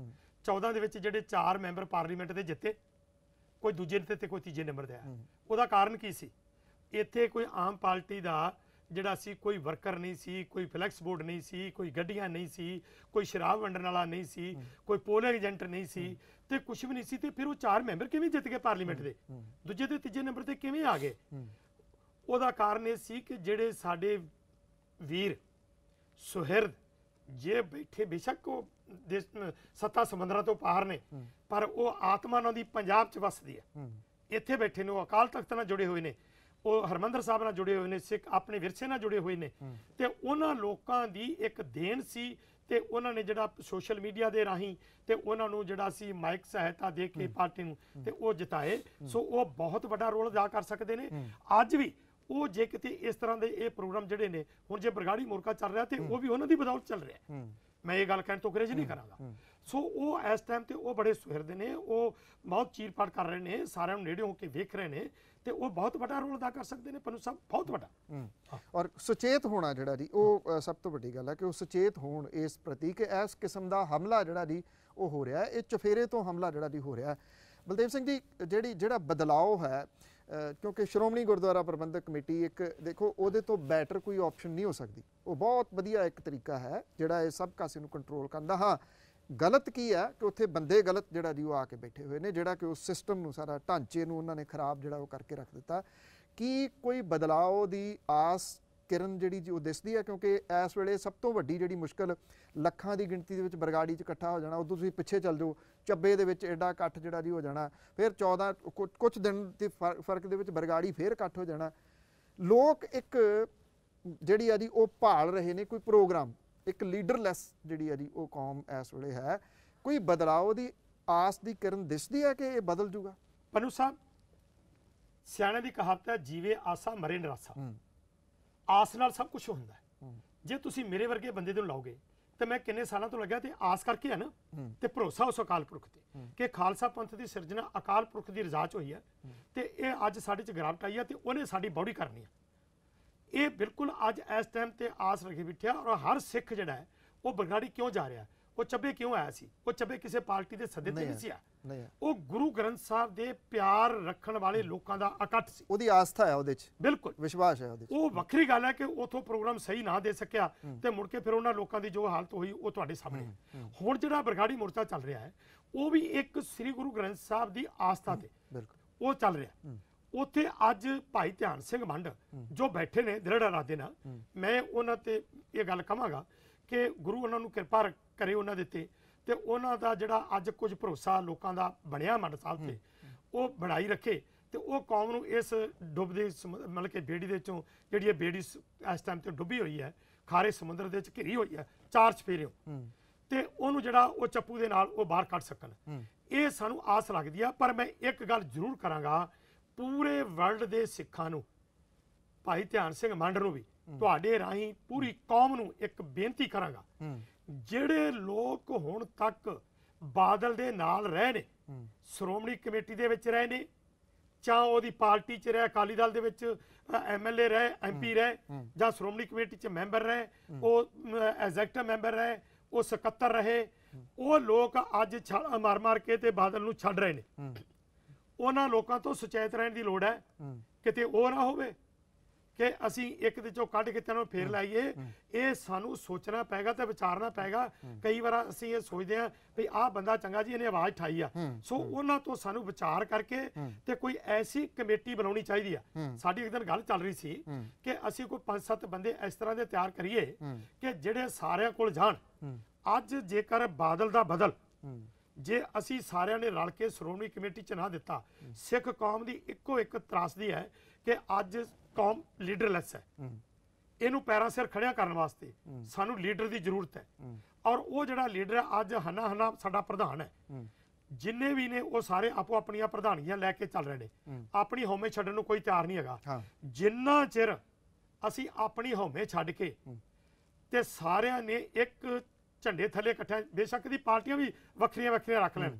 14 ਦੇ ਵਿੱਚ ਜਿਹੜੇ ਚਾਰ ਮੈਂਬਰ ਪਾਰਲੀਮੈਂਟ ਦੇ ਜਿੱਤੇ ਕੋਈ ਦੂਜੇ ਨਿੱਤੇ ਤੇ ਕੋਈ ਤੀਜੇ ਨੰਬਰ ਤੇ ਆ ਉਹਦਾ ਕਾਰਨ ਕੀ ਸੀ ਇੱਥੇ ਕੋਈ ਆਮ ਪਾਰਟੀ ਦਾ ਜਿਹੜਾ ਸੀ ਕੋਈ ਵਰਕਰ ਨਹੀਂ ਸੀ ਕੋਈ ਫਲੈਕਸ ਬੋਰਡ ਨਹੀਂ ਸੀ ਕੋਈ ਗੱਡੀਆਂ ਨਹੀਂ ਸੀ ਕੋਈ ਸ਼ਰਾਬ ਵੰਡਣ ਵਾਲਾ ਨਹੀਂ ਸੀ ਕੋਈ ਪੋਲਿੰਗ ਏਜੰਟ ਨਹੀਂ ਸੀ ਤੇ ਕੁਝ ਵੀ ਨਹੀਂ ਸੀ ਤੇ ਫਿਰ ਉਹ ਚਾਰ ਮੈਂਬਰ ਕਿਵੇਂ ਜਿੱਤ ਗਏ ਪਾਰਲੀਮੈਂਟ ਦੇ ਦੂਜੇ ਤੇ ਤੀਜੇ ਨੰਬਰ ਤੇ ਕਿਵੇਂ ਆ ਗਏ ਉਹਦਾ ਕਾਰਨ ਇਹ ਸੀ ਕਿ ਜਿਹੜੇ ਸਾਡੇ ਵੀਰ ਸੁਹਿਰਦ ਜੇ ਬੈਠੇ ਬਿਸ਼ੱਕ ਉਹ ਸੱਤਾ ਸਮੁੰਦਰਾਂ ਤੋਂ ਪਾਰ ਨੇ ਪਰ ਉਹ ਆਤਮਾ ਨਾਲ ਦੀ ਪੰਜਾਬ 'ਚ ਵਸਦੀ ਹੈ ਇੱਥੇ ਬੈਠੇ ਨੇ ਉਹ ਅਕਾਲ ਤਖਤ ਨਾਲ ਜੁੜੇ ਹੋਏ ਨੇ ਉਹ ਹਰਮੰਦਰ ਸਾਹਿਬ ਨਾਲ ਜੁੜੇ ਹੋਏ ਨੇ ਸਿੱਖ ਆਪਣੇ ਵਿਰਸੇ ਨਾਲ ਜੁੜੇ ਹੋਏ ਨੇ ਤੇ ਉਹਨਾਂ ਲੋਕਾਂ ਦੀ ਇੱਕ ਦੇਣ ਸੀ ਤੇ ਉਹਨਾਂ ਨੇ ਜਿਹੜਾ ਸੋਸ਼ਲ ਮੀਡੀਆ ਦੇ ਰਾਹੀਂ ਤੇ ਉਹਨਾਂ ਨੂੰ ਜਿਹੜਾ ਸੀ ਮਾਈਕ ਸਹਾਇਤਾ ਦੇ ਕੇ ਪਾਰਟੀ ਨੂੰ ਤੇ ਉਹ ਜਿਤਾਏ ਸੋ ਉਹ ਬਹੁਤ ਵੱਡਾ ਰੋਲ ਅਦਾ ਕਰ ਸਕਦੇ ਨੇ ਅੱਜ ਵੀ ਉਹ ਜੇ ਕਿਤੇ ਇਸ ਤਰ੍ਹਾਂ ਦੇ ਇਹ ਪ੍ਰੋਗਰਾਮ ਜਿਹੜੇ ਨੇ ਹੁਣ ਜੇ ਬਰਗਾੜੀ ਮੁਰਕਾ ਚੱਲ ਰਿਹਾ ਤੇ ਉਹ ਵੀ ਉਹਨਾਂ ਦੀ ਬਦੌਲਤ ਚੱਲ ਰਿਹਾ ਮੈਂ ਇਹ ਗੱਲ ਕਹਿਣ ਤੋਂ ਕਰੇਜ ਨਹੀਂ ਕਰਾਂਗਾ ਸੋ ਉਹ ਇਸ ਟਾਈਮ ਤੇ ਉਹ ਬੜੇ ਸੁਹਿਰਦੇ ਨੇ ਉਹ ਬਹੁਤ ਚੀਰਪਾੜ ਕਰ ਰਹੇ ਨੇ ਸਾਰਿਆਂ ਨੂੰ ਨੇੜੇ ਹੋ ਕੇ ਵੇਖ ਰਹੇ ਨੇ ਤੇ ਉਹ ਬਹੁਤ ਵੱਡਾ ਰੋਲ ਅਦਾ ਕਰ ਸਕਦੇ ਨੇ ਪਨੂ ਸਾਹਿਬ ਬਹੁਤ ਵੱਡਾ ਔਰ ਸੁਚੇਤ ਹੋਣਾ ਜਿਹੜਾ ਜੀ ਉਹ ਸਭ ਤੋਂ ਵੱਡੀ ਗੱਲ ਹੈ ਕਿ ਉਹ ਸੁਚੇਤ ਹੋਣ ਇਸ ਪ੍ਰਤੀ ਕਿ ਇਸ ਕਿਸਮ ਦਾ ਹਮਲਾ ਜਿਹੜਾ ਜੀ ਉਹ ਹੋ ਰਿਹਾ ਹੈ ਇਹ ਚਫੇਰੇ ਤੋਂ ਹਮਲਾ ਜਿਹੜਾ ਜੀ ਹੋ ਰਿਹਾ ਹੈ ਬਲਦੇਵ ਸਿੰਘ ਜੀ ਜਿਹੜੀ ਜਿਹੜਾ ਬਦਲਾਅ ਹੈ ਕਿਉਂਕਿ ਸ਼੍ਰੋਮਣੀ ਗੁਰਦੁਆਰਾ ਪ੍ਰਬੰਧਕ ਕਮੇਟੀ ਇੱਕ ਦੇਖੋ ਉਹਦੇ ਤੋਂ ਬੈਟਰ ਕੋਈ ਆਪਸ਼ਨ ਨਹੀਂ ਹੋ ਸਕਦੀ ਉਹ ਬਹੁਤ ਵਧੀਆ ਇੱਕ ਤਰੀਕਾ ਹੈ ਜਿਹੜਾ ਇਹ ਸਭ ਕਾਸੇ ਨੂੰ ਕੰਟਰੋਲ ਕਰਦਾ ਹਾਂ ਗਲਤ ਕੀ ਹੈ ਕਿ ਉੱਥੇ ਬੰਦੇ ਗਲਤ ਜਿਹੜਾ ਜੀ ਉਹ ਆ ਕੇ ਬੈਠੇ ਹੋਏ ਨੇ ਜਿਹੜਾ ਕਿ ਉਸ ਸਿਸਟਮ ਨੂੰ ਸਾਰਾ ਢਾਂਚੇ ਨੂੰ ਉਹਨਾਂ ਨੇ ਖਰਾਬ ਜਿਹੜਾ ਉਹ ਕਰਕੇ ਰੱਖ ਦਿੱਤਾ ਕੀ ਕੋਈ ਬਦਲਾਅ ਦੀ ਆਸ ਕਿਰਨ ਜਿਹੜੀ ਜੀ ਉਹ ਦਿਸਦੀ ਹੈ ਕਿਉਂਕਿ ਇਸ ਵੇਲੇ ਸਭ ਤੋਂ ਵੱਡੀ ਜਿਹੜੀ ਮੁਸ਼ਕਲ ਲੱਖਾਂ ਦੀ ਗਿਣਤੀ ਦੇ ਵਿੱਚ ਬਰਗਾੜੀ 'ਚ ਇਕੱਠਾ ਹੋ ਜਾਣਾ ਉਦੋਂ ਤੁਸੀਂ ਪਿੱਛੇ ਚੱਲ ਜਾਓ ਚੱਬੇ ਦੇ ਵਿੱਚ ਐਡਾ ਇਕੱਠ ਜਿਹੜਾ ਜੀ ਹੋ ਜਾਣਾ ਫਿਰ 14 ਕੁਝ ਦਿਨ ਦੇ ਫਰਕ ਦੇ ਵਿੱਚ ਬਰਗਾੜੀ ਫੇਰ ਇਕੱਠ ਹੋ ਜਾਣਾ ਲੋਕ ਇੱਕ ਜਿਹੜੀ ਆ ਜੀ ਉਹ ਭਾਲ ਰਹੇ ਨੇ ਕੋਈ ਪ੍ਰੋਗਰਾਮ ਇੱਕ ਲੀਡਰਲੈਸ ਜਿਹੜੀ ਆ ਜੀ ਉਹ ਕੌਮ ਇਸ ਵੇਲੇ ਹੈ ਕੋਈ ਬਦਲਾਅ ਦੀ ਆਸ ਦੀ ਕਿਰਨ ਦਿਸਦੀ ਹੈ ਕਿ ਇਹ ਬਦਲ ਜੂਗਾ ਪਨੂ ਸਾਹਿਬ ਸਿਆਣੇ ਦੀ ਕਹਾਵਤ ਹੈ ਜੀਵੇ ਆਸਾ ਮਰੇ ਨਿਰਾਸਾ ਆਸ ਨਾਲ ਸਭ ਕੁਝ ਹੁੰਦਾ ਜੇ ਤੁਸੀਂ ਮੇਰੇ ਵਰਗੇ ਬੰਦੇ ਨੂੰ ਲਾਓਗੇ ਤੇ ਮੈਂ ਕਿੰਨੇ ਸਾਲਾਂ ਤੋਂ ਲੱਗਾ ਤੇ ਆਸ ਕਰਕੇ ਹੈ ਨਾ ਤੇ ਭਰੋਸਾ ਉਸ ਅਕਾਲ ਪੁਰਖ ਤੇ ਕਿ ਖਾਲਸਾ ਪੰਥ ਦੀ ਸਿਰਜਣਾ ਅਕਾਲ ਪੁਰਖ ਦੀ ਰਜ਼ਾ 'ਚ ਹੋਈ ਹੈ ਤੇ ਇਹ ਅੱਜ ਸਾਡੇ 'ਚ ਗਰਾਵਟ ਆਈ ਹੈ ਤੇ ਉਹਨੇ ਸਾਡੀ ਬੌੜੀ ਕਰਨੀ ਹੈ ਇਹ ਬਿਲਕੁਲ ਅੱਜ ਇਸ ਟਾਈਮ ਤੇ ਆਸ ਰੱਖੀ ਬਿਠਿਆ ਔਰ ਹਰ ਸਿੱਖ ਜਿਹੜਾ ਹੈ ਉਹ ਬਰਗਾੜੀ ਕਿਉਂ ਜਾ ਰਿਹਾ ਉਹ ਚੱਬੇ ਕਿਉਂ ਆਇਆ ਸੀ ਉਹ ਚੱਬੇ ਕਿਸੇ ਪਾਰਟੀ ਦੇ ਸੱਦੇ ਤੇ ਨਹੀਂ ਸੀ ਆ ਉਹ ਗੁਰੂ ਗ੍ਰੰਥ ਸਾਹਿਬ ਦੇ ਪਿਆਰ ਰੱਖਣ ਵਾਲੇ ਲੋਕਾਂ ਦਾ ਇਕੱਠ ਸੀ ਉਹਦੀ ਆਸਥਾ ਹੈ ਉਹਦੇ 'ਚ ਬਿਲਕੁਲ ਵਿਸ਼ਵਾਸ ਹੈ ਉਹਦੇ 'ਚ ਉਹ ਵੱਖਰੀ ਗੱਲ ਹੈ ਕਿ ਉਥੋਂ ਪ੍ਰੋਗਰਾਮ ਸਹੀ ਨਾ ਦੇ ਸਕਿਆ ਤੇ ਮੁੜ ਕੇ ਫਿਰ ਉਹਨਾਂ ਲੋਕਾਂ ਦੀ ਜੋ ਹਾਲਤ ਹੋਈ ਉਹ ਤੁਹਾਡੇ ਸਾਹਮਣੇ ਹੁਣ ਜਿਹੜਾ ਬਰਗਾੜੀ ਮੋਰਚਾ ਚੱਲ ਰਿਹਾ ਹੈ ਉਹ ਵੀ ਇੱਕ ਸ੍ਰੀ ਗੁਰੂ ਗ੍ਰੰਥ ਸਾਹਿਬ ਦੀ ਆਸਥਾ ਤੇ ਬਿਲਕੁਲ ਉਹ ਚੱਲ ਰਿਹਾ ਉੱਥੇ ਅੱਜ ਭਾਈ ਧਿਆਨ ਸਿੰਘ ਮੰਡ ਜੋ ਬੈਠੇ ਨੇ ਦ੍ਰਿੜ ਇਰਾਦੇ ਨਾਲ ਮੈਂ ਉਹਨਾਂ ਤੇ ਇਹ ਗੱਲ ਕਹਾਂਗਾ ਕਿ ਗੁਰੂ ਉਹਨਾਂ ਨੂੰ ਕਿਰਪਾ ਘਰੇ ਉਹਨਾਂ ਦਿੱਤੇ ਤੇ ਉਹਨਾਂ ਦਾ ਜਿਹੜਾ ਅੱਜ ਕੁਝ ਭਰੋਸਾ ਲੋਕਾਂ ਦਾ ਬਣਿਆ ਮੰਡ ਸਾਹਿਬ ਤੇ ਉਹ ਬਣਾਈ ਰੱਖੇ ਤੇ ਉਹ ਕੌਮ ਨੂੰ ਇਸ ਡੁੱਬਦੇ ਮਤਲਬ ਕਿ ਬੇੜੀ ਦੇ ਵਿੱਚੋਂ ਜਿਹੜੀ ਇਹ ਬੇੜੀ ਇਸ ਟਾਈਮ ਤੇ ਡੁੱਬੀ ਹੋਈ ਹੈ ਖਾਰੇ ਸਮੁੰਦਰ ਦੇ ਵਿੱਚ ਘਿਰੀ ਹੋਈ ਹੈ ਚਾਰ ਚਫੇਰਿਓ ਤੇ ਉਹਨੂੰ ਜਿਹੜਾ ਉਹ ਚੱਪੂ ਦੇ ਨਾਲ ਉਹ ਬਾਹਰ ਕੱਢ ਸਕਣ ਇਹ ਸਾਨੂੰ ਆਸ ਲੱਗਦੀ ਆ ਪਰ ਮੈਂ ਇੱਕ ਗੱਲ ਜ਼ਰੂਰ ਕਰਾਂਗਾ ਪੂਰੇ ਵਰਲਡ ਦੇ ਸਿੱਖਾਂ ਨੂੰ ਭਾਈ ਧਿਆਨ ਸਿੰਘ ਮੰਡ ਨੂੰ ਵੀ ਤੁਹਾਡੇ ਰਾਹੀਂ ਪੂਰੀ ਕੌਮ ਨੂੰ ਇੱਕ ਬੇਨਤੀ ਕਰਾਂਗਾ ਜਿਹੜੇ ਲੋਕ ਹੁਣ ਤੱਕ ਬਾਦਲ ਦੇ ਨਾਲ ਰਹੇ ਨੇ ਸ਼੍ਰੋਮਣੀ ਕਮੇਟੀ ਦੇ ਵਿੱਚ ਰਹੇ ਨੇ ਚਾਹ ਉਹਦੀ ਪਾਰਟੀ 'ਚ ਰਹੇ ਅਕਾਲੀ ਦਲ ਦੇ ਵਿੱਚ ਐਮਐਲਏ ਰਹੇ ਐਮਪੀ ਰਹੇ ਜਾਂ ਸ਼੍ਰੋਮਣੀ ਕਮੇਟੀ 'ਚ ਮੈਂਬਰ ਰਹੇ ਉਹ ਐਗਜ਼ੈਕਟਿਵ ਮੈਂਬਰ ਰਹੇ ਉਹ ਸਕੱਤਰ ਰਹੇ ਉਹ ਲੋਕ ਅੱਜ ਮਾਰ ਮਾਰ ਕੇ ਤੇ ਬਾਦਲ ਨੂੰ ਛੱਡ ਰਹੇ ਨੇ ਉਹਨਾਂ ਲੋਕਾਂ ਤੋਂ ਸੁਚੇਤ ਰਹਿਣ ਦੀ ਲੋੜ ਹੈ ਕਿਤੇ ਉਹ ਨਾ ਹੋਵੇ ਕਿ ਅਸੀਂ ਇੱਕ ਦੇ ਚੋਂ ਕੱਢ ਕੇ ਤੈਨੂੰ ਫੇਰ ਲਾਈਏ ਇਹ ਸਾਨੂੰ ਸੋਚਣਾ ਪੈਗਾ ਤੇ ਵਿਚਾਰਨਾ ਪੈਗਾ ਕਈ ਵਾਰ ਅਸੀਂ ਇਹ ਸੋਚਦੇ ਆ ਵੀ ਆਹ ਬੰਦਾ ਚੰਗਾ ਜੀ ਇਹਨੇ ਆਵਾਜ਼ ਠਾਈ ਆ ਸੋ ਉਹਨਾਂ ਤੋਂ ਸਾਨੂੰ ਵਿਚਾਰ ਕਰਕੇ ਤੇ ਕੋਈ ਐਸੀ ਕਮੇਟੀ ਬਣਾਉਣੀ ਚਾਹੀਦੀ ਆ ਸਾਡੀ ਇੱਕ ਦਿਨ ਗੱਲ ਚੱਲ ਰਹੀ ਸੀ ਕਿ ਅਸੀਂ ਕੋਈ 5-7 ਬੰਦੇ ਇਸ ਤਰ੍ਹਾਂ ਦੇ ਤਿਆਰ ਕਰੀਏ ਕਿ ਜਿਹੜੇ ਸਾਰਿਆਂ ਕੋਲ ਜਾਣ ਅੱਜ ਜੇਕਰ ਬਾਦਲ ਦਾ ਬਦਲ ਜੇ ਅਸੀਂ ਸਾਰਿਆਂ ਨੇ ਰਲ ਕੇ ਸ਼੍ਰੋਮਣੀ ਕਮੇਟੀ ਚ ਨਾ ਦਿੱਤਾ ਸਿੱਖ ਕੌਮ ਦੀ ਇੱਕੋ ਇੱਕ ਤਰਾਸਦੀ ਹੈ ਕਿ ਅੱਜ ਕੌਮ ਲੀਡਰਲੈਸ ਹੈ ਇਹਨੂੰ ਪੈਰਾਂ ਸਿਰ ਖੜਿਆ ਕਰਨ ਵਾਸਤੇ ਸਾਨੂੰ ਲੀਡਰ ਦੀ ਜ਼ਰੂਰਤ ਹੈ ਔਰ ਉਹ ਜਿਹੜਾ ਲੀਡਰ ਹੈ ਅੱਜ ਹਨਾ ਹਨਾ ਸਾਡਾ ਪ੍ਰਧਾਨ ਹੈ ਜਿੰਨੇ ਵੀ ਨੇ ਉਹ ਸਾਰੇ ਆਪੋ ਆਪਣੀਆਂ ਪ੍ਰਧਾਨੀਆਂ ਲੈ ਕੇ ਚੱਲ ਰਹੇ ਨੇ ਆਪਣੀ ਹਉਮੈ ਛੱਡਣ ਨੂੰ ਕੋਈ ਤਿਆਰ ਨਹੀਂ ਹੈਗਾ ਜਿੰਨਾ ਚਿਰ ਅਸੀਂ ਆਪਣੀ ਹਉਮੈ ਛੱਡ ਕੇ ਤੇ ਸਾਰਿਆਂ ਨੇ ਇੱਕ ਝੰਡੇ ਥੱਲੇ ਇਕੱਠੇ ਬੇਸ਼ੱਕ ਦੀ ਪਾਰਟੀਆਂ ਵੀ ਵੱਖਰੀਆਂ ਵੱਖਰੀਆਂ ਰੱਖ ਲੈਣ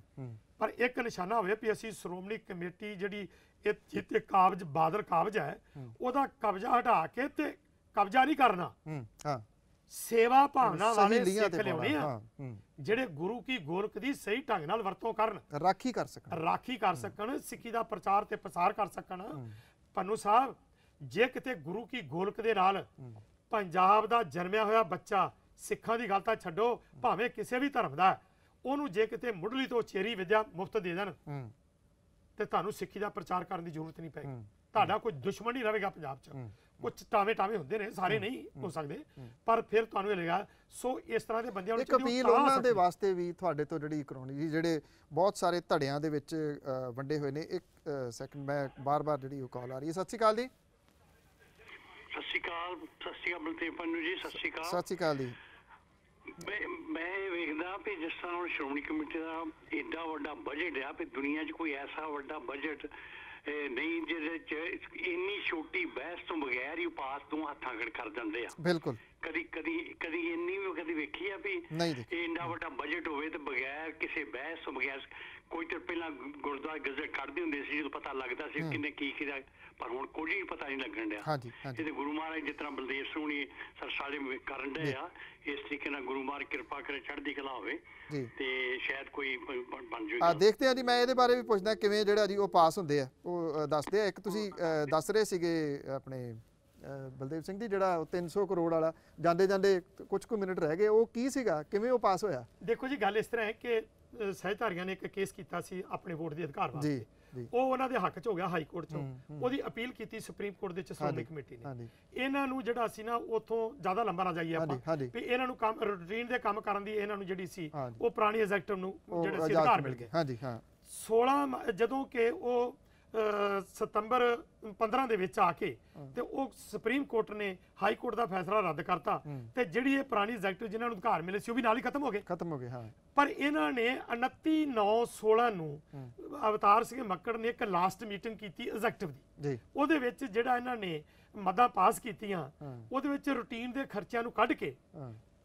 ਪਰ ਇੱਕ ਨਿਸ਼ਾਨਾ ਹੋਵੇ ਵੀ ਅਸੀਂ ਸ਼੍ਰੋਮਣੀ ਕਮੇਟੀ ਜਿਹੜੀ ਇਹ ਜਿੱਤੇ ਕਾਬਜ ਬਾਦਰ ਕਾਬਜ ਹੈ ਉਹਦਾ ਕਬਜ਼ਾ ਹਟਾ ਕੇ ਤੇ ਕਬਜ਼ਾ ਨਹੀਂ ਕਰਨਾ ਹਾਂ ਸੇਵਾ ਭਾਵਨਾ ਵਾਲੇ ਸਿੱਖ ਲਿਆਉਣੇ ਆ ਜਿਹੜੇ ਗੁਰੂ ਕੀ ਗੋਲਕ ਦੀ ਸਹੀ ਢੰਗ ਨਾਲ ਵਰਤੋਂ ਕਰਨ ਰਾਖੀ ਕਰ ਸਕਣ ਰਾਖੀ ਕਰ ਸਕਣ ਸਿੱਖੀ ਦਾ ਪ੍ਰਚਾਰ ਤੇ ਪ੍ਰਸਾਰ ਕਰ ਸਕਣ ਪੰਨੂ ਸਾਹਿਬ ਜੇ ਕਿਤੇ ਗੁਰੂ ਕੀ ਗੋਲਕ ਦੇ ਨਾਲ ਪੰਜਾਬ ਦਾ ਜਨਮਿਆ ਹੋਇਆ ਬੱਚਾ ਸਿੱਖਾਂ ਦੀ ਗੱਲ ਤਾਂ ਛੱਡੋ ਭਾਵੇਂ ਕਿਸੇ ਵੀ ਧਰਮ ਦਾ ਉਹਨੂੰ ਜੇ ਕਿਤੇ ਮੁੱਢਲੀ ਤੋਂ ਚੇਰੀ ਵਿਦਿਆ ਮੁਫਤ ਦੇ ਦੇਣ ਤੇ ਤੁਹਾਨੂੰ ਸਿੱਖੀ ਦਾ ਪ੍ਰਚਾਰ ਕਰਨ ਦੀ ਜ਼ਰੂਰਤ ਨਹੀਂ ਪੈਗੀ ਤੁਹਾਡਾ ਕੋਈ ਦੁਸ਼ਮਣ ਨਹੀਂ ਰਹੇਗਾ ਪੰਜਾਬ 'ਚ ਕੁਝ ਟਾਵੇਂ ਟਾਵੇਂ ਹੁੰਦੇ ਨੇ ਸਾਰੇ ਨਹੀਂ ਹੋ ਸਕਦੇ ਪਰ ਫਿਰ ਤੁਹਾਨੂੰ ਇਹ ਲੱਗਾ ਸੋ ਇਸ ਤਰ੍ਹਾਂ ਦੇ ਬੰਦਿਆਂ ਨੂੰ ਇੱਕ ਅਪੀਲ ਉਹਨਾਂ ਦੇ ਵਾਸਤੇ ਵੀ ਤੁਹਾਡੇ ਤੋਂ ਜਿਹੜੀ ਕਰਾਉਣੀ ਜੀ ਜਿਹੜੇ ਬਹੁਤ ਸਾਰੇ ਧੜਿਆਂ ਦੇ ਵਿੱਚ ਵੰਡੇ ਹੋਏ ਨੇ ਇੱਕ ਸੈਕਿੰਡ ਮੈਂ ਬਾਰ-ਬਾਰ ਜਿਹੜੀ ਉਹ ਕਾਲ ਆ ਰਹੀ ਹੈ ਸਤਿ ਸ਼੍ਰੀ ਅਕਾਲ ਜੀ ਸਤਿ ਸ਼੍ਰੀ ਅਕਾਲ ਸਤਿ ਸ਼੍ਰੀ ਅਕਾਲ ਬਲਦੇਵ ਪੰਨੂ ਜੀ ਸਤਿ ਸ਼੍ਰੀ ਅਕਾਲ ਸਤਿ ਸ਼੍ਰੀ ਅਕਾਲ ਜੀ ਮੈਂ ਵੇਖਦਾ ਕਿ ਜਿਸ ਤਰ੍ਹਾਂ ਹੁਣ ਸ਼੍ਰੋਮਣੀ ਕਮੇਟੀ ਦਾ ਏਡਾ ਵੱਡਾ ਬਜਟ ਆ ਕਿ ਦੁਨੀਆ 'ਚ ਕੋਈ ਐਸਾ ਵੱਡਾ ਬਜਟ ਨਹੀਂ ਜਿਹਦੇ 'ਚ ਇੰਨੀ ਛੋਟੀ ਬਹਿਸ ਤੋਂ ਬਗੈਰ ਹੀ ਉਪਾਸ ਤੋਂ ਹੱਥਾਂ ਗੜ ਕਰ ਜਾਂਦੇ ਆ ਬਿਲਕੁਲ ਕਦੀ ਕਦੀ ਕਦੀ ਇੰਨੀ ਵੀ ਕਦੀ ਵੇਖੀ ਆ ਵੀ ਇੰਨਾ ਵੱਡਾ ਬਜਟ ਹੋਵੇ ਤੇ ਬਗੈਰ ਕਿਸੇ ਬਹਿਸ ਤੋਂ ਬਗੈਰ ਕੋਈ ਤੇ ਪਹਿਲਾਂ ਗੁਰਦੁਆਰਾ ਗਜ਼ਟ ਕੱਢਦੇ ਹੁੰਦੇ ਸੀ ਜਦੋਂ ਪਤਾ ਲੱਗਦਾ ਸੀ ਕਿੰਨੇ ਕੀ ਕੀ ਕਿਹਦਾ ਪਰ ਹੁਣ ਕੁਝ ਹੀ ਪਤਾ ਨਹੀਂ ਲੱਗਣ ਡਿਆ ਹਾਂਜੀ ਹਾਂਜੀ ਇਹਦੇ ਗੁਰੂ ਮਹਾਰਾਜ ਜਿਸ ਤਰ੍ਹਾਂ ਬਲਦੇਵ ਸੋਹਣੀ ਸਰਸਾਲੇ ਕਰਨ ਡੇ ਆ ਇਸ ਤਰੀਕੇ ਨਾਲ ਗੁਰੂ ਮਹਾਰਾਜ ਕਿਰਪਾ ਕਰੇ ਚੜ੍ਹਦੀ ਕਲਾ ਹੋਵੇ ਤੇ ਸ਼ਾਇਦ ਕੋਈ ਬਣ ਜੂਗਾ ਆ ਦੇਖਦੇ ਆ ਜੀ ਮੈਂ ਇਹਦੇ ਬਾਰੇ ਵੀ ਪੁੱਛਦਾ ਕਿਵੇਂ ਜਿਹੜਾ ਜੀ ਉਹ ਪਾਸ ਹੁੰਦੇ ਆ ਉਹ ਦੱਸਦੇ ਆ ਇੱਕ ਤੁਸੀਂ ਦੱਸ ਰਹੇ ਸੀਗੇ ਆਪਣੇ ਬਲਦੇਵ ਸਿੰਘ ਦੀ ਜਿਹੜਾ 300 ਕਰੋੜ ਵਾਲਾ ਜਾਂਦੇ ਜਾਂਦੇ ਕੁਝ ਕੁ ਮਿੰਟ ਰਹਿ ਗਏ ਉਹ ਕੀ ਸੀਗਾ ਕਿਵੇਂ ਉਹ ਪਾਸ ਹੋਇਆ ਦੇਖੋ ਜੀ ਗੱਲ ਇਸ ਤਰ੍ਹਾਂ ਹੈ ਕਿ ਸਹਿਤਾਰੀਆਂ ਨੇ ਇੱਕ ਕੇਸ ਕੀਤਾ ਸੀ ਆਪਣੇ ਵੋਟ ਦੇ ਅਧਿਕਾਰ ਵਾਸਤੇ ਉਹ ਉਹਨਾਂ ਦੇ ਹੱਕ 'ਚ ਹੋ ਗਿਆ ਹਾਈ ਕੋਰਟ 'ਚ ਉਹਦੀ ਅਪੀਲ ਕੀਤੀ ਸੁਪਰੀਮ ਕੋਰਟ ਦੇ ਚਸੋਨੀ ਕਮੇਟੀ ਨੇ ਇਹਨਾਂ ਨੂੰ ਜਿਹੜਾ ਸੀ ਨਾ ਉਥੋਂ ਜ਼ਿਆਦਾ ਲੰਬਾ ਨਾ ਜਾਈਏ ਆਪਾਂ ਵੀ ਇਹਨਾਂ ਨੂੰ ਕੰਮ ਰੂਟੀਨ ਦੇ ਕੰਮ ਕਰਨ ਦੀ ਇਹਨਾਂ ਨੂੰ ਜਿਹੜੀ ਸੀ ਉਹ ਪੁਰਾਣੀ ਐਗਜ਼ੈਕਟਿਵ ਨੂੰ ਜਿਹੜੇ ਸੀ ਅਧਿਕਾਰ ਮਿਲ ਗਏ ਹਾਂਜੀ ਹਾਂ 16 ਜਦੋਂ ਕਿ ਉਹ ਸਤੰਬਰ 15 ਦੇ ਵਿੱਚ ਆ ਕੇ ਤੇ ਉਹ ਸੁਪਰੀਮ ਕੋਰਟ ਨੇ ਹਾਈ ਕੋਰਟ ਦਾ ਫੈਸਲਾ ਰੱਦ ਕਰਤਾ ਤੇ ਜਿਹੜੀ ਇਹ ਪੁਰਾਣੀ ਐਗਜ਼ੈਕਟਿਵ ਜਿਨ੍ਹਾਂ ਨੂੰ ਅਧਿਕਾਰ ਮਿਲੇ ਸੀ ਉਹ ਵੀ ਨਾਲ ਹੀ ਖਤਮ ਹੋ ਗਏ ਖਤਮ ਹੋ ਗਏ ਹਾਂ ਪਰ ਇਹਨਾਂ ਨੇ 29/9/16 ਨੂੰ ਅਵਤਾਰ ਸਿੰਘ ਮੱਕੜ ਨੇ ਇੱਕ ਲਾਸਟ ਮੀਟਿੰਗ ਕੀਤੀ ਐਗਜ਼ੈਕਟਿਵ ਦੀ ਜੀ ਉਹਦੇ ਵਿੱਚ ਜਿਹੜਾ ਇਹਨਾਂ ਨੇ ਮੱਦਾਂ ਪਾਸ ਕੀਤੀਆਂ ਉਹਦੇ ਵਿੱਚ ਰੁਟੀਨ ਦੇ ਖਰਚਿਆਂ ਨੂੰ ਕੱਢ ਕੇ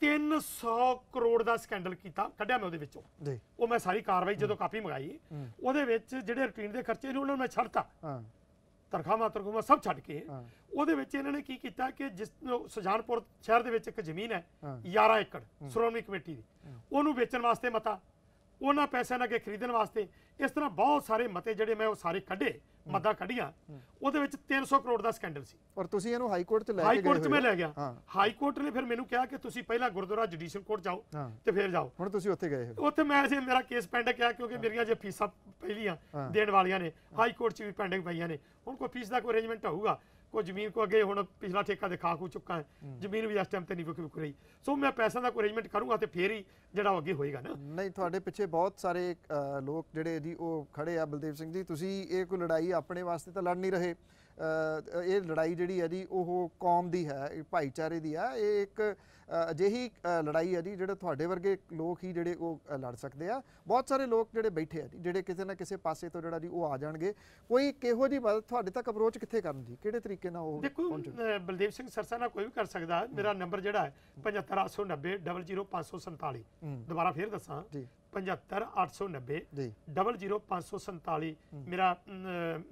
300 ਕਰੋੜ ਦਾ ਸਕੈਂਡਲ ਕੀਤਾ ਕੱਢਿਆ ਮੈਂ ਉਹਦੇ ਵਿੱਚੋਂ ਜੀ ਉਹ ਮੈਂ ਸਾਰੀ ਕਾਰਵਾਈ ਜਦੋਂ ਕਾਪੀ ਮੰਗਾਈ ਉਹਦੇ ਵਿੱਚ ਜਿਹੜੇ ਰੂਟੀਨ ਦੇ ਖਰਚੇ ਨੇ ਉਹਨਾਂ ਨੂੰ ਮੈਂ ਛੱਡਤਾ ਹਾਂ ਤਰਖਾ ਮਾਤਰ ਕੋ ਮੈਂ ਸਭ ਛੱਡ ਕੇ ਉਹਦੇ ਵਿੱਚ ਇਹਨਾਂ ਨੇ ਕੀ ਕੀਤਾ ਕਿ ਜਿਸ ਸੁਜਾਨਪੁਰ ਸ਼ਹਿਰ ਦੇ ਵਿੱਚ ਇੱਕ ਜ਼ਮੀਨ ਹੈ 11 ਏਕੜ ਸ਼੍ਰੋਮਣੀ ਕਮੇਟੀ ਦੀ ਉਹਨੂੰ ਵੇਚਣ ਵਾਸਤੇ ਮਤਾ ਉਹਨਾਂ ਪੈਸਿਆਂ ਨਾਲ ਕੇ ਖਰੀਦਣ ਵਾਸਤੇ ਇਸ ਤਰ੍ਹਾਂ ਬਹੁਤ ਸਾਰੇ ਮਤੇ ਜਿਹੜੇ ਮੈਂ ਉਹ ਸਾਰੇ ਕੱਢੇ ਮੱਦਾ ਕੱਢੀਆਂ ਉਹਦੇ ਵਿੱਚ 300 ਕਰੋੜ ਦਾ ਸਕੈਂਡਲ ਸੀ ਔਰ ਤੁਸੀਂ ਇਹਨੂੰ ਹਾਈ ਕੋਰਟ 'ਚ ਲੈ ਕੇ ਗਏ ਹਾਈ ਕੋਰਟ 'ਚ ਮੈਂ ਲੈ ਗਿਆ ਹਾਈ ਕੋਰਟ ਨੇ ਫਿਰ ਮੈਨੂੰ ਕਿਹਾ ਕਿ ਤੁਸੀਂ ਪਹਿਲਾਂ ਗੁਰਦੁਆਰਾ ਜੁਡੀਸ਼ੀਅਲ ਕੋਰਟ ਜਾਓ ਤੇ ਫਿਰ ਜਾਓ ਹੁਣ ਤੁਸੀਂ ਉੱਥੇ ਗਏ ਉੱਥੇ ਮੈਂ ਜੇ ਮੇਰਾ ਕੇਸ ਪੈਂਡਿੰਗ ਹੈ ਕਿਉਂਕਿ ਮੇਰੀਆਂ ਜੇ ਫੀਸਾਂ ਪਹਿਲੀਆਂ ਦੇਣ ਵਾਲੀਆਂ ਨੇ ਹਾਈ ਕੋਰਟ 'ਚ ਵੀ ਪੈਂਡਿੰਗ ਪਈਆਂ ਨੇ ਹੁਣ ਕੋਈ ਫੀਸ ਦਾ ਕੋਈ ਅਰੇਂਜਮੈਂਟ ਹੋਊਗਾ ਕੋ ਜ਼ਮੀਨ ਕੋ ਅੱਗੇ ਹੁਣ ਪਿਛਲਾ ਠੇਕਾ ਦਿਖਾ ਕੋ ਚੁੱਕਾ ਹੈ ਜ਼ਮੀਨ ਵੀ ਇਸ ਟਾਈਮ ਤੇ ਨਹੀਂ ਵਿਕ ਵਿਕ ਰਹੀ ਸੋ ਮੈਂ ਪੈਸਾ ਦਾ ਅਰੇਂਜਮੈਂਟ ਕਰੂੰਗਾ ਤੇ ਫੇਰ ਹੀ ਜਿਹੜਾ ਅੱਗੇ ਹੋਏਗਾ ਨਾ ਨਹੀਂ ਤੁਹਾਡੇ ਪਿੱਛੇ ਬਹੁਤ ਸਾਰੇ ਲੋਕ ਜਿਹੜੇ ਦੀ ਉਹ ਖੜੇ ਆ ਬਲਦੇਵ ਸਿੰਘ ਜੀ ਤੁਸੀਂ ਇਹ ਕੋ ਲੜਾਈ ਆਪਣੇ ਵਾਸਤੇ ਤਾਂ ਲੜ ਨਹੀਂ ਰਹੇ ਇਹ ਲੜਾਈ ਜਿਹੜੀ ਹੈ ਦੀ ਉਹ ਕੌਮ ਦੀ ਹੈ ਭਾਈਚਾਰੇ ਦੀ ਹੈ ਇਹ ਇੱਕ ਅਜਿਹੀ ਲੜਾਈ ਹੈ ਦੀ ਜਿਹੜੇ ਤੁਹਾਡੇ ਵਰਗੇ ਲੋਕ ਹੀ ਜਿਹੜੇ ਉਹ ਲੜ ਸਕਦੇ ਆ ਬਹੁਤ ਸਾਰੇ ਲੋਕ ਜਿਹੜੇ ਬੈਠੇ ਆ ਜਿਹੜੇ ਕਿਸੇ ਨਾ ਕਿਸੇ ਪਾਸੇ ਤੋਂ ਜਿਹੜਾ ਦੀ ਉਹ ਆ ਜਾਣਗੇ ਕੋਈ ਕਿਹੋ ਜੀ ਮਦਦ ਤੁਹਾਡੇ ਤੱਕ ਅਪਰੋਚ ਕਿੱਥੇ ਕਰਨ ਦੀ ਕਿਹੜੇ ਤਰੀਕੇ ਨਾਲ ਉਹ ਬਲਦੇਵ ਸਿੰਘ ਸਰਸਾ ਨਾਲ ਕੋਈ ਵੀ ਕਰ ਸਕਦਾ ਮੇਰਾ ਨੰਬਰ ਜਿਹੜਾ ਹੈ 7590 00547 ਦੁਬਾਰਾ ਫੇਰ ਦੱਸਾਂ 75890 00547 ਮੇਰਾ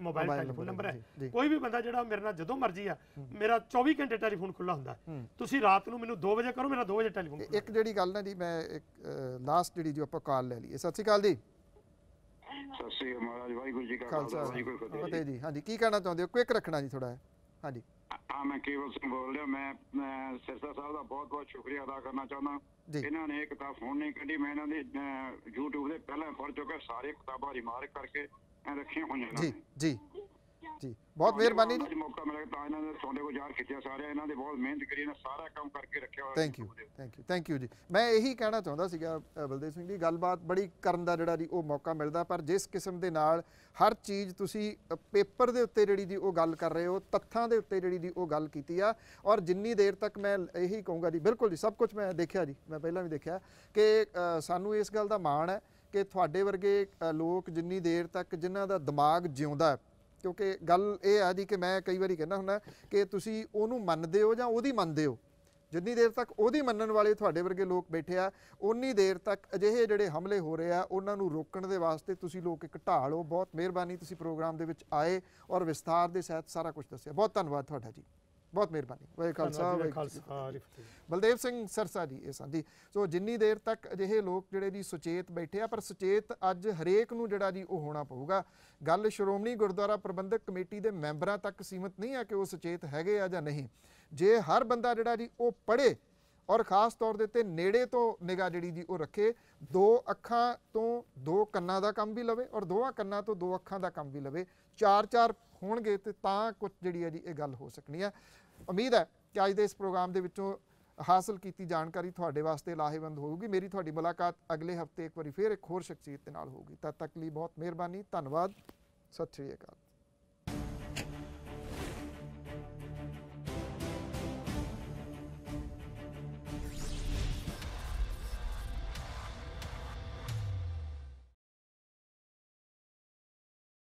ਮੋਬਾਈਲ ਟੈਲੀਫੋਨ ਨੰਬਰ ਹੈ ਕੋਈ ਵੀ ਬੰਦਾ ਜਿਹੜਾ ਮੇਰੇ ਨਾਲ ਜਦੋਂ ਮਰਜ਼ੀ ਆ ਮੇਰਾ 24 ਘੰਟੇ ਟੈਲੀਫੋਨ ਖੁੱਲਾ ਹੁੰਦਾ ਤੁਸੀਂ ਰਾਤ ਨੂੰ ਮੈਨੂੰ 2 ਵਜੇ ਕਰੋ ਮੇਰਾ 2 ਵਜੇ ਟੈਲੀਫੋਨ ਇੱਕ ਜਿਹੜੀ ਗੱਲ ਨਾ ਜੀ ਮੈਂ ਇੱਕ ਲਾਸਟ ਜਿਹੜੀ ਜੋ ਆਪਾਂ ਕਾਲ ਲੈ ਲਈ ਸਤਿ ਸ਼੍ਰੀ ਅਕਾਲ ਜੀ ਸਤਿ ਸ਼੍ਰੀ ਅਕਾਲ ਮਹਾਰਾਜ ਵਾਹਿਗੁਰੂ ਜੀ ਕਾ ਖਾਲਸਾ ਫਤਿਹ ਜੀ ਹਾਂਜੀ ਕੀ ਕਹਿਣਾ ਚਾਹੁੰਦੇ ਹੋ ਕੁਇਕ ਰੱਖਣਾ ਜੀ ਥੋੜਾ ਹਾਂਜੀ ਆ ਮੈਂ ਕੇਵਲ ਸਿੰਘ ਬੋਲ ਰਿਹਾ ਮੈਂ ਸਿਰਸਾ ਸਾਹਿਬ ਦਾ ਬਹੁਤ ਬਹੁਤ ਸ਼ੁਕਰੀਆ ਅਦਾ ਕਰਨਾ ਚਾਹੁੰਦਾ ਇਹਨਾਂ ਨੇ ਇੱਕ ਤਾਂ ਫੋਨ ਨਹੀਂ ਕੱਢੀ ਮੈਂ ਇਹਨਾਂ ਦੇ YouTube ਦੇ ਪਹਿਲਾਂ ਪੜ ਚੁੱਕਾ ਸਾਰੇ ਕਿਤਾਬਾਂ ਰਿਮਾਰਕ ਕਰਕੇ ਰੱਖੀਆਂ ਹੋਈਆਂ ਨੇ ਜੀ ਜੀ ਜੀ ਬਹੁਤ ਮਿਹਰਬਾਨੀ ਜੀ ਮੌਕਾ ਮਿਲਿਆ ਤਾਂ ਇਹਨਾਂ ਨੇ ਸੋਨੇ ਕੋ ਯਾਰ ਖਿੱਚਿਆ ਸਾਰਿਆ ਇਹਨਾਂ ਦੇ ਬਹੁਤ ਮਿਹਨਤ ਕਰੀ ਇਹਨਾਂ ਸਾਰਾ ਕੰਮ ਕਰਕੇ ਰੱਖਿਆ ਹੋਇਆ thank you thank you thank you ਜੀ ਮੈਂ ਇਹੀ ਕਹਿਣਾ ਚਾਹੁੰਦਾ ਸੀਗਾ ਬਲਦੇਵ ਸਿੰਘ ਜੀ ਗੱਲਬਾਤ ਬੜੀ ਕਰਨ ਦਾ ਜਿਹੜਾ ਜੀ ਉਹ ਮੌਕਾ ਮਿਲਦਾ ਪਰ ਜਿਸ ਕਿਸਮ ਦੇ ਨਾਲ ਹਰ ਚੀਜ਼ ਤੁਸੀਂ ਪੇਪਰ ਦੇ ਉੱਤੇ ਜਿਹੜੀ ਦੀ ਉਹ ਗੱਲ ਕਰ ਰਹੇ ਹੋ ਤੱਥਾਂ ਦੇ ਉੱਤੇ ਜਿਹੜੀ ਦੀ ਉਹ ਗੱਲ ਕੀਤੀ ਆ ਔਰ ਜਿੰਨੀ ਦੇਰ ਤੱਕ ਮੈਂ ਇਹੀ ਕਹੂੰਗਾ ਜੀ ਬਿਲਕੁਲ ਜੀ ਸਭ ਕੁਝ ਮੈਂ ਦੇਖਿਆ ਜੀ ਮੈਂ ਪਹਿਲਾਂ ਵੀ ਦੇਖਿਆ ਕਿ ਸਾਨੂੰ ਇਸ ਗੱਲ ਦਾ ਮਾਣ ਹੈ ਕਿ ਤੁਹਾਡੇ ਵਰਗੇ ਲੋਕ ਜਿੰਨੀ ਦੇਰ ਤੱਕ ਜਿਨ੍ਹਾਂ ਦਾ ਦਿਮਾਗ ਜਿਉਂਦਾ ਕਿਉਂਕਿ ਗੱਲ ਇਹ ਆ ਦੀ ਕਿ ਮੈਂ ਕਈ ਵਾਰੀ ਕਹਿੰਦਾ ਹੁੰਦਾ ਕਿ ਤੁਸੀਂ ਉਹਨੂੰ ਮੰਨਦੇ ਹੋ ਜਾਂ ਉਹਦੀ ਮੰਨਦੇ ਹੋ ਜਿੰਨੀ ਦੇਰ ਤੱਕ ਉਹਦੀ ਮੰਨਣ ਵਾਲੇ ਤੁਹਾਡੇ ਵਰਗੇ ਲੋਕ ਬੈਠੇ ਆ ਉਨੀ ਦੇਰ ਤੱਕ ਅਜਿਹੇ ਜਿਹੜੇ ਹਮਲੇ ਹੋ ਰਹੇ ਆ ਉਹਨਾਂ ਨੂੰ ਰੋਕਣ ਦੇ ਵਾਸਤੇ ਤੁਸੀਂ ਲੋਕ ਇੱਕ ਢਾਲ ਹੋ ਬਹੁਤ ਮਿਹਰਬਾਨੀ ਤੁਸੀਂ ਪ੍ਰੋਗਰਾਮ ਦੇ ਵਿੱਚ ਆਏ ਔਰ ਵਿਸਥਾਰ ਦੇ ਸਹਿਤ ਸਾਰਾ ਕੁਝ ਦੱਸਿਆ ਬਹੁਤ ਧੰਨਵਾਦ ਤੁਹਾਡਾ ਜੀ ਬਹੁਤ ਮਿਹਰਬਾਨੀ ਵਾਹਿਗੁਰੂ ਖਾਲਸਾ ਵਾਹਿਗੁਰੂ ਬਲਦੇਵ ਸਿੰਘ ਸਰਸਾ ਜੀ ਇਹ ਜੀ ਸੋ ਜਿੰਨੀ ਦੇਰ ਤੱਕ ਅਜਿਹੇ ਲੋਕ ਜਿਹੜੇ ਦੀ ਸੁਚੇਤ ਬੈਠੇ ਆ ਪਰ ਸੁਚੇਤ ਅੱਜ ਹਰੇਕ ਨੂੰ ਜਿਹੜਾ ਜੀ ਉਹ ਹੋਣਾ ਪਊਗਾ ਗੱਲ ਸ਼੍ਰੋਮਣੀ ਗੁਰਦੁਆਰਾ ਪ੍ਰਬੰਧਕ ਕਮੇਟੀ ਦੇ ਮੈਂਬਰਾਂ ਤੱਕ ਸੀਮਤ ਨਹੀਂ ਆ ਕਿ ਉਹ ਸੁਚੇਤ ਹੈਗੇ ਆ ਜਾਂ ਨਹੀਂ ਜੇ ਹਰ ਬੰਦਾ ਜਿਹੜਾ ਜੀ ਉਹ ਪੜ੍ਹੇ ਔਰ ਖਾਸ ਤੌਰ ਦੇ ਤੇ ਨੇੜੇ ਤੋਂ ਨਿਗਾ ਜਿਹੜੀ ਦੀ ਉਹ ਰੱਖੇ ਦੋ ਅੱਖਾਂ ਤੋਂ ਦੋ ਕੰਨਾਂ ਦਾ ਕੰਮ ਵੀ ਲਵੇ ਔਰ ਦੋਹਾਂ ਕੰਨਾਂ ਤੋਂ ਦੋ ਅੱਖਾਂ ਦਾ ਕੰਮ ਵੀ ਲਵੇ ਚਾਰ ਚਾਰ ਹੋਣਗੇ ਤੇ ਤਾਂ ਕੁਝ ਜਿਹੜੀ ਹੈ ਜੀ ਇਹ ਗੱਲ ਹੋ ਸਕਣੀ ਹੈ ਉਮੀਦ ਹੈ ਕਿ ਅੱਜ ਦੇ ਇਸ ਪ੍ਰੋਗਰਾਮ ਦੇ ਵਿੱਚੋਂ ਹਾਸਲ ਕੀਤੀ ਜਾਣਕਾਰੀ ਤੁਹਾਡੇ ਵਾਸਤੇ ਲਾਹੇਵੰਦ ਹੋਊਗੀ ਮੇਰੀ ਤੁਹਾਡੀ ਮੁਲਾਕਾਤ ਅਗਲੇ ਹਫਤੇ ਇੱਕ ਵਾਰੀ ਫੇਰ ਇੱਕ ਹੋਰ ਸ਼ਖਸੀਅਤ ਦੇ ਨਾਲ ਹੋਊਗੀ ਤਦ ਤੱਕ ਲਈ ਬਹੁਤ ਮਿਹਰਬਾਨੀ ਧੰਨਵਾਦ ਸਤਿ ਸ਼੍ਰੀ ਅਕਾਲ